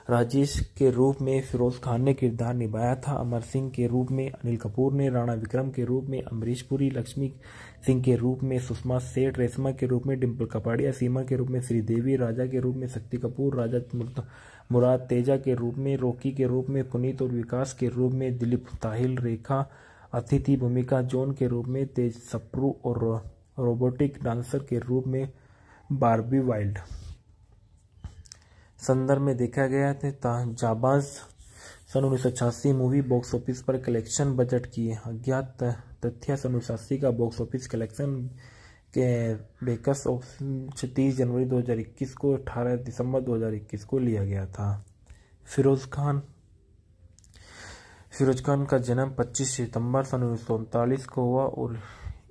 राजेश के रूप में फिरोज खान ने किरदार निभाया था अमर सिंह के रूप में अनिल कपूर ने राणा विक्रम के रूप में अमरीश पुरी लक्ष्मी सिंह के रूप में सुषमा सेठ रेशमा के रूप में डिम्पल कपाड़िया सीमा के रूप में श्रीदेवी राजा के रूप में शक्ति कपूर राजा मुराद तेजा के रूप में रोकी के रूप में पुनीत और विकास के रूप में दिलीप ताहिल रेखा अतिथि भूमिका जोन के रूप में तेज सप्रू और रोबोटिक डांसर के रूप में बारबी वाइल्ड संदर्भ में देखा गया था जाबाज सन उन्नीस मूवी बॉक्स ऑफिस पर कलेक्शन बजट की अज्ञात तथ्य सन उन्नीस का बॉक्स ऑफिस कलेक्शन के बेकस ऑप्शन छत्तीस जनवरी 2021 को 18 दिसंबर 2021 को लिया गया था फिरोज़ खान फिरोज खान का जन्म 25 सितंबर सन उन्नीस को हुआ और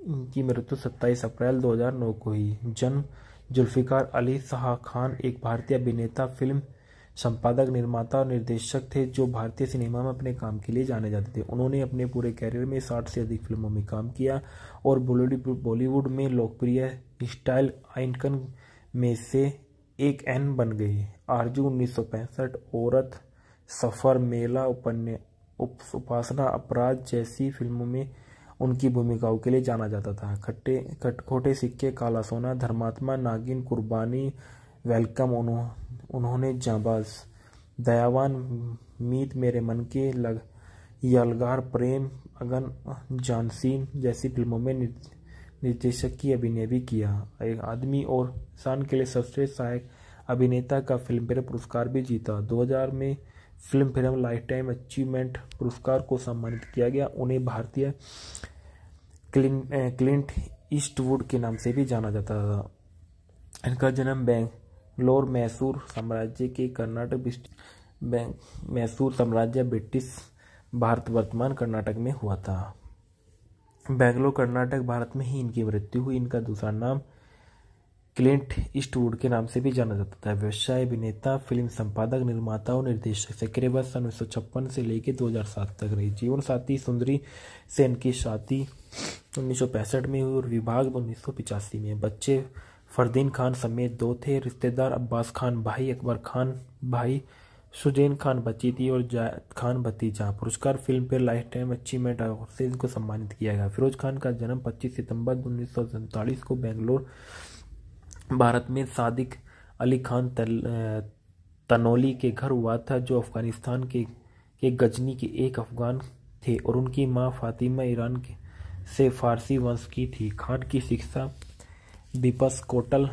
इनकी मृत्यु 27 अप्रैल 2009 को हुई जन्म जुल्फ़िकार अली शाह खान एक भारतीय अभिनेता फिल्म संपादक निर्माता और निर्देशक थे जो भारतीय सिनेमा में अपने काम के लिए जाने जाते थे उन्होंने अपने पूरे कैरियर में साठ से अधिक फिल्मों में काम किया और बॉलीवुड में लोकप्रिय स्टाइल आइकन में से एक एन बन गई आरजू उन्नीस औरत सफ़र मेला उपन्या उपासना अपराध जैसी फिल्मों में उनकी भूमिकाओं के लिए जाना जाता था खट्टे खटखोटे सिक्के काला सोना धर्मात्मा नागिन कुर्बानी वेलकम उन्हों, उन्होंने जाबाज दयावान मीत मेरे मन के लग यलगार प्रेम अगन जानसीन जैसी फिल्मों में निर्देशक की अभिनय भी किया एक आदमी और इंसान के लिए सर्वश्रेष्ठ सहायक अभिनेता का फिल्मफेयर पुरस्कार भी जीता 2000 में Filmfare lifetime achievement पुरस्कार को सम्मानित किया गया उन्हें भारतीय क्लिन क्लिंट ईस्टवुड के नाम से भी जाना जाता था इनका जन्म बेंगलोर मैसूर साम्राज्य के कर्नाटक बैंक मैसूर साम्राज्य ब्रिटिश भारत वर्तमान कर्नाटक में हुआ था बैंगलोर कर्नाटक भारत में ही इनकी मृत्यु हुई इनका दूसरा नाम क्लिंट ईस्टवुड के नाम से भी जाना जाता था व्यवसाय अभिनेता फिल्म संपादक निर्माता और निर्देशक सक्रिय वर्ष सन उन्नीस से लेकर 2007 तक रही जीवन साथी सुंदरी सेन की शादी उन्नीस में हुई और विभाग उन्नीस में बच्चे फरदीन खान समेत दो थे रिश्तेदार अब्बास खान भाई अकबर खान भाई सुजैन खान थी और खान भतीजा पुरस्कार लाइफ टाइम अचीवमेंट अवार्ड से इनको सम्मानित किया गया फिरोज खान का जन्म 25 सितंबर उन्नीस को बेंगलोर भारत में सादिक अली खान तल, तनौली के घर हुआ था जो अफगानिस्तान के के गजनी के एक अफगान थे और उनकी मां फातिमा ईरान के से फारसी वंश की थी खान की शिक्षा दीपस कोटल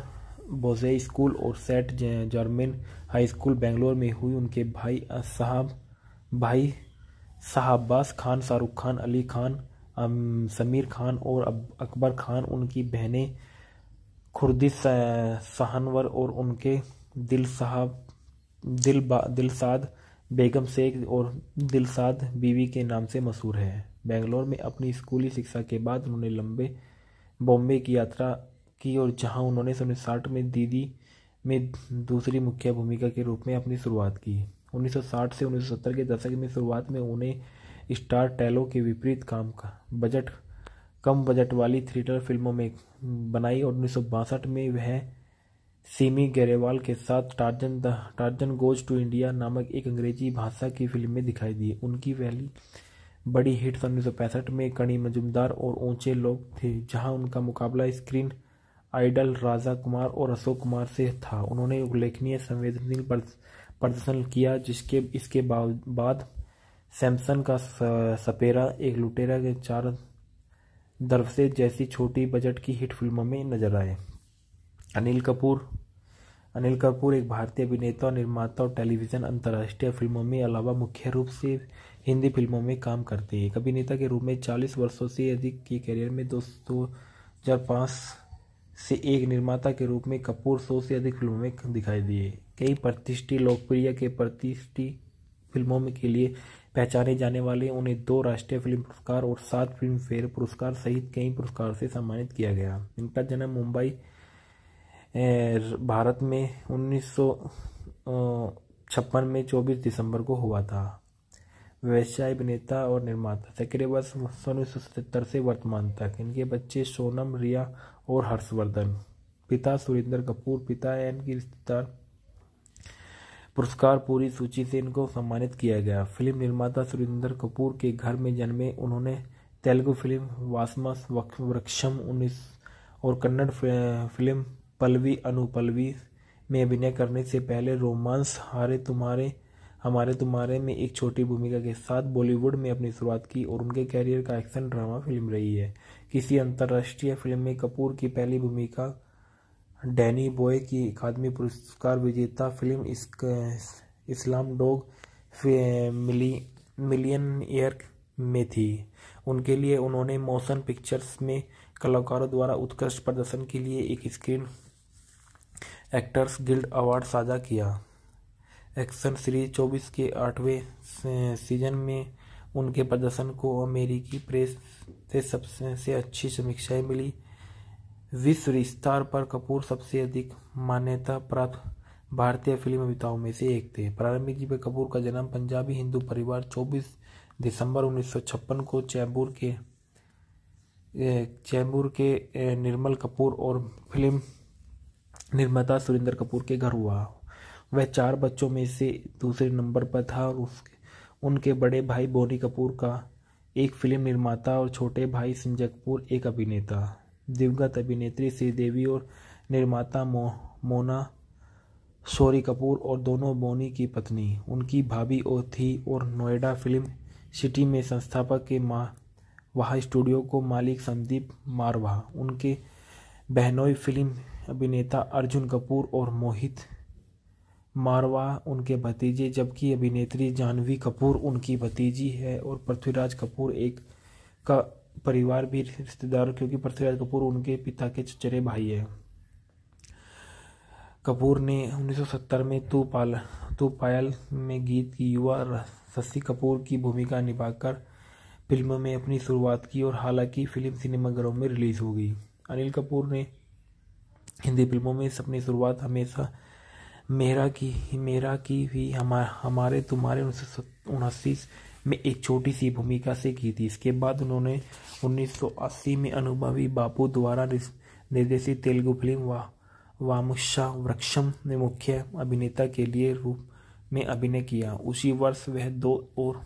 बोजे स्कूल और Saint Germain High School Bangalore में हुई उनके भाई साहब भाई साहब्बास खान शाहरुख खान अली खान समीर खान और अकबर खान उनकी बहनें खुर्दी सहनवर और उनके दिल साहब दिल दिलसाद बेगम शेख और दिलसाद बीवी के नाम से मशहूर है बेंगलोर में अपनी स्कूली शिक्षा के बाद उन्होंने लंबे बॉम्बे की यात्रा की और जहां उन्होंने सन उन्नीस में दीदी में दूसरी मुख्य भूमिका के रूप में अपनी शुरुआत की 1960 से 1970 के दशक में शुरुआत में उन्हें स्टार टैलो के विपरीत काम का बजट कम बजट वाली थ्रिलर फिल्मों में बनाई और उन्नीस में वह सिमी गरेवाल के साथ Tarzan the Tarzan Goes to India नामक एक अंग्रेजी भाषा की फिल्म में दिखाई दी उनकी पहली बड़ी हिट सन उन्नीस में कणी मजुमदार और ऊंचे लोग थे जहां उनका मुकाबला स्क्रीन आइडल राजा कुमार और अशोक कुमार से था उन्होंने उल्लेखनीय संवेदनशील प्रदर्शन किया जिसके इसके बाद सैमसन का सपेरा एक लुटेरा के चार दरवसे जैसी छोटी बजट की हिट फिल्मों में नजर आए अनिल कपूर अनिल कपूर एक भारतीय अभिनेता निर्माता और टेलीविज़न अंतर्राष्ट्रीय फिल्मों में अलावा मुख्य रूप से हिंदी फिल्मों में काम करते हैं एक अभिनेता के रूप में 40 वर्षों से अधिक के करियर में दो हज़ार पाँच से एक निर्माता के रूप में कपूर सौ से अधिक फिल्मों में दिखाई दिए कई प्रतिष्ठित लोकप्रिय के प्रतिष्ठित फिल्मों के लिए पहचाने जाने वाले उन्हें दो राष्ट्रीय फिल्म पुरस्कार और सात फिल्म फेयर पुरस्कार सहित कई पुरस्कार से सम्मानित किया गया इनका जन्म मुंबई भारत में उन्नीस में 24 दिसंबर को हुआ था व्यवसाय अभिनेता और निर्माता सक्रिय वर्ष उन्नीस से वर्तमान तक इनके बच्चे सोनम रिया और हर्षवर्धन पिता सुरेंद्र कपूर पिता एन की रिश्तेदार पुरस्कार पूरी सूची से इनको सम्मानित किया गया फिल्म निर्माता सुरेंद्र कपूर के घर में जन्मे उन्होंने तेलुगु फिल्म वासमस वृक्षम उन्नीस और कन्नड़ फिल्म पलवी अनुपलवी में अभिनय करने से पहले रोमांस हारे तुम्हारे हमारे तुम्हारे में एक छोटी भूमिका के साथ बॉलीवुड में अपनी शुरुआत की और उनके कैरियर का एक्शन ड्रामा फिल्म रही है किसी अंतर्राष्ट्रीय फिल्म में कपूर की पहली भूमिका डैनी बॉय की अकादमी पुरस्कार विजेता फिल्म इस्लाम मिलियन ईयर में थी उनके लिए उन्होंने मोशन पिक्चर्स में कलाकारों द्वारा उत्कृष्ट प्रदर्शन के लिए एक स्क्रीन एक्टर्स गिल्ड अवार्ड साझा किया एक्शन सीरीज 24 के आठवें सीजन में उनके प्रदर्शन को अमेरिकी प्रेस से सबसे अच्छी समीक्षाएं मिली विश्व स्तर पर कपूर सबसे अधिक मान्यता प्राप्त भारतीय फिल्म अभिताओं में से एक थे प्रारंभिक जीवन कपूर का जन्म पंजाबी हिंदू परिवार 24 दिसंबर 1956 को चैम्बूर के चैम्बूर के निर्मल कपूर और फिल्म निर्माता सुरेंद्र कपूर के घर हुआ वह चार बच्चों में से दूसरे नंबर पर था और उसके उनके बड़े भाई बोनी कपूर का एक फिल्म निर्माता और छोटे भाई संजय कपूर एक अभिनेता दिवंगत अभिनेत्री श्रीदेवी और निर्माता मो, मोना सोरी कपूर और दोनों बोनी की पत्नी उनकी भाभी और थी और नोएडा फिल्म सिटी में संस्थापक के माँ वहाँ स्टूडियो को मालिक संदीप मारवा उनके बहनोई फिल्म अभिनेता अर्जुन कपूर और मोहित मारवा उनके भतीजे जबकि अभिनेत्री जाह्नवी कपूर उनकी भतीजी है और पृथ्वीराज कपूर एक का परिवार भी रिश्तेदार क्योंकि पृथ्वीराज कपूर उनके पिता के चचेरे भाई है कपूर ने 1970 में तू पाल तू पायल में गीत की युवा शशि कपूर की भूमिका निभाकर फिल्म में अपनी शुरुआत की और हालांकि फिल्म सिनेमाघरों में रिलीज़ हो गई अनिल कपूर ने हिंदी फिल्मों में अपनी शुरुआत हमेशा मेरा की मेरा की भी हमारे हमारे तुम्हारे उन्नीस सौ में एक छोटी सी भूमिका से की थी इसके बाद उन्होंने 1980 में अनुभवी बापू द्वारा निर्देशित तेलुगु फिल्म वा वामुशा वृक्षम में मुख्य अभिनेता के लिए रूप में अभिनय किया उसी वर्ष वह दो और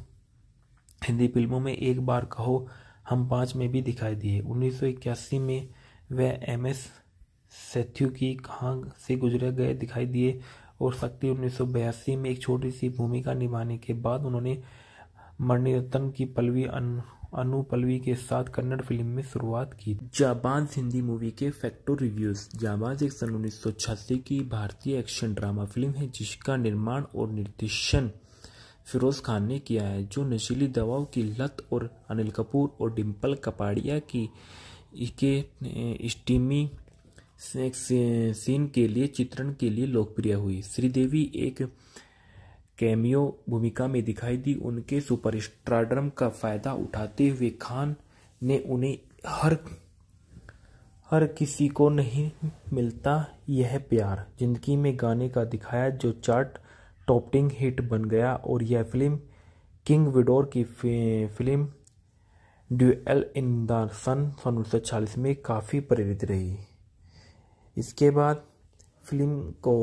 हिंदी फिल्मों में एक बार कहो हम पाँच में भी दिखाई दिए 1981 में वह एम एस सैथ्यू की कहाँ से गुजरे गए दिखाई दिए और शक्ति उन्नीस में एक छोटी सी भूमिका निभाने के बाद उन्होंने मणिरत्न की पलवी अनु पल्लवी के साथ कन्नड़ फिल्म में शुरुआत की जाबाज हिंदी मूवी के फैक्टो रिव्यूज जाबाज एक सन उन्नीस की भारतीय एक्शन ड्रामा फिल्म है जिसका निर्माण और निर्देशन फिरोज खान ने किया है जो नशीली दवाओं की लत और अनिल कपूर और डिम्पल कपाड़िया की के स्टीमी सीन के लिए चित्रण के लिए लोकप्रिय हुई श्रीदेवी एक कैमियो भूमिका में दिखाई दी उनके सुपरस्टारडम का फायदा उठाते हुए खान ने उन्हें हर हर किसी को नहीं मिलता यह प्यार जिंदगी में गाने का दिखाया जो चार्ट टॉपटिंग हिट बन गया और यह फिल्म किंग विडोर की film Duel in the Sun सन उन्नीस में काफ़ी प्रेरित रही इसके बाद फिल्म को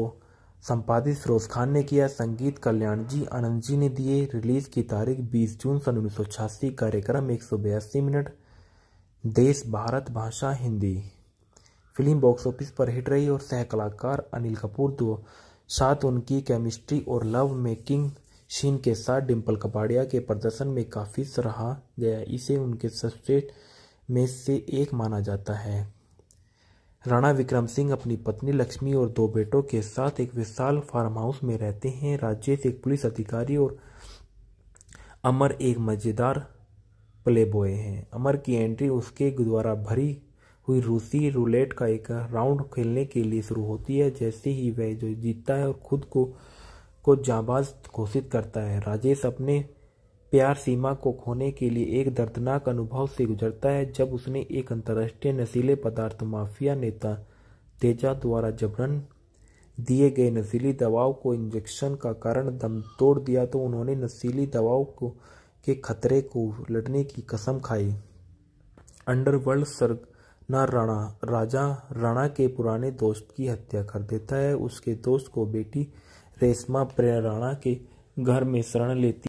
संपादित फिरोज खान ने किया संगीत कल्याण जी आनंद जी ने दिए रिलीज की तारीख 20 जून सन उन्नीस कार्यक्रम एक मिनट देश भारत भाषा हिंदी फिल्म बॉक्स ऑफिस पर हिट रही और सह कलाकार अनिल कपूर दो साथ उनकी केमिस्ट्री और लव मेकिंग शीन के साथ डिम्पल कपाड़िया के प्रदर्शन में काफ़ी सराहा गया इसे उनके सबसे में से एक माना जाता है राणा विक्रम सिंह अपनी पत्नी लक्ष्मी और दो बेटों के साथ एक विशाल फार्म हाउस में रहते हैं राजेश एक पुलिस अधिकारी और अमर एक मज़ेदार प्लेबॉय है अमर की एंट्री उसके द्वारा भरी हुई रूसी रूलेट का एक राउंड खेलने के लिए शुरू होती है जैसे ही वह जो जीतता है और खुद को को जाबाज घोषित करता है राजेश अपने प्यार सीमा को खोने के लिए एक दर्दनाक अनुभव से गुजरता है जब उसने एक अंतर्राष्ट्रीय नशीले पदार्थ माफिया नेता तेजा द्वारा जबरन दिए गए नशीली दवाओं को इंजेक्शन का कारण दम तोड़ दिया तो उन्होंने नशीली दवाओं को के खतरे को लड़ने की कसम खाई अंडरवर्ल्ड सर्ग ना राणा राजा राणा के पुराने दोस्त की हत्या कर देता है उसके दोस्त को बेटी रेशमा राणा के घर में शरण लेती